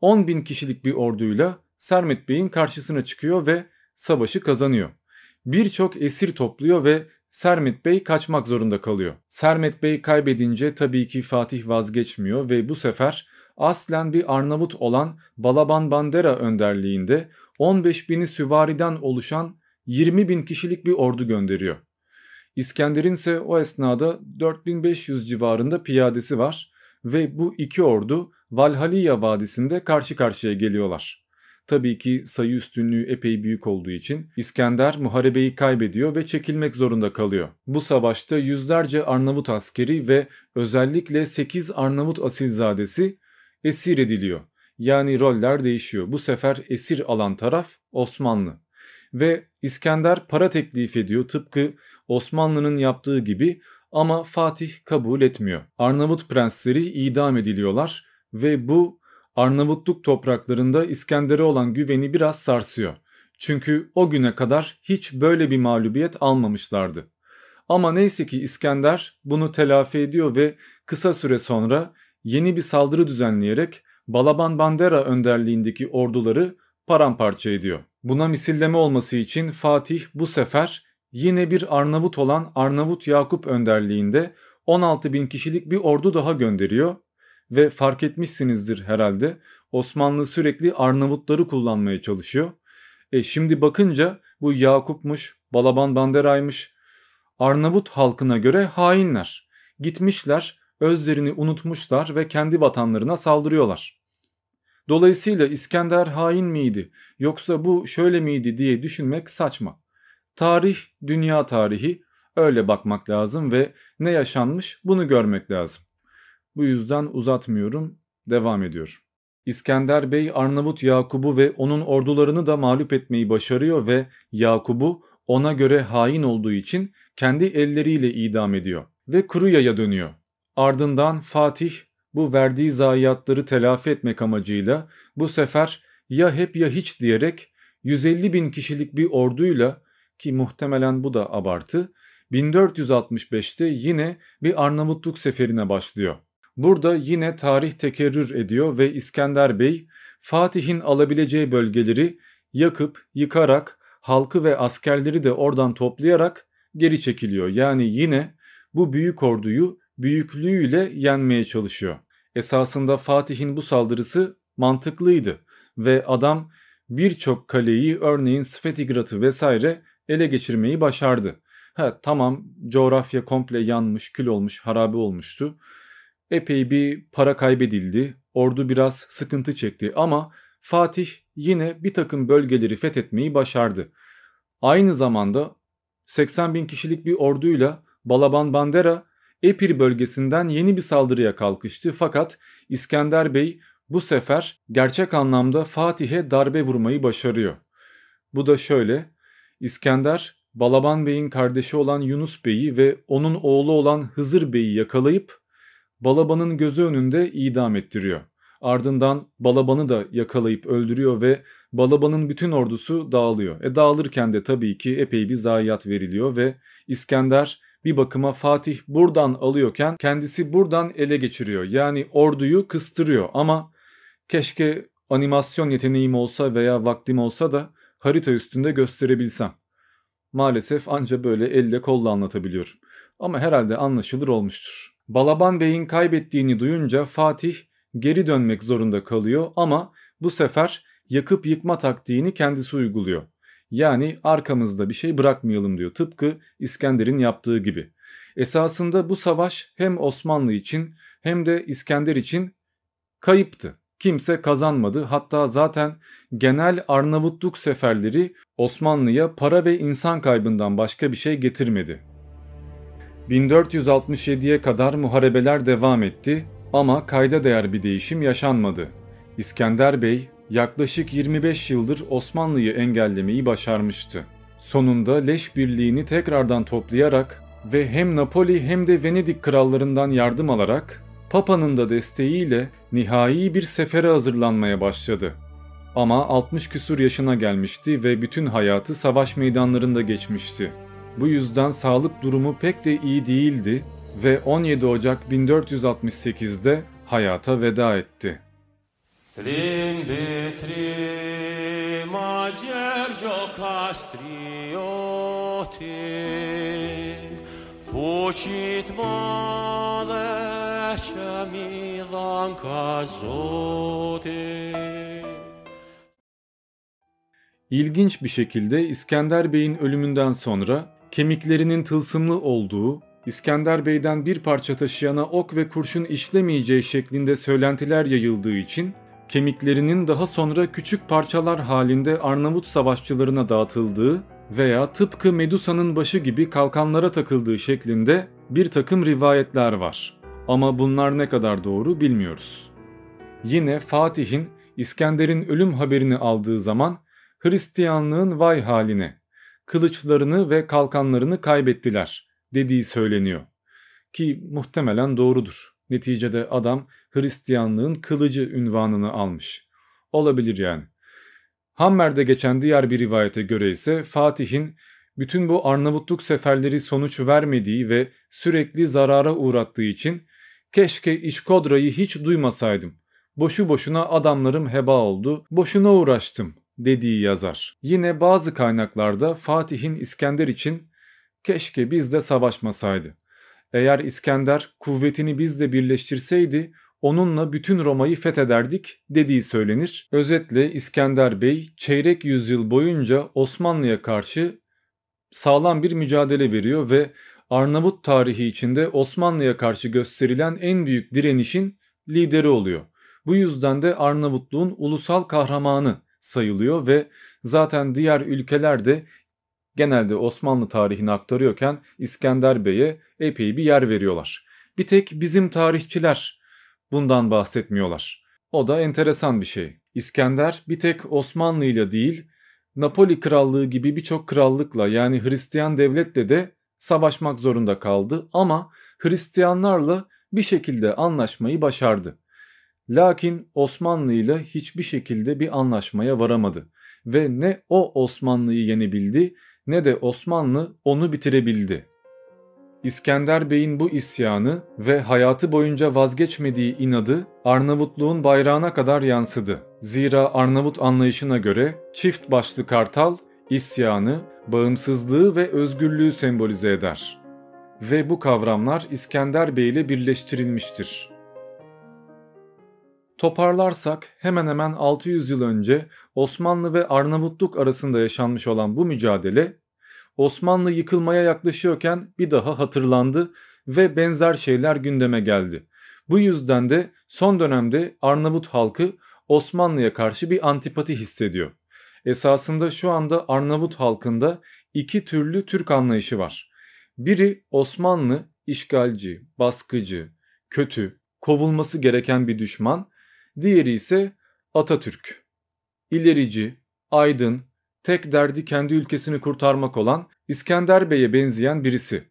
10 bin kişilik bir orduyla Sermet Bey'in karşısına çıkıyor ve savaşı kazanıyor. Birçok esir topluyor ve Sermet Bey kaçmak zorunda kalıyor. Sermet Bey kaybedince tabii ki Fatih vazgeçmiyor ve bu sefer aslen bir Arnavut olan Balaban Bandera önderliğinde 15 bini süvariden oluşan 20 bin kişilik bir ordu gönderiyor. İskender'in ise o esnada 4500 civarında piyadesi var ve bu iki ordu Valhalia Vadisi'nde karşı karşıya geliyorlar. Tabii ki sayı üstünlüğü epey büyük olduğu için İskender muharebeyi kaybediyor ve çekilmek zorunda kalıyor. Bu savaşta yüzlerce Arnavut askeri ve özellikle 8 Arnavut asilzadesi esir ediliyor. Yani roller değişiyor. Bu sefer esir alan taraf Osmanlı. Ve İskender para teklif ediyor tıpkı Osmanlı'nın yaptığı gibi ama Fatih kabul etmiyor. Arnavut prensleri idam ediliyorlar ve bu Arnavutluk topraklarında İskender'e olan güveni biraz sarsıyor. Çünkü o güne kadar hiç böyle bir mağlubiyet almamışlardı. Ama neyse ki İskender bunu telafi ediyor ve kısa süre sonra yeni bir saldırı düzenleyerek Balaban Bandera önderliğindeki orduları paramparça ediyor. Buna misilleme olması için Fatih bu sefer yine bir Arnavut olan Arnavut Yakup önderliğinde 16 bin kişilik bir ordu daha gönderiyor ve fark etmişsinizdir herhalde Osmanlı sürekli Arnavutları kullanmaya çalışıyor. E şimdi bakınca bu Yakup'muş, Balaban Bandera'ymış Arnavut halkına göre hainler. Gitmişler özlerini unutmuşlar ve kendi vatanlarına saldırıyorlar. Dolayısıyla İskender hain miydi yoksa bu şöyle miydi diye düşünmek saçma. Tarih dünya tarihi öyle bakmak lazım ve ne yaşanmış bunu görmek lazım. Bu yüzden uzatmıyorum devam ediyor. İskender Bey Arnavut Yakub'u ve onun ordularını da mağlup etmeyi başarıyor ve Yakub'u ona göre hain olduğu için kendi elleriyle idam ediyor ve Kruya'ya dönüyor. Ardından Fatih bu verdiği zayiatları telafi etmek amacıyla bu sefer ya hep ya hiç diyerek 150 bin kişilik bir orduyla ki muhtemelen bu da abartı 1465'te yine bir Arnavutluk seferine başlıyor. Burada yine tarih tekerrür ediyor ve İskender Bey Fatih'in alabileceği bölgeleri yakıp yıkarak halkı ve askerleri de oradan toplayarak geri çekiliyor. Yani yine bu büyük orduyu büyüklüğüyle yenmeye çalışıyor. Esasında Fatih'in bu saldırısı mantıklıydı ve adam birçok kaleyi örneğin Svetigrad'ı vesaire ele geçirmeyi başardı. Ha tamam coğrafya komple yanmış, kül olmuş, harabe olmuştu. Epey bir para kaybedildi, ordu biraz sıkıntı çekti ama Fatih yine bir takım bölgeleri fethetmeyi başardı. Aynı zamanda 80 bin kişilik bir orduyla Balaban Bandera Epir bölgesinden yeni bir saldırıya kalkıştı fakat İskender Bey bu sefer gerçek anlamda Fatih'e darbe vurmayı başarıyor. Bu da şöyle. İskender Balaban Bey'in kardeşi olan Yunus Bey'i ve onun oğlu olan Hızır Bey'i yakalayıp Balaban'ın gözü önünde idam ettiriyor. Ardından Balaban'ı da yakalayıp öldürüyor ve Balaban'ın bütün ordusu dağılıyor. E dağılırken de tabii ki epey bir zayiat veriliyor ve İskender bir bakıma Fatih buradan alıyorken kendisi buradan ele geçiriyor. Yani orduyu kıstırıyor ama keşke animasyon yeteneğim olsa veya vaktim olsa da harita üstünde gösterebilsem. Maalesef anca böyle elle kolla anlatabiliyorum. Ama herhalde anlaşılır olmuştur. Balaban Bey'in kaybettiğini duyunca Fatih geri dönmek zorunda kalıyor ama bu sefer yakıp yıkma taktiğini kendisi uyguluyor. Yani arkamızda bir şey bırakmayalım diyor tıpkı İskender'in yaptığı gibi. Esasında bu savaş hem Osmanlı için hem de İskender için kayıptı. Kimse kazanmadı hatta zaten genel Arnavutluk seferleri Osmanlı'ya para ve insan kaybından başka bir şey getirmedi. 1467'ye kadar muharebeler devam etti ama kayda değer bir değişim yaşanmadı. İskender Bey yaklaşık 25 yıldır Osmanlı'yı engellemeyi başarmıştı. Sonunda leş birliğini tekrardan toplayarak ve hem Napoli hem de Venedik krallarından yardım alarak Papa'nın da desteğiyle nihai bir sefere hazırlanmaya başladı. Ama 60 küsur yaşına gelmişti ve bütün hayatı savaş meydanlarında geçmişti. Bu yüzden sağlık durumu pek de iyi değildi ve 17 Ocak 1468'de hayata veda etti. Limbitri mager jocastrioti Fucit male ce milan cazoti İlginç bir şekilde İskender Bey'in ölümünden sonra kemiklerinin tılsımlı olduğu, İskender Bey'den bir parça taşıyana ok ve kurşun işlemeyeceği şeklinde söylentiler yayıldığı için kemiklerinin daha sonra küçük parçalar halinde Arnavut savaşçılarına dağıtıldığı veya tıpkı Medusa'nın başı gibi kalkanlara takıldığı şeklinde bir takım rivayetler var. Ama bunlar ne kadar doğru bilmiyoruz. Yine Fatih'in İskender'in ölüm haberini aldığı zaman Hristiyanlığın vay haline, kılıçlarını ve kalkanlarını kaybettiler dediği söyleniyor ki muhtemelen doğrudur. Neticede adam Hristiyanlığın kılıcı ünvanını almış. Olabilir yani. Hammer'de geçen diğer bir rivayete göre ise Fatih'in bütün bu Arnavutluk seferleri sonuç vermediği ve sürekli zarara uğrattığı için keşke İşkodra'yı hiç duymasaydım. Boşu boşuna adamlarım heba oldu, boşuna uğraştım dediği yazar. Yine bazı kaynaklarda Fatih'in İskender için keşke biz de savaşmasaydı. Eğer İskender kuvvetini bizle birleştirseydi onunla bütün Roma'yı fethederdik dediği söylenir. Özetle İskender Bey çeyrek yüzyıl boyunca Osmanlı'ya karşı sağlam bir mücadele veriyor ve Arnavut tarihi içinde Osmanlı'ya karşı gösterilen en büyük direnişin lideri oluyor. Bu yüzden de Arnavutluğun ulusal kahramanı sayılıyor ve zaten diğer ülkeler de genelde Osmanlı tarihini aktarıyorken İskender Bey'e epey bir yer veriyorlar. Bir tek bizim tarihçiler bundan bahsetmiyorlar. O da enteresan bir şey. İskender bir tek Osmanlı ile değil Napoli krallığı gibi birçok krallıkla yani Hristiyan devletle de savaşmak zorunda kaldı ama Hristiyanlarla bir şekilde anlaşmayı başardı. Lakin Osmanlı ile hiçbir şekilde bir anlaşmaya varamadı ve ne o Osmanlı'yı yenebildi ne de Osmanlı onu bitirebildi. İskender Bey'in bu isyanı ve hayatı boyunca vazgeçmediği inadı Arnavutluğun bayrağına kadar yansıdı. Zira Arnavut anlayışına göre çift başlı kartal isyanı, bağımsızlığı ve özgürlüğü sembolize eder. Ve bu kavramlar İskender Bey ile birleştirilmiştir. Toparlarsak hemen hemen 600 yıl önce Osmanlı ve Arnavutluk arasında yaşanmış olan bu mücadele Osmanlı yıkılmaya yaklaşıyorken bir daha hatırlandı ve benzer şeyler gündeme geldi. Bu yüzden de son dönemde Arnavut halkı Osmanlı'ya karşı bir antipati hissediyor. Esasında şu anda Arnavut halkında iki türlü Türk anlayışı var. Biri Osmanlı işgalci, baskıcı, kötü, kovulması gereken bir düşman diğeri ise Atatürk. İlerici, aydın, tek derdi kendi ülkesini kurtarmak olan İskender Bey'e benzeyen birisi.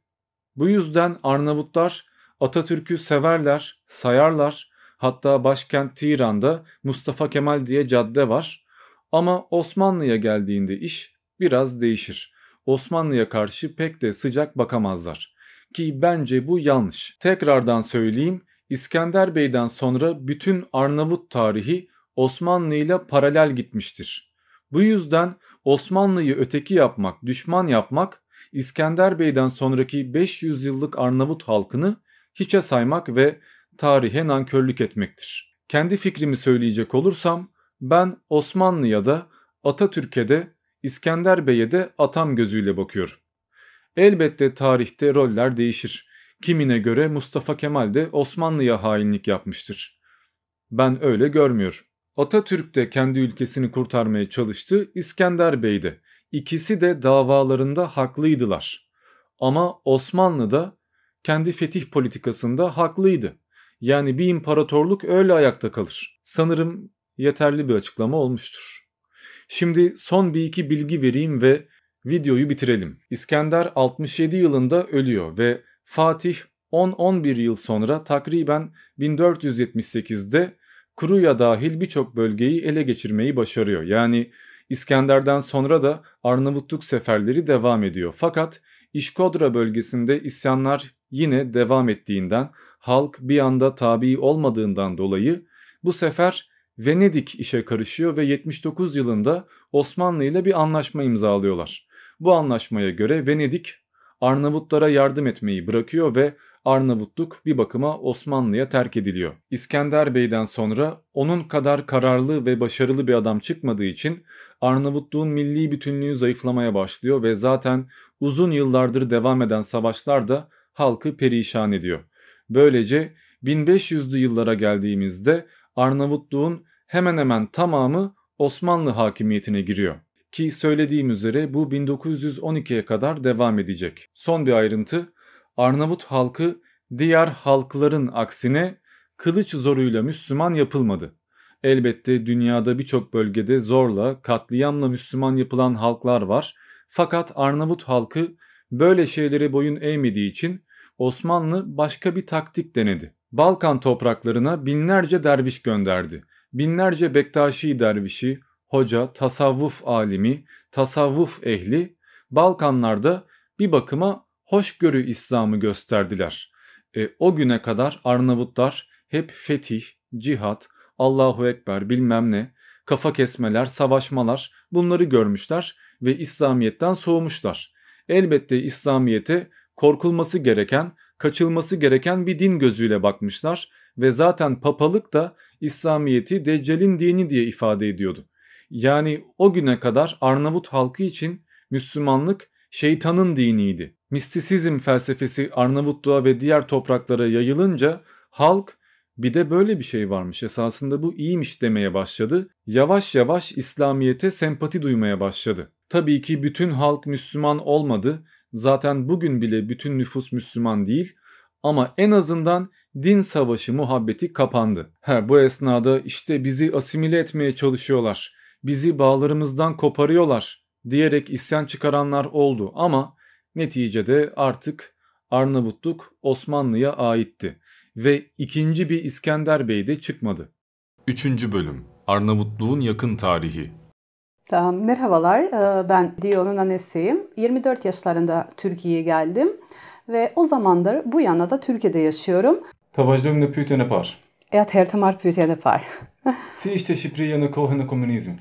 Bu yüzden Arnavutlar Atatürk'ü severler, sayarlar. Hatta başkent Tiran'da Mustafa Kemal diye cadde var. Ama Osmanlı'ya geldiğinde iş biraz değişir. Osmanlı'ya karşı pek de sıcak bakamazlar. Ki bence bu yanlış. Tekrardan söyleyeyim İskender Bey'den sonra bütün Arnavut tarihi Osmanlı ile paralel gitmiştir. Bu yüzden Osmanlı'yı öteki yapmak, düşman yapmak İskender Bey'den sonraki 500 yıllık Arnavut halkını hiçe saymak ve tarihe nankörlük etmektir. Kendi fikrimi söyleyecek olursam ben Osmanlı'ya da Atatürk'e de İskender Bey'e de atam gözüyle bakıyorum. Elbette tarihte roller değişir. Kimine göre Mustafa Kemal de Osmanlı'ya hainlik yapmıştır. Ben öyle görmüyorum. Atatürk de kendi ülkesini kurtarmaya çalıştı, İskender Bey de. İkisi de davalarında haklıydılar. Ama Osmanlı da kendi fetih politikasında haklıydı. Yani bir imparatorluk öyle ayakta kalır. Sanırım yeterli bir açıklama olmuştur. Şimdi son bir iki bilgi vereyim ve videoyu bitirelim. İskender 67 yılında ölüyor ve Fatih 10-11 yıl sonra takriben 1478'de Kruya dahil birçok bölgeyi ele geçirmeyi başarıyor. Yani İskender'den sonra da Arnavutluk seferleri devam ediyor. Fakat İşkodra bölgesinde isyanlar yine devam ettiğinden halk bir anda tabi olmadığından dolayı bu sefer Venedik işe karışıyor ve 79 yılında Osmanlı ile bir anlaşma imzalıyorlar. Bu anlaşmaya göre Venedik Arnavutlara yardım etmeyi bırakıyor ve Arnavutluk bir bakıma Osmanlı'ya terk ediliyor. İskender Bey'den sonra onun kadar kararlı ve başarılı bir adam çıkmadığı için Arnavutluğun milli bütünlüğü zayıflamaya başlıyor ve zaten uzun yıllardır devam eden savaşlar da halkı perişan ediyor. Böylece 1500'lü yıllara geldiğimizde Arnavutluğun hemen hemen tamamı Osmanlı hakimiyetine giriyor. Ki söylediğim üzere bu 1912'ye kadar devam edecek. Son bir ayrıntı Arnavut halkı diğer halkların aksine kılıç zoruyla Müslüman yapılmadı. Elbette dünyada birçok bölgede zorla, katliamla Müslüman yapılan halklar var. Fakat Arnavut halkı böyle şeylere boyun eğmediği için Osmanlı başka bir taktik denedi. Balkan topraklarına binlerce derviş gönderdi. Binlerce Bektaşi dervişi, hoca, tasavvuf alimi, tasavvuf ehli Balkanlarda bir bakıma hoşgörü İslam'ı gösterdiler. E, o güne kadar Arnavutlar hep fetih, cihat, Allahu Ekber bilmem ne, kafa kesmeler, savaşmalar bunları görmüşler ve İslamiyet'ten soğumuşlar. Elbette İslamiyet'e korkulması gereken, kaçılması gereken bir din gözüyle bakmışlar ve zaten papalık da İslamiyet'i Deccal'in dini diye ifade ediyordu. Yani o güne kadar Arnavut halkı için Müslümanlık şeytanın diniydi. Mistisizm felsefesi Arnavutluğa ve diğer topraklara yayılınca halk bir de böyle bir şey varmış esasında bu iyiymiş demeye başladı. Yavaş yavaş İslamiyet'e sempati duymaya başladı. Tabii ki bütün halk Müslüman olmadı. Zaten bugün bile bütün nüfus Müslüman değil ama en azından din savaşı muhabbeti kapandı. Ha bu esnada işte bizi asimile etmeye çalışıyorlar bizi bağlarımızdan koparıyorlar diyerek isyan çıkaranlar oldu ama neticede artık Arnavutluk Osmanlı'ya aitti ve ikinci bir İskender Bey de çıkmadı. 3. Bölüm Arnavutluğun Yakın Tarihi Tamam, merhabalar ee, ben Dion'un annesiyim. 24 yaşlarında Türkiye'ye geldim ve o zamandır bu yana da Türkiye'de yaşıyorum. Tavacılığımda ne par. Evet, her tamar büyütene par. Si işte şipriyanı kohene komünizmit.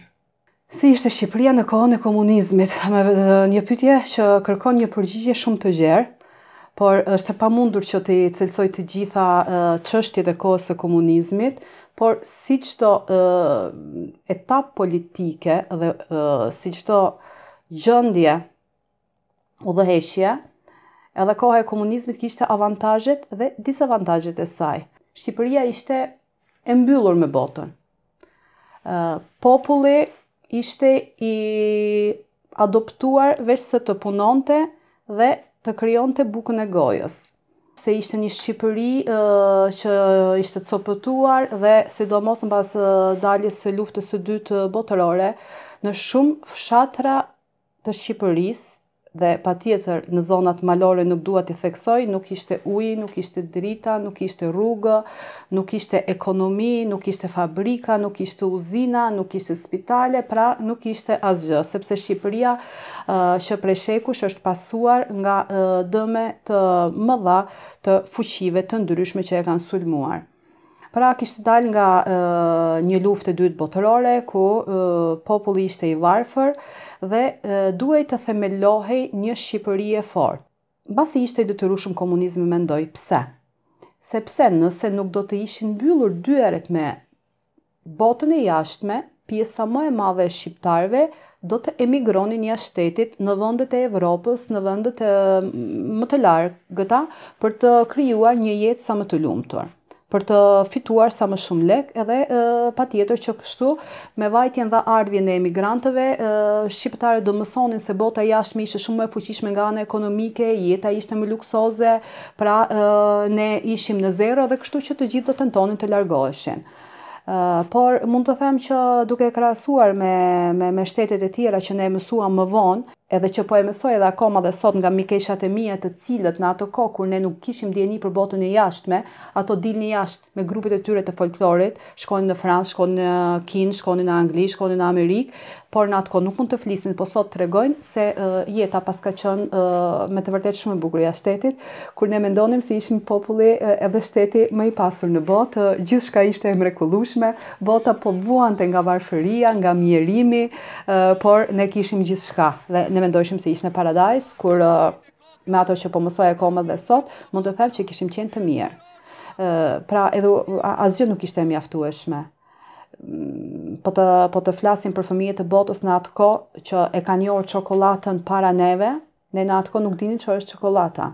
Si ishte Shqipëria në kohën e komunizmit? një pytje që kërkon një përgjigje shumë të gjerë, por është e pamundur që të cilësoj të gjitha qështjet e kohës e komunizmit, por si qëto etap politike dhe si qëto gjëndje u dheheshje, edhe koha e komunizmit kishte avantajet dhe disavantajet e saj. Shqipëria ishte e mbyllur me botën. Populli ishte i adoptuar veç se të punonte dhe të kryonte bukën e gojës. Se ishte një Shqipëri uh, që ishte copëtuar dhe sidomos në pas uh, daljes së luftës së dytë botërore, në shumë fshatra të Shqipërisë dhe pa tjetër në zonat malore nuk duhet të theksoj, nuk ishte uji, nuk ishte drita, nuk ishte rrugë, nuk ishte ekonomi, nuk ishte fabrika, nuk ishte uzina, nuk ishte spitale, pra nuk ishte asgjë, sepse Shqipëria uh, që preshekush është pasuar nga uh, dëme të mëdha të fuqive të ndryshme që e kanë sulmuar. Pra kishte dal nga uh, një luftë e dytë botërore ku uh, populli ishte i varfër dhe uh, duhej të themelohej një Shqipëri e fortë. Basi ishte i detyrueshëm komunizmi mendoj pse? Sepse nëse nuk do të ishin mbyllur dyert me botën e jashtme, pjesa më e madhe e shqiptarve do të emigronin jashtë shtetit në vendet e Evropës, në vendet e më të largëta për të krijuar një jetë sa më të lumtur për të fituar sa më shumë lek edhe pa tjetër që kështu me vajtjen dhe ardhjen e emigrantëve shqiptare dë mësonin se bota jashtë mi ishe shumë më fuqishme nga në ekonomike jeta ishte më luksoze pra ne ishim në zero dhe kështu që të gjithë do të ntonin të largoheshen por mund të them që duke krasuar me shtetet e tjera që ne mësuam më vonë Edhe që po e mësoj edhe akoma dhe sot nga mikeshat e mia të cilët në ato kohë kur ne nuk kishim dieni për botën e jashtme, ato dilni jashtë me grupet e tyre të folklorit, shkojnë në Francë, shkojnë në Kinë, shkojnë në Angli, shkojnë në Amerikë, por në ato kohë nuk mund të flisin, por sot tregojnë se uh, jeta paska qenë uh, me të vërtet shumë e bukur ja shtetit, kur ne mendonim se ishim populli uh, edhe shteti më i pasur në botë, uh, gjithçka ishte e mrekullueshme, bota po vuante nga varfëria, nga mjerimi, uh, por ne kishim gjithçka dhe ne mendojshim se ishë në paradajs, kur uh, me ato që po mësoj e komë dhe sot, mund të thevë që kishim qenë të mirë. Uh, pra edhe asgjë nuk ishte e mjaftueshme. Mm, po të, po të flasim për fëmijet të botës në atë ko, që e ka njohë qokolatën para neve, ne në atë ko nuk dinim që është qokolata.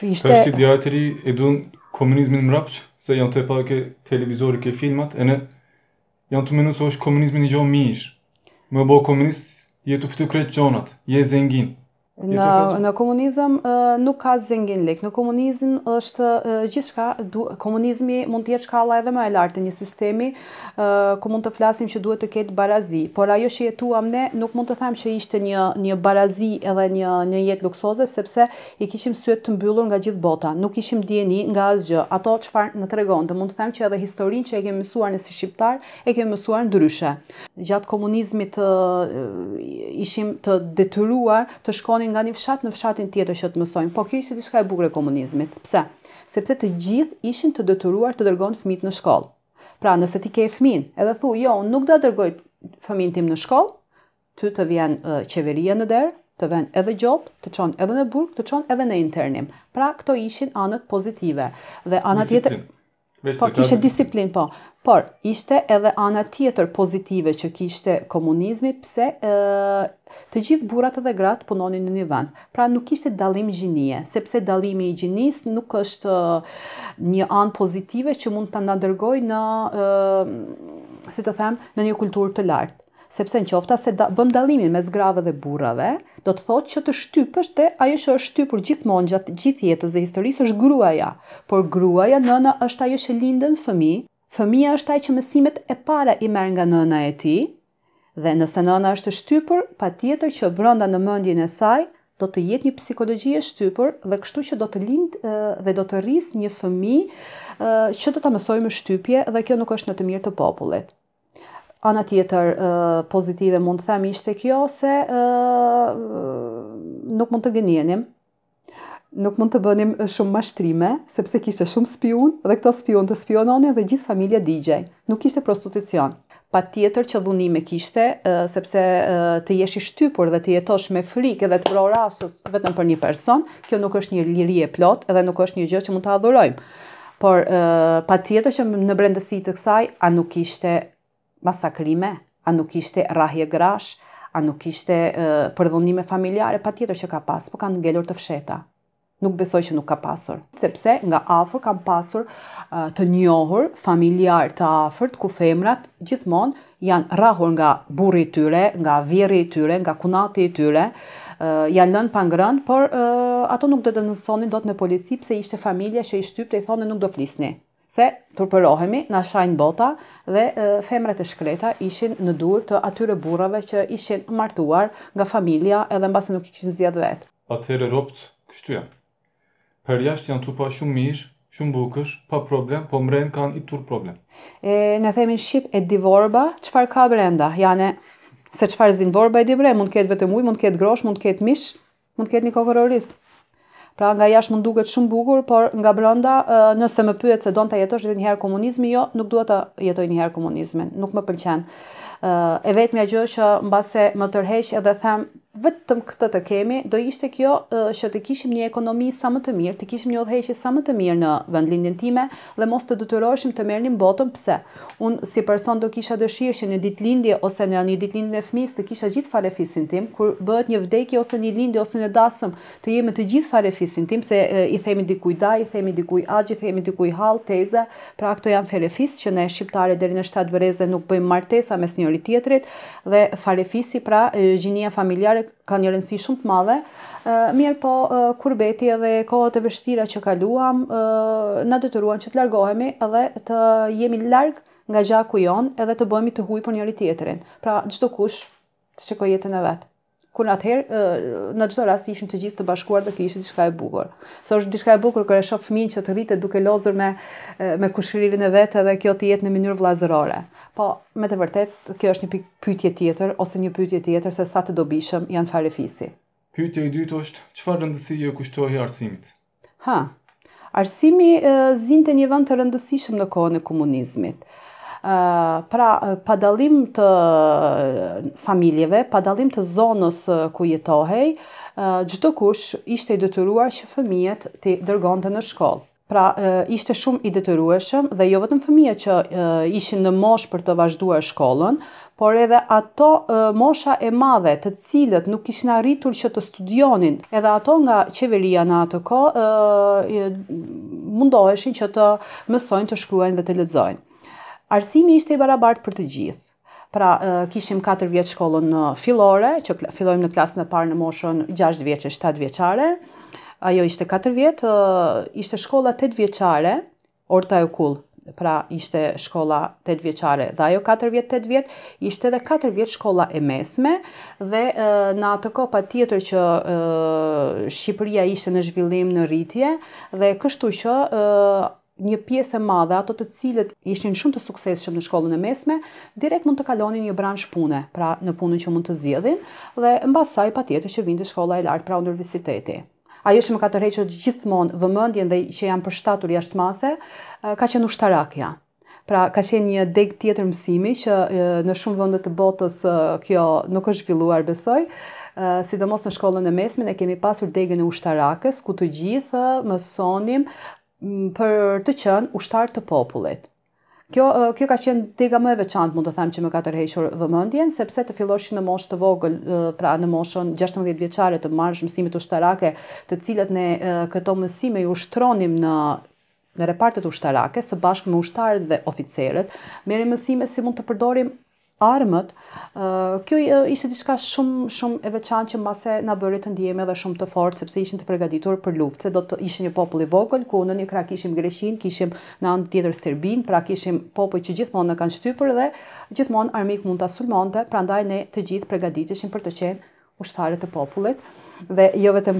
Ishte... Për është që diatëri edu komunizmin mrapqë, se janë të e pa ke televizori, ke filmat, e ne janë të menu se është komunizmin i gjohë mish. Më bo komunist, Je tu v tu kreč Jonat, je zengin. Në, në komunizëm nuk ka zëngin lek. Në komunizm është gjithçka, komunizmi mund të jetë shkalla edhe më e lartë një sistemi ku mund të flasim që duhet të ketë barazi. Por ajo që jetuam ne nuk mund të them që ishte një një barazi edhe një një jetë luksoze sepse i kishim sëtë të mbyllur nga gjithë bota. Nuk kishim dieni nga asgjë. Ato çfarë na tregon, të mund të them që edhe historinë që e kemi mësuar ne si shqiptar e kemi mësuar ndryshe. Gjatë komunizmit ishim të detyruar të shkonim shkonin nga një fshat në fshatin tjetër që të mësojnë, po kishte diçka e bukur e komunizmit. Pse? Sepse të gjithë ishin të detyruar të dërgojnë fëmijët në shkollë. Pra, nëse ti ke fëmin, edhe thu, jo, unë nuk do të dërgoj fëmin tim në shkollë, ty të vjen uh, qeveria në derë, të vjen edhe gjopë, të çon edhe në burg, të çon edhe në internim. Pra, këto ishin anët pozitive dhe anët tjetër Po, kishte disiplin, po. Por, ishte edhe ana tjetër pozitive që kishte komunizmi, pse e, të gjithë burat edhe gratë punonin në një vend. Pra, nuk ishte dalim gjinie, sepse dalimi i gjinis nuk është një anë pozitive që mund të ndërgoj në, e, si të them, në një kulturë të lartë sepse në qofta se da, bën dalimin mes grave dhe burrave, do të thotë që të shtypësh te ajo që është shtypur gjithmonë gjatë gjithë jetës dhe historisë është gruaja, por gruaja nëna është ajo që lindën fëmi, fëmia është ajo që mësimet e para i merr nga nëna e tij. Dhe nëse nëna është shtypur, patjetër që brenda në mendjen e saj do të jetë një psikologji e shtypur dhe kështu që do të lind dhe do të rris një fëmi që do të mësoj më shtypje dhe kjo nuk është në të mirë të popullet. Ana tjetër uh, pozitive mund të them ishte kjo se uh, nuk mund të gënjenim nuk mund të bënim shumë mashtrime sepse kishte shumë spion, dhe këto spion të spiononin dhe gjithë familja digjej nuk kishte prostitucion pa tjetër që dhunime kishte sepse të jesh i shtypur dhe të jetosh me frikë dhe të prorasës vetëm për një person kjo nuk është një liri e plot edhe nuk është një gjë që mund të adhurojmë por pa tjetër që në brendësi të kësaj a nuk kishte masakrime, a nuk ishte rahje grash, a nuk ishte përdhonime familjare, pa tjetër që ka pas, po kanë ngelur të fsheta. Nuk besoj që nuk ka pasur. Sepse nga afër kanë pasur të njohur familjar të afërt të ku femrat gjithmonë janë rahur nga buri i tyre, nga vjeri i tyre, nga kunati i tyre, janë lënë pa ngrënë, por ato nuk do të denoncionin dot në polici pse ishte familja që i shtypte i thonë nuk do flisni se turpërohemi, na shajnë bota dhe femre të e shkreta ishin në dur të atyre burrave që ishin martuar nga familja edhe basë nuk i kishin zjedh vetë. Atyre ropët, kështu janë. Për jashtë janë tupa shumë mirë, shumë bukësh, pa problem, po mrenë kanë i tur problem. E, në themin shqip e divorba, qëfar ka brenda? Jane, se qëfar zinë vorba e divre, mund këtë vetëm uj, mund këtë grosh, mund këtë mish, mund këtë një kokërorisë. Pra nga jashtë më duket shumë bukur, por nga brenda, nëse më pyet se don ta jetosh edhe një herë komunizmi, jo, nuk dua ta jetoj një herë komunizmin, nuk më pëlqen. E vetmja gjë që mbase më tërheq edhe them vetëm këtë të kemi, do ishte kjo që të kishim një ekonomi sa më të mirë, të kishim një udhëheqje sa më të mirë në vendlindjen time dhe mos të detyroheshim të merrnim botën pse. Unë si person do kisha dëshirë që në ditëlindje ose në një ditëlindje të fëmis të kisha gjithë farefisin tim, kur bëhet një vdekje ose një lindje ose një dasëm, të jemi të gjithë farefisin tim se e, i themi dikujt daj, i themi dikujt axh, i themi dikujt hall, teza, pra ato janë farefis që ne shqiptarë deri në 7 nuk bëjmë martesa mes njëri tjetrit dhe farefisi pra gjinia familjare ka një rëndësi shumë të madhe. Mirë po, kurbeti edhe kohët e vështira që kaluam, na detyruan që të largohemi edhe të jemi larg nga gjaku jon edhe të bëhemi të huj për njëri tjetërin. Pra, gjithë kush të qëko jetën e vetë kur atëherë në çdo rast ishim të gjithë të bashkuar dhe kishte diçka e bukur. Sa so, është diçka e bukur kur e shoh fëmijën që të rritet duke lozur me me kushërinë e vet dhe kjo të jetë në mënyrë vllazërore. Po, me të vërtetë kjo është një pyetje tjetër ose një pyetje tjetër se sa të dobishëm janë farefisi. Pyetja e dytë është çfarë rëndësi jo kushtoi arsimit? Ha. Arsimi zinte një vend të rëndësishëm në kohën e komunizmit pra padalim të familjeve, padalim të zonës ku jetohej, gjithë kush ishte i detyruar që fëmijet të dërgonte në shkollë. Pra, ishte shumë i detyrueshëm dhe jo vetëm fëmija që ishin në mosh për të vazhduar shkollën, por edhe ato mosha e madhe të cilët nuk ishin arritur që të studionin, edhe ato nga qeveria në atë ko, mundoheshin që të mësojnë të shkruajnë dhe të ledzojnë. Arsimi ishte i barabart për të gjithë pra kishim 4 vjet shkollën në fillore që fillojmë në klasën e parë në moshën 6 vjeç e 7 vjeçare. Ajo ishte 4 vjet, ishte shkolla 8 vjeçare, orta e kull. Pra ishte shkolla 8 vjeçare dhe ajo 4 vjet 8 vjet, ishte edhe 4 vjet shkolla e mesme dhe në atë pa tjetër që Shqipëria ishte në zhvillim, në rritje dhe kështu që një pjesë e madhe ato të cilët ishin shumë të suksesshëm në shkollën e mesme, direkt mund të kalonin një branch pune, pra në punën që mund të zgjedhin dhe mbasaj patjetër që vinte shkolla e lartë pra universiteti. Ajo që më ka tërhequr gjithmonë vëmendjen dhe që jam përshtatur jashtë mase, ka qenë ushtarakja. Pra, ka qenë një deg tjetër mësimi që në shumë vëndet të botës kjo nuk është zhvilluar, besoj, sidomos në shkollën e mesme ne kemi pasur degën e ushtarakës, ku të gjithë mësonim për të qenë ushtar të popullit. Kjo kjo ka qenë tema më e veçantë mund të them që më ka tërhequr vëmendjen sepse të filloshi në moshë të vogël, pra në moshën 16 vjeçare të marrësh mësimet ushtarake, të cilat ne këto mësime i ushtronim në në repartet ushtarake së bashku me ushtarët dhe oficerët, merrim mësime si mund të përdorim armët, kjo ishte diçka shumë shumë e veçantë që mase na bëri të ndihemi edhe shumë të fortë sepse ishin të përgatitur për luftë, se do të ishin një popull i vogël ku në një krah kishim Greqinë, kishim në anë tjetër Serbinë, pra kishim popull që gjithmonë në kanë shtypur dhe gjithmonë armik mund ta sulmonte, prandaj ne të gjithë përgatiteshim për të qenë ushtarët të popullit dhe jo vetëm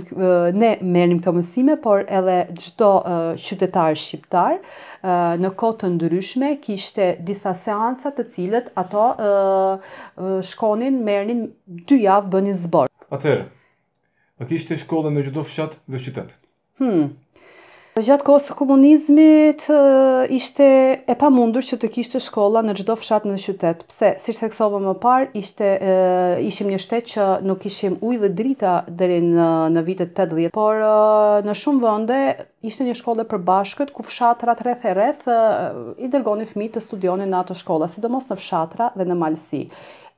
ne merrnim këto mësime, por edhe çdo qytetar shqiptar në kohë të ndryshme kishte disa seanca të cilët ato shkonin, merrnin dy javë bënin zbor. Atëherë, do kishte shkolle në çdo fshat dhe qytet. Hm. Po gjatë kohës komunizmit ishte e pa mundur që të kishte shkolla në gjdo fshatë në qytet. Pse, si shtë heksovë më parë, ishte, ishim një shtetë që nuk ishim ujë dhe drita dheri në, vitet 80, por në shumë vënde ishte një shkolle për bashkët ku fshatrat të rreth e rreth i dërgoni fmi të studionin në ato shkolla, sidomos në fshatra dhe në malësi.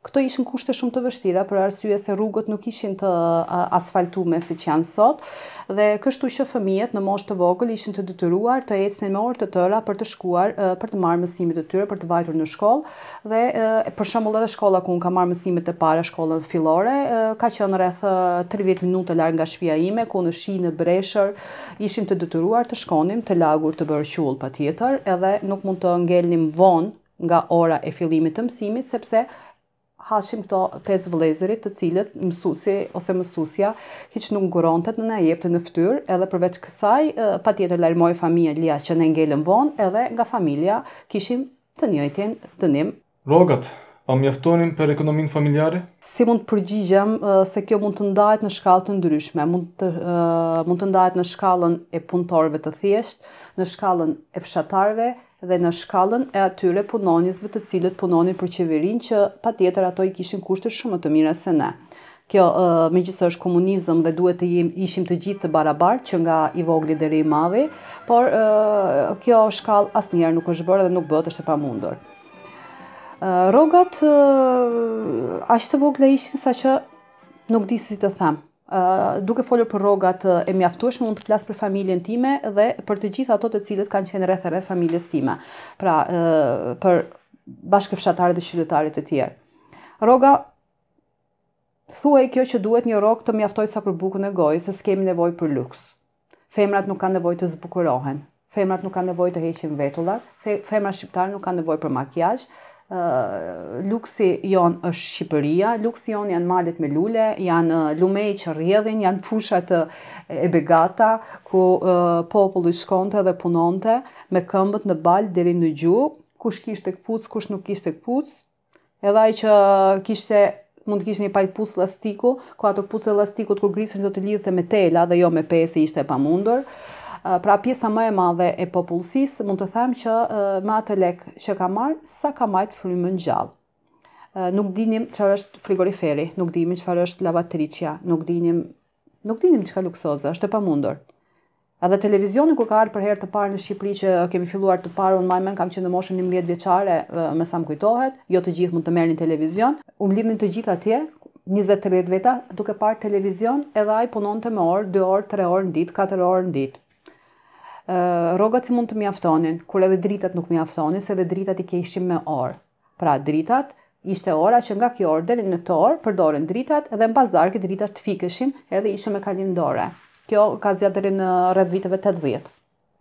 Këto ishin kushte shumë të vështira për arsye se rrugët nuk ishin të asfaltuara siç janë sot dhe kështu që fëmijët në moshë të vogël ishin të detyruar të ecnin me orë të tëra për të shkuar për të marrë mësimet e tyre për të vajtur në shkollë dhe për shembull edhe shkolla ku un kam marrë mësimet e para shkollën fillore ka qenë rreth 30 minuta larg nga shtëpia ime ku në shi në Breshër ishim të detyruar të shkonim të lagur të bërë qull patjetër edhe nuk mund të ngelnim vonë nga ora e fillimit të mësimit sepse hashim këto pes vëlezërit të cilët mësusi ose mësusja hiç nuk ngurontë të na jepte në fytyrë, edhe përveç kësaj patjetër larmoi familja Lia që ne ngelëm vonë edhe nga familja kishim të njëjtin dënim. Rrogat A mjaftonin për ekonominë familjare? Si mund të përgjigjem se kjo mund të ndahet në shkallë të ndryshme, mund të mund të ndahet në shkallën e punëtorëve të thjeshtë, në shkallën e fshatarëve, dhe në shkallën e atyre punonjësve të cilët punonin për qeverinë që patjetër ato i kishin kushte shumë më të mira se ne. Kjo uh, megjithëse është komunizëm dhe duhet të jim, ishim të gjithë të barabartë që nga i vogli deri i madhi, por uh, kjo shkallë asnjëherë nuk është bërë dhe nuk bëhet është e pamundur. Uh, rogat uh, aq të vogla ishin sa që nuk di si të them duke folur për rrogat e mjaftueshme mund të flas për familjen time dhe për të gjitha ato të cilët kanë qenë rreth rreth familjes sime. Pra, e, për bashkëfshatarët dhe qytetarët e tjerë. Rroga thuaj kjo që duhet një rrok të mjaftoj sa për bukën e gojës, se s'kemi nevoj për luks. Femrat nuk kanë nevoj të zbukurohen, femrat nuk kanë nevoj të heqin vetullat, femrat shqiptare nuk kanë nevoj për makjash, luksi jon është Shqipëria, luksi jon janë malet me lule, janë lumej që rrjedhin, janë fusha të e begata ku uh, populli shkonte dhe punonte me këmbët në bal deri në gjuhë, kush kishte kputc, kush nuk kishte kputc, edhe ai që kishte mund të kishte një pajtë pucë elastiku, ku ato pucë elastikut kur grisën do të lidhte me tela dhe jo me pesë ishte e pamundur pra pjesa më e madhe e popullsisë mund të them që me atë lek që ka marr sa ka marrë frymën gjallë. Nuk dinim çfarë është frigoriferi, nuk dinim çfarë është lavatriçja, nuk dinim nuk dinim çka luksoze, është e pamundur. Edhe televizioni kur ka ardhur për herë të parë në Shqipëri që kemi filluar të parë unë mëmen kam qenë në moshën 11 vjeçare, më sa më kujtohet, jo të gjithë mund të merrnin televizion, u mlidhnin të gjithë atje. 20-30 veta duke parë televizion edhe ai punonte me orë, 2 orë, 3 orë në ditë, 4 orë në ditë rogat si mund të mjaftonin, kur edhe dritat nuk mjaftonin, se edhe dritat i ishim me orë. Pra dritat ishte ora që nga kjo orë deri në të orë përdoren dritat edhe në pas dritat të fikëshin edhe ishe me kalindore. Kjo ka zja në rrët viteve të dhjetë.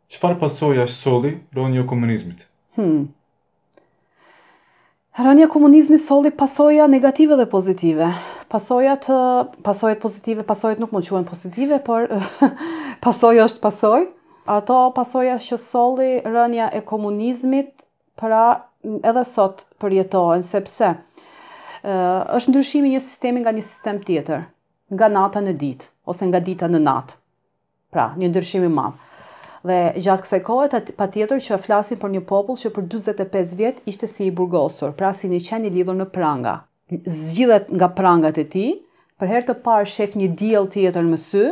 Qëfar pasoja është soli rronjë o komunizmit? Hmm. o komunizmi soli pasoja negative dhe pozitive. Pasojat, pasojat pozitive, pasojat nuk mund quen pozitive, por pasoja është pasojë. Ato pasoja që soli rënja e komunizmit, pra edhe sot përjetohen, sepse uh, është ndryshimi një sistemi nga një sistem tjetër, nga nata në ditë, ose nga dita në natë. Pra, një ndryshimi madh. Dhe gjatë kësaj kohet, pa tjetër që flasin për një popull që për 25 vjetë ishte si i burgosur, pra si një qeni lidhur në pranga. Zgjidhet nga prangat e ti, për herë të parë shef një djel tjetër në sy,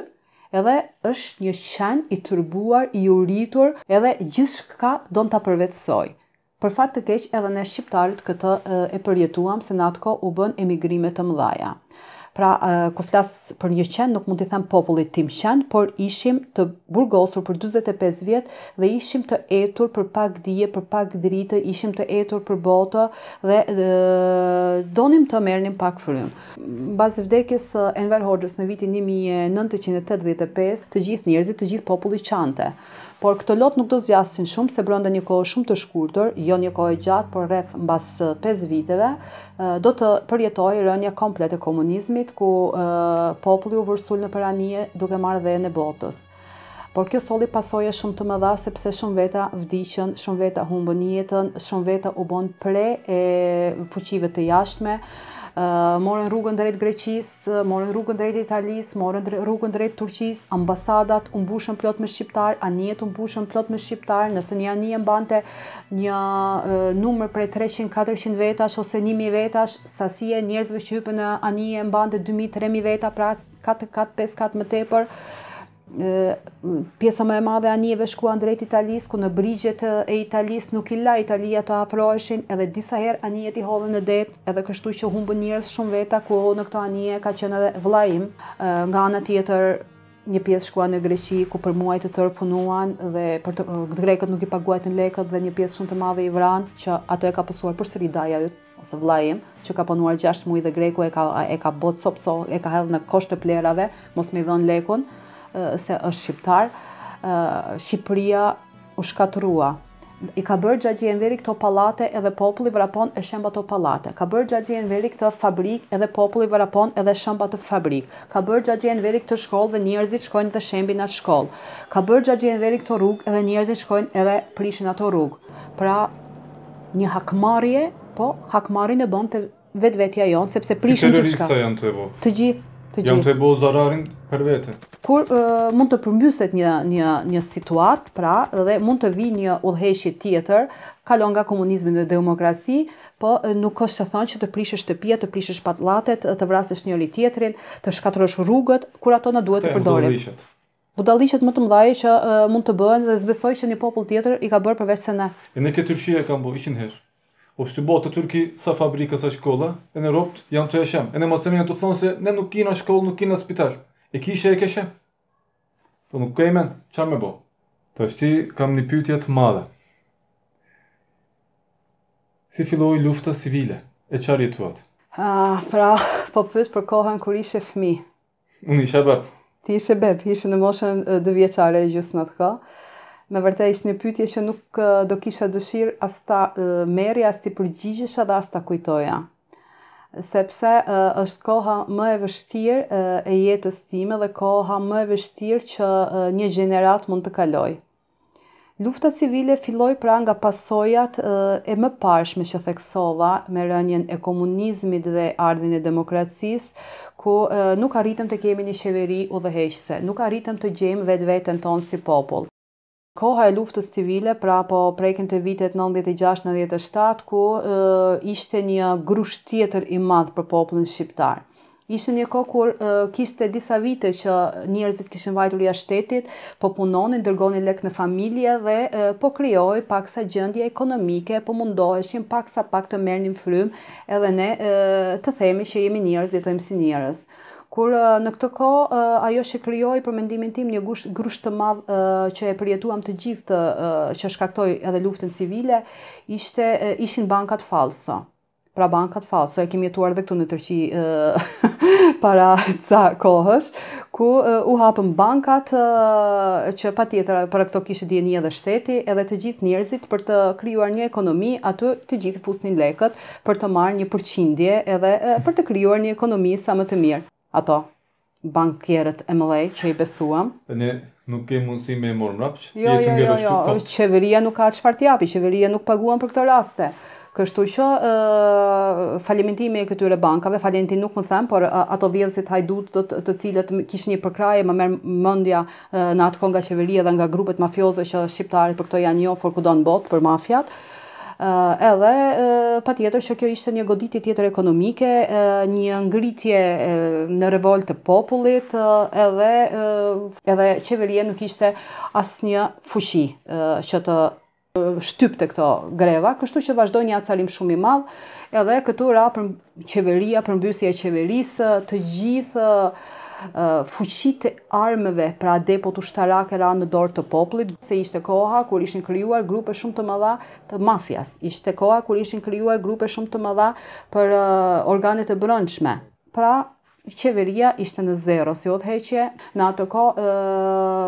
edhe është një qen i turbuar, i uritur, edhe gjithë shka do të përvetësoj. Për fatë të keqë edhe në Shqiptarit këtë e përjetuam se në atë ko u bën emigrimet të mëdhaja. Pra, uh, ku flas për një qen, nuk mund të them popullit tim qen, por ishim të burgosur për 45 vjet dhe ishim të etur për pak dije, për pak dritë, ishim të etur për botë dhe uh, donim të merrnim pak frym. Mbas vdekjes së uh, Enver Hoxhës në vitin 1985, të gjithë njerëzit, të gjithë populli qante por këtë lot nuk do zjasin shumë se brenda një kohë shumë të shkurtër, jo një kohë gjatë, por rreth mbas 5 viteve, do të përjetojë rënje komplet e komunizmit ku populli u vërsul në peranie duke marrë dhe në botës. Por kjo soli pasoje shumë të mëdha sepse shumë veta vdiqën, shumë veta humbën jetën, shumë veta u bën pre e fuqive të jashtme morën rrugën drejt Greqisë, morën rrugën drejt Italisë, morën rrugën drejt Turqisë, ambasadat u mbushën plot me shqiptar, anijet u mbushën plot me shqiptar, nëse një anije mbante një numër prej 300-400 vetash ose 1000 vetash, sasia e njerëzve që hypen në anije mbante 2000-3000 veta, pra 4-5 kat më tepër pjesa më e madhe a njeve shkuan drejt Italis, ku në brigjet e Italis nuk i la Italia të aproeshin edhe disa her a njeve ti hodhe në det edhe kështu që humbë njërës shumë veta ku në këto a njeve ka qenë edhe vlajim nga në tjetër një pjesë shkuan në Greqi ku për muaj të tërë punuan dhe për të grekët nuk i paguajt në lekët dhe një pjesë shumë të madhe i vran që ato e ka pësuar për sëri daja jut ose vlajim, që ka punuar 6 muaj dhe greku e ka botë sopso, e ka hedhë në kosht të plerave, mos me dhon lekun se është shqiptar, Shqipëria u shkatrua. I ka bërë Gjagji Enveri këto palate edhe populli vrapon e shemba të palate. Ka bërë Gjagji Enveri këto fabrik edhe populli vrapon edhe shemba të fabrik. Ka bërë Gjagji Enveri këto shkoll dhe njerëzit shkojnë dhe shembin atë shkoll. Ka bërë Gjagji Enveri këto rrug edhe njerëzit shkojnë edhe prishin ato rrug. Pra, një hakmarje, po hakmarje e bon të vetë vetja jonë, sepse prishin që shka. Si të janë të evo? Po? Të gjithë të gjithë. Jam të e bëllë zararin për vete. Kur uh, mund të përmbyset një, një, një situat, pra, dhe mund të vi një udheshje tjetër, kalon nga komunizmin dhe demokrasi, po nuk është të thonë që të prishë shtëpia, të prishë shpatlatet, të vrasësht njëri tjetërin, të shkatrosh rrugët, kur ato në duhet të përdorim. Të Budalliqet më të mëdhaj që uh, mund të bëhen dhe zbesoj që një popull tjetër i ka bërë përveç se ne. E ne këtë rëshia e kam ishin herë. O po shtu bo të Turki sa fabrika sa shkolla, e në ropt janë të eshem. E në masemi janë të thonë se ne nuk kina shkollë, nuk kina spital. E kisha e kisha. Po nuk e men, qa me bo? Të shti kam një pyetje të madhe. Si filloi lufta civile? E qa rjetë Ah, pra, po pëtë për kohën kur ishe fmi. Unë ishe beb. Ti ishe beb, ishe në moshën 2 vjeçare e gjusë në të me vërtet ishte një pyetje që nuk do kisha dëshirë as ta merrja as ti përgjigjesha dhe as ta kujtoja. Sepse është koha më e vështirë e jetës time dhe koha më e vështirë që një gjenerat mund të kaloj. Lufta civile filloi pra nga pasojat e më që theksova me rënien e komunizmit dhe ardhin e demokracisë, ku nuk arritëm të kemi një qeveri u nuk arritëm të gjemë vetë vetën tonë si popull. Koha e luftës civile, pra po prekën të vitet 96-97, ku ishte një grush tjetër i madhë për popullën shqiptarë. Ishte një kohë kur kishte disa vite që njerëzit kishin vajtur jashtë shtetit, po punonin, dërgonin lek në familje dhe po krijoi paksa gjendje ekonomike, po mundoheshin paksa pak të merrnin frymë, edhe ne të themi që jemi njerëz, jetojmë si njerëz. Kur uh, në këtë kohë uh, ajo që krijoi për mendimin tim një gusht grusht të madh uh, që e përjetuam të gjithë uh, që shkaktoi edhe luftën civile, ishte uh, ishin bankat falso. Pra bankat falso e kemi jetuar edhe këtu në Turqi uh, para ca kohësh ku uh, u hapën bankat uh, që patjetër për këto kishte dieni edhe shteti, edhe të gjithë njerëzit për të krijuar një ekonomi, aty të gjithë fusnin lekët për të marrë një përqindje edhe uh, për të krijuar një ekonomi sa më të mirë ato bankierët e mëlej që i besuam. Dhe ne nuk kemë mundësi me morë mrapsh? Jo, jo, jo, jo, jo. qeveria nuk ka qëfar t'japi, qeveria nuk paguan për këto raste. Kështu që uh, falimentimi e këtyre bankave, falimentin nuk më them, por uh, ato vjelë si të hajdut të, të cilët kishë një përkraje, më merë mëndja uh, në atë konga qeveria dhe nga grupet mafioze që shqiptarit për këto janë jo, for ku do në botë për mafiat. Eh, edhe eh, pa tjetër që kjo ishte një goditit tjetër ekonomike, eh, një ngritje në revolt të popullit edhe, edhe qeveria nuk ishte asnjë një fushi që të shtyp të këto greva, kështu që vazhdoj një atësalim shumë i madhë, edhe këtu ra për qeveria, për mbysje e qeverisë, të gjithë, fuqit e armëve pra depot ushtarak e ra në dorë të poplit, se ishte koha kur ishin kryuar grupe shumë të mëdha të mafias, ishte koha kur ishin kryuar grupe shumë të mëdha për organet e brëndshme. Pra, qeveria ishte në zero, si odhe që në ato ko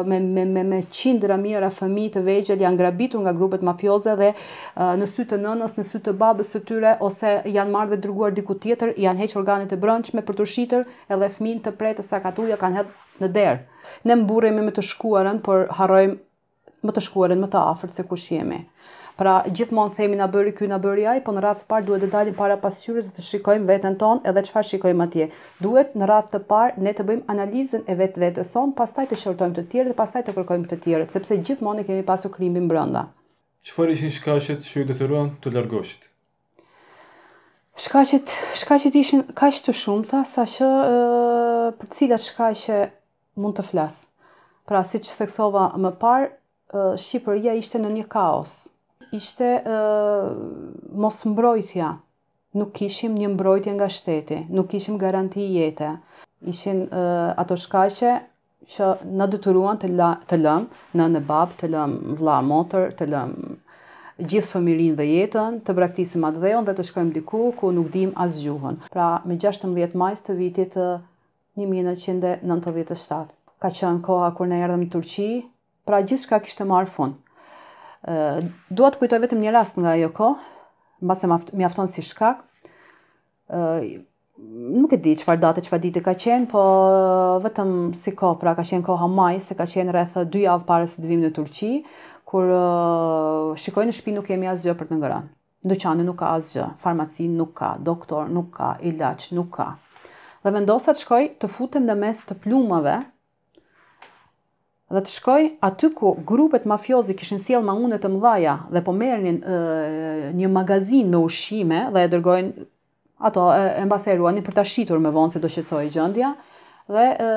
me, me, me, qindra mjera fëmi të vegjel janë grabitur nga grupet mafioze dhe në sytë të nënës, në sytë të babës të tyre, ose janë marrë dhe druguar diku tjetër, janë heqë organit të brënçme për të shqitër, edhe fëmin të prej të sakatuja kanë hedhë në derë. Ne mburemi me të shkuarën, por harrojmë më të shkuarën më të afërt se kush jemi. Pra gjithmonë themi na bëri ky na bëri ai, po në radhë të parë duhet të dalim para pasqyrës dhe të shikojmë veten tonë edhe çfarë shikojmë atje. Duhet në radhë të parë ne të bëjmë analizën e vetvetes son, pastaj të shortojmë të tjerë dhe pastaj të kërkojmë të tjerët, sepse gjithmonë kemi pasur krimi brenda. Çfarë ishin shkaqet që ju detyruan të largoheshit? Shkaqet, shkaqet ishin kaq të shumta sa që për cilat shkaqe mund të flas. Pra siç theksova më parë, Shqipëria ishte në një kaos ishte uh, mos mbrojtja. Nuk kishim një mbrojtje nga shteti, nuk kishim garanti jete. Ishin uh, ato shkaqe që na detyruan të la, të lëm në në bab, të lëm vlla, motër, të lëm gjithë fëmirin dhe jetën, të braktisim atë dheon dhe të shkojmë diku ku nuk dim as gjuhën. Pra, me 16 majs të vitit 1997. Ka qënë koha kur ne erdhëm në Turqi, pra gjithë shka kishtë marrë fund. Dua të kujtoj vetëm një rast nga ajo kohë, mbas se më mjafton si shkak. Ë nuk e di çfarë date, çfarë ditë ka qenë, po vetëm si kohë, pra ka qenë koha maj, se ka qenë rreth 2 javë para se të vim në Turqi, kur shikoj në shtëpi nuk kemi asgjë për të ngërën. Dyqani nuk ka asgjë, farmaci nuk ka, doktor nuk ka, ilaç nuk ka. Dhe vendosa të shkoj të futem në mes të plumave, dhe të shkoj aty ku grupet mafiozi kishin sjell maunet të mëdha dhe po merrnin një magazin me ushqime dhe e dërgojnë ato e, e mbaseruani për ta shitur me vonë se do shqetësoj gjëndja dhe e,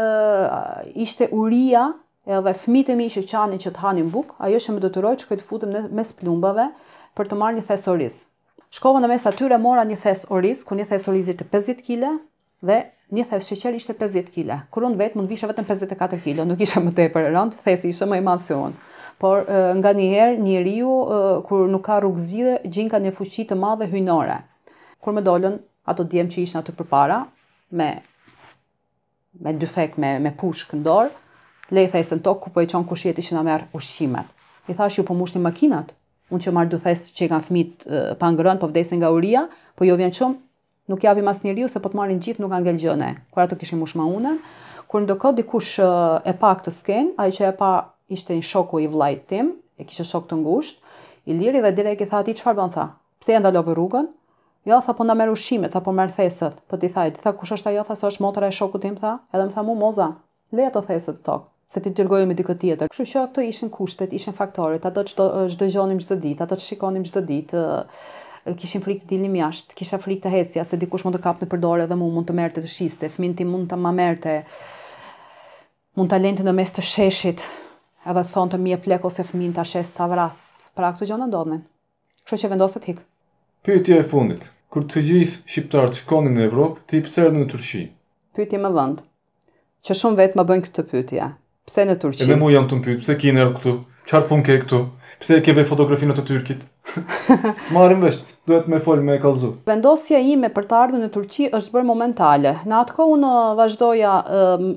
ishte uria edhe fëmitë mi që qani që të hanin buk, ajo që më detyroi të shkoj të futem në mes plumbave për të marrë një thes oris. Shkova në mes atyre mora një thes oris, ku një thes orizi të 50 kg dhe një thes sheqer ishte 50 kg. Kur unë vetë mund visha vetëm 54 kg, nuk isha më tepër rond, thesi ishte më i madh se unë. Por nga një herë njeriu kur nuk ka rrugë zgjidhje, gjen ka një fuqi të madhe hyjnore. Kur më dolën ato djem që ishin aty përpara me me dy fek me me pushkë në dor, le i thesën tok ku po e çon kushjet ishin na merr ushqimet. I thash ju po mushni makinat. Unë që marr dy thes që i kanë fëmit pa ngrën, po vdesin nga uria, po jo vjen shumë, nuk javi mas një riu, se po të marrin gjithë nuk angel gjëne, kur ato kishin mushma unë, kur në doko dikush e pa këtë sken, a i që e pa ishte një shoku i vlajt tim, e kishe shok të ngusht, i liri dhe direk i tha ati, qëfar bën tha? Pse e ndalove rrugën? Jo, tha po na merr shime, tha po merë thesët, po ti thajt, tha kush është ajo, tha se është motra e shoku tim, tha, edhe më tha mu moza, le e të thesët tok se ti dërgoj me diku tjetër. Kështu që ato ishin kushtet, ishin faktorët, ato çdo çdo gjonim çdo ditë, ato shikonim çdo ditë. Uh, kishin frikë të dilnim jashtë, kisha frikë të hecja, se dikush mund të kapë në përdore dhe mu mund të merte të shiste, fëmin ti mund të ma merte, mund të lente në mes të sheshit, edhe të thonë të mje plek ose fëmin të ashes të avras, pra këtu gjonë ndodhën, Kështë që vendosët hikë. Pyetje e fundit, kur të gjithë shqiptarët shkonin në Evropë, ti pësërë në Turqi? Pyetje më vëndë, që shumë vetë më bënë këtë pyetje, pse në Turqi? E dhe mu jam të pse kine këtu, qarë pun ke këtu, pse e keve fotografinët të Turkit? Së marim vesht, duhet me fol me kalzu. Vendosja ime për të ardhën në Turqi është bërë momentale. Në atë kohë unë uh, vazhdoja um,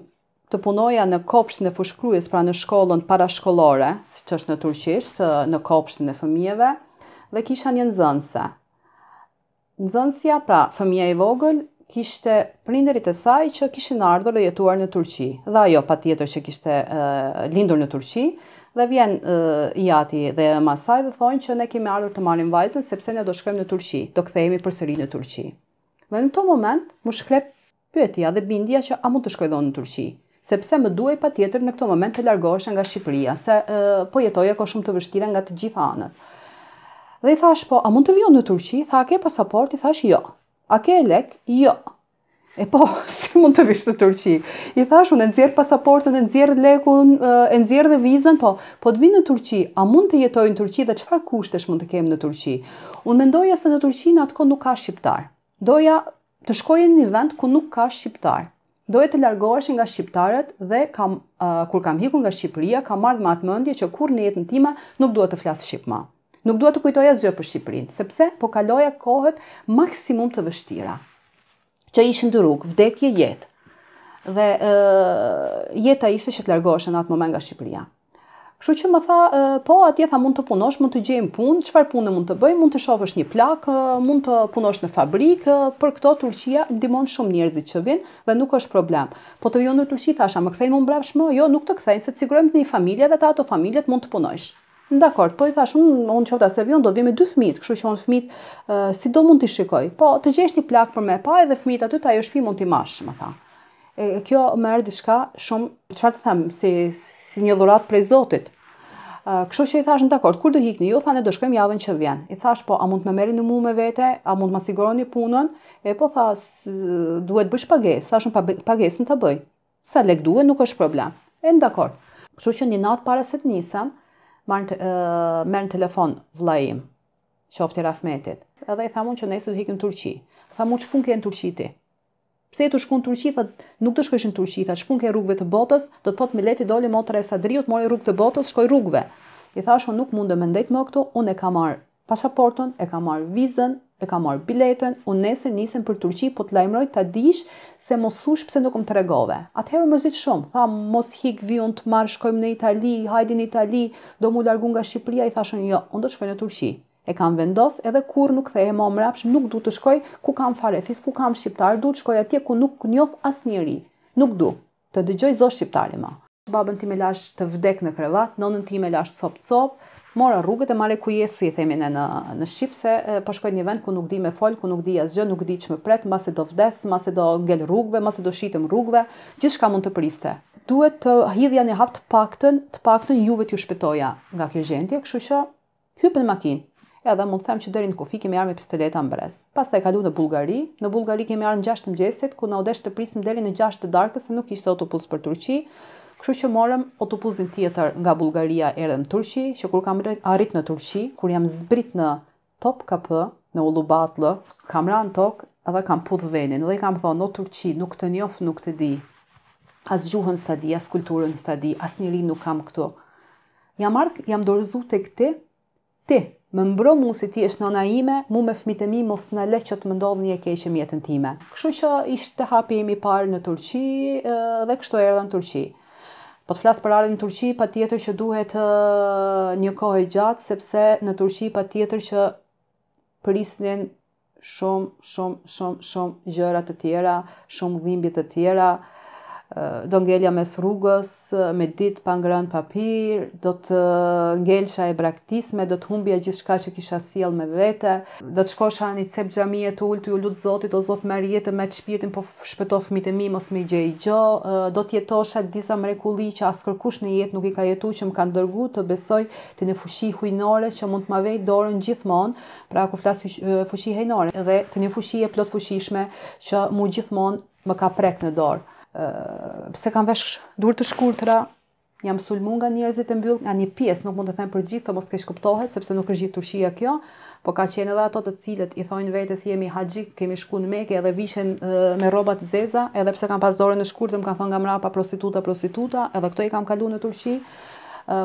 të punoja në kopshtin e fushkrujes, pra në shkollën parashkollore, si që është në Turqisht, uh, në kopshtin e fëmijeve, dhe kisha një nëzënse. Nëzënsja, pra, fëmija i vogël, kishte prinderit e saj që kishin ardhur dhe jetuar në Turqi. Dhe ajo, pa tjetër që kishte uh, lindur në Turqi, dhe vjen i ati dhe masaj dhe thonë që ne kemi ardhur të marim vajzën sepse ne do shkojmë në Turqi, do këthejemi për sëri në Turqi. Dhe në këtë moment, më shkrep pëtja dhe bindja që a mund të shkoj dhonë në Turqi, sepse më duaj pa tjetër në këto moment të largohesh nga Shqipëria, se po jetoj e ko shumë të vështire nga të gjitha anët. Dhe i thash po, a mund të vijon në Turqi? Tha, a ke pasaport? I thash jo. A ke lek? Jo. E po, si mund të vishë të Turqi? I thash, unë e nëzjerë pasaportën, e nëzjerë lekun, e nëzjerë dhe vizën, po, po të vinë në Turqi, a mund të jetoj në Turqi dhe qëfar kushtesh mund të kemë në Turqi? Unë mendoja se në Turqi në atë nuk ka shqiptar. Doja të shkoj në një vend ku nuk ka shqiptar. Doja të largohesh nga shqiptarët dhe kam, uh, kur kam hikun nga Shqipëria, kam marrë më atë mëndje që kur në jetën time nuk duhet të flasë Shqipëma. Nuk duhet të kujtoj asgjë për Shqipërinë, sepse po kaloja kohët maksimum të vështira që ishin në rrugë, vdekje jetë. Dhe jeta ishte që të largoheshe në atë moment nga Shqipëria. Kështu që më tha, po, atje tha mund të punosh, mund të gjejmë punë, qëfar punë mund të bëj, mund të shofësh një plakë, mund të punosh në fabrikë, për këto Turqia ndihmon shumë njerëzit që vinë dhe nuk është problem. Po të vjonë në Turqia, thasha, më kthejmë më mbrapsh më, jo, nuk të kthejnë, se të sigurojmë të një familje dhe ato familjet mund të punojshë. Dakor, po i thash unë, unë qofta se vjen do vi me dy fëmijë, kështu që unë fëmijë si do mund t'i shikoj. Po të gjesh një plak për me pa edhe fëmijët aty të ajo shtëpi mund t'i mash, më tha. E kjo më erdhi diçka shumë, çfarë të them, si si një dhuratë prej Zotit. Kështu që i thash ndakor, dakor, kur do ikni? Jo, thanë do shkojmë javën që vjen. I thash po, a mund të më merrni mua me vete, a mund të më siguroni punën? E po tha, duhet bësh pagesë, thash unë pagesën ta bëj. Sa lek duhet, nuk është problem. E ndakor. Kështu që një natë para se të nisem, marrë uh, telefon vlajim, qoftë Rafmetit. Edhe i thamun që nëse të hikim në Turqi. thamun që çpun ke në Turqi ti? Pse të shkon në Turqi? Tha nuk të shkosh në Turqi, tha çpun ke rrugëve të botës, do të thotë me leti doli motra e Sadriut, mori rrugë të botës, shkoj rrugëve. I thashon nuk mund të më më këtu, unë e kam marr pasaportën, e ka marrë vizën, e ka marrë biletën, unë nesër nisen për Turqi, po të lajmëroj të dish se mos thush pse nuk më të regove. Atëherë më rëzit shumë, tha mos hik vion të marrë, shkojmë në Itali, hajdi në Itali, do mu largun nga Shqipëria, i thashën jo, unë do të shkoj në Turqi. E kam vendos edhe kur nuk the më mrapsh, nuk du të shkoj ku kam farefis, ku kam shqiptar, du të shkoj atje ku nuk njof as njeri Nuk du, të dëgjoj zo shqiptari ma. Babën ti me lash të vdek në krevat, nonën ti me lash të sopë të mora rrugët e mare kujes, si i themi në në Shqip, se pashkoj po një vend ku nuk di me fol, ku nuk di asgjë, nuk di ç'më pret, se do vdes, se do gëllë rrugëve, se do shitem rrugëve, gjithçka mund të priste. Duhet të hidhja një hap të paktën, të paktën juve t'ju shpëtoja nga kjo gjendje, kështu që në makinë. Edhe mund të them që deri në kofi, kemi armë pistoleta mbres. Pastaj kalu në Bullgari, në Bullgari kemi në 6 të mëngjesit ku na desh të prisim deri në 6 të darkës se nuk kishte autobus për Turqi. Kështu që morëm autobusin tjetër nga Bulgaria erdhe në Turqi, që kur kam arrit në Turqi, kur jam zbrit në Topkapë, në Ulubatlë, kam ra në tokë edhe kam pudhë venin. Dhe i kam thonë, në Turqi, nuk të njofë, nuk të di. As gjuhën s'ta di, as kulturën s'ta di, as njëri nuk kam këtu. Jam ardhë, jam dorëzu të këti, ti, më mbro mu si ti është në ime, mu me fmitë mi mos në le që të më ndodhë një keqë mjetën time. Kështu që ishte hapi mi parë në Turqi dhe kështu e në Turqi. Po të flas për arën në Turqi, patjetër që duhet një kohë e gjatë sepse në Turqi patjetër që prisnin shumë shumë shumë shumë gjëra të tjera, shumë dhimbje të tjera do ngelja mes rrugës, me dit pa ngrën papir, do të ngelsha e braktisme, do të humbja gjithë shka që kisha siel me vete, do të shkosha një cep gjamije të ullë të ju zotit, o zotë me rjetë me qpirtin po shpëtof mi e mi, mos me gjej gjo, do të jetosha disa mrekuli që asë kërkush në jetë nuk i ka jetu që më kanë dërgu të besoj të një fushi hujnore që mund të ma vej dorën gjithmonë, pra ku flasë fushi hejnore, dhe të një fushi e plot fushishme që mu gjithmonë më ka prek në dorë pse kam vesh dur të shkurtra, jam sulmu nga njerëzit e mbyllë, nga një pjesë, nuk mund të them për gjithë, të mos ke shkuptohet sepse nuk është gjithë Turqia kjo, por ka qenë edhe ato të cilët i thonë vetes jemi haxhik, kemi në Mekë edhe vishën me rroba të zeza, edhe pse kam pas dorën në shkurtër, më kanë thënë nga mrapa prostituta, prostituta, edhe këto i kam kaluar në Turqi,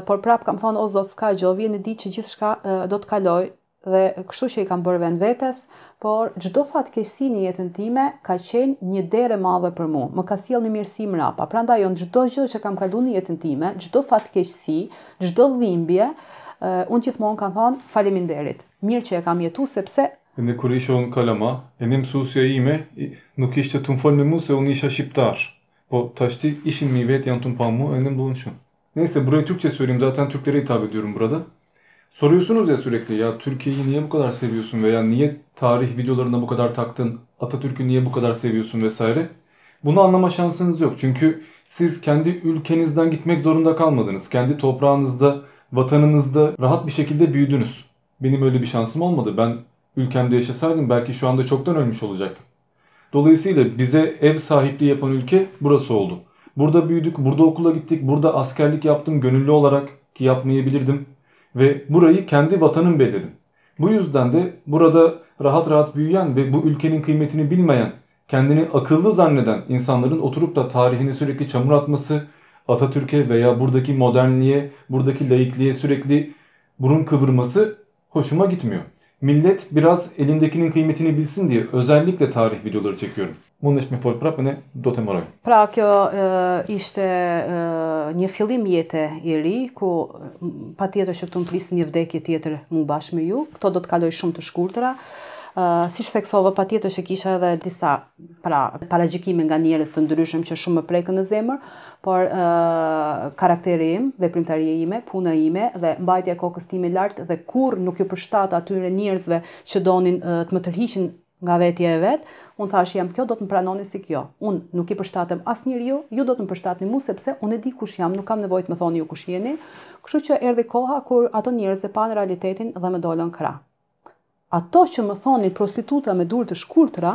por prap kam thënë o zot ska gjë, vjen e ditë që gjithçka do të kaloj, dhe kështu që i kam bërë vend vetes, por çdo fatkeqësi në jetën time ka qenë një derë e madhe për mua. Më ka sjellë një mirësi mrapa. Pra Prandaj unë çdo gjë që kam kaluar në jetën time, çdo fatkeqësi, çdo dhimbje, uh, unë gjithmonë kam thënë faleminderit. Mirë që e kam jetu, sepse e në kur isha unë kalama, e në mësusja ime, nuk ishte të më falë me mu se unë isha shqiptar, po të ashti ishin mi vetë janë të më pa mu, e në më duhen shumë. Nëjse, bërën tuk që sërim, dhe atë të rejtave Soruyorsunuz ya sürekli ya Türkiye'yi niye bu kadar seviyorsun veya niye tarih videolarına bu kadar taktın, Atatürk'ü niye bu kadar seviyorsun vesaire. Bunu anlama şansınız yok. Çünkü siz kendi ülkenizden gitmek zorunda kalmadınız. Kendi toprağınızda, vatanınızda rahat bir şekilde büyüdünüz. Benim öyle bir şansım olmadı. Ben ülkemde yaşasaydım belki şu anda çoktan ölmüş olacaktım. Dolayısıyla bize ev sahipliği yapan ülke burası oldu. Burada büyüdük, burada okula gittik, burada askerlik yaptım gönüllü olarak ki yapmayabilirdim ve burayı kendi vatanın belirin. Bu yüzden de burada rahat rahat büyüyen ve bu ülkenin kıymetini bilmeyen, kendini akıllı zanneden insanların oturup da tarihine sürekli çamur atması, Atatürk'e veya buradaki modernliğe, buradaki laikliğe sürekli burun kıvırması hoşuma gitmiyor. Millet biraz elindekinin kıymetini bilsin diye özellikle tarih videoları çekiyorum. mundesh me folë prapë, ne do të mëroj. Pra, kjo e, ishte e, një fillim jetë e ri, ku pa tjetër që këtu në një vdekje tjetër më bashkë me ju, këto do të kaloj shumë të shkurtra, Uh, si që theksova, pa tjetër që kisha edhe disa pra, paragjikime nga njerës të ndryshëm që shumë më prejkën në zemër, por uh, karakteri im dhe primtarje ime, puna ime dhe mbajtja kokës timi lartë dhe kur nuk ju përshtat atyre njerësve që donin uh, të më tërhiqin nga vetje e vetë, Un thash jam kjo do të më pranoni si kjo. Un nuk i përshtatem as njerëjve, ju do të më përshtatni mua sepse un e di kush jam, nuk kam nevojë të më thoni ju kush jeni. Kështu që erdhi koha kur ato njerëz e panë realitetin dhe më dolën kraha. Ato që më thonin prostituta me durë të shkurtra,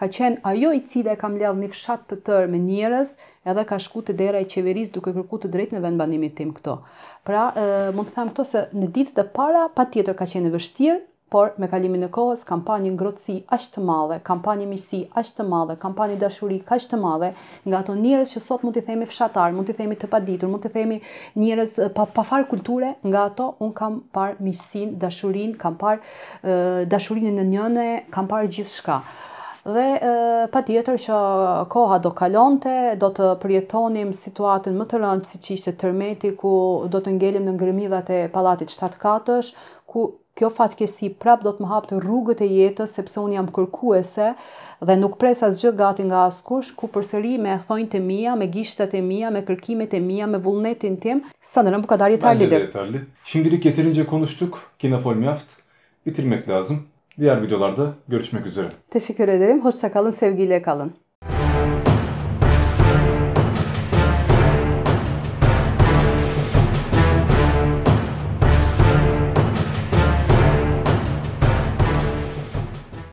ka qenë ajo i cila e kam një fshat të tërë me njerëz, edhe ka të dera e qeveris duke kërkuar të drejtë në vendbanimit tim këto. Pra, mund të them këto se në ditët e para patjetër ka qenë vështirë por me kalimin e kohës kam pa një ngrotësi aq të madhe, kam pa një miqësi aq të madhe, kam pa një dashuri kaq të madhe nga ato njerëz që sot mund t'i themi fshatar, mund t'i themi të paditur, mund t'i themi njerëz pa pa far kulture, nga ato un kam par miqësinë, dashurinë, kam par dashurinë në njëne, kam par gjithçka. Dhe e, pa tjetër që koha do kalonte, do të përjetonim situatën më të rëndë si që ishte tërmeti ku do të ngelim në ngërmidhat palatit 7-4, ku kjo fatkesi prap do të më hapë të rrugët e jetës, sepse unë jam kërkuese dhe nuk pres as gjë gati nga askush, ku përsëri me thonjë të mija, me gishtet e mija, me kërkimet e mija, me vullnetin tim, sa në nëmë këtari të arlitër. Ma në dhe që konuştuk, kina fol mjaft, bitirmek lazım. Diğer videolarda görüşmek üzere. Teşekkür ederim. Hoşça kalın, sevgiyle kalın.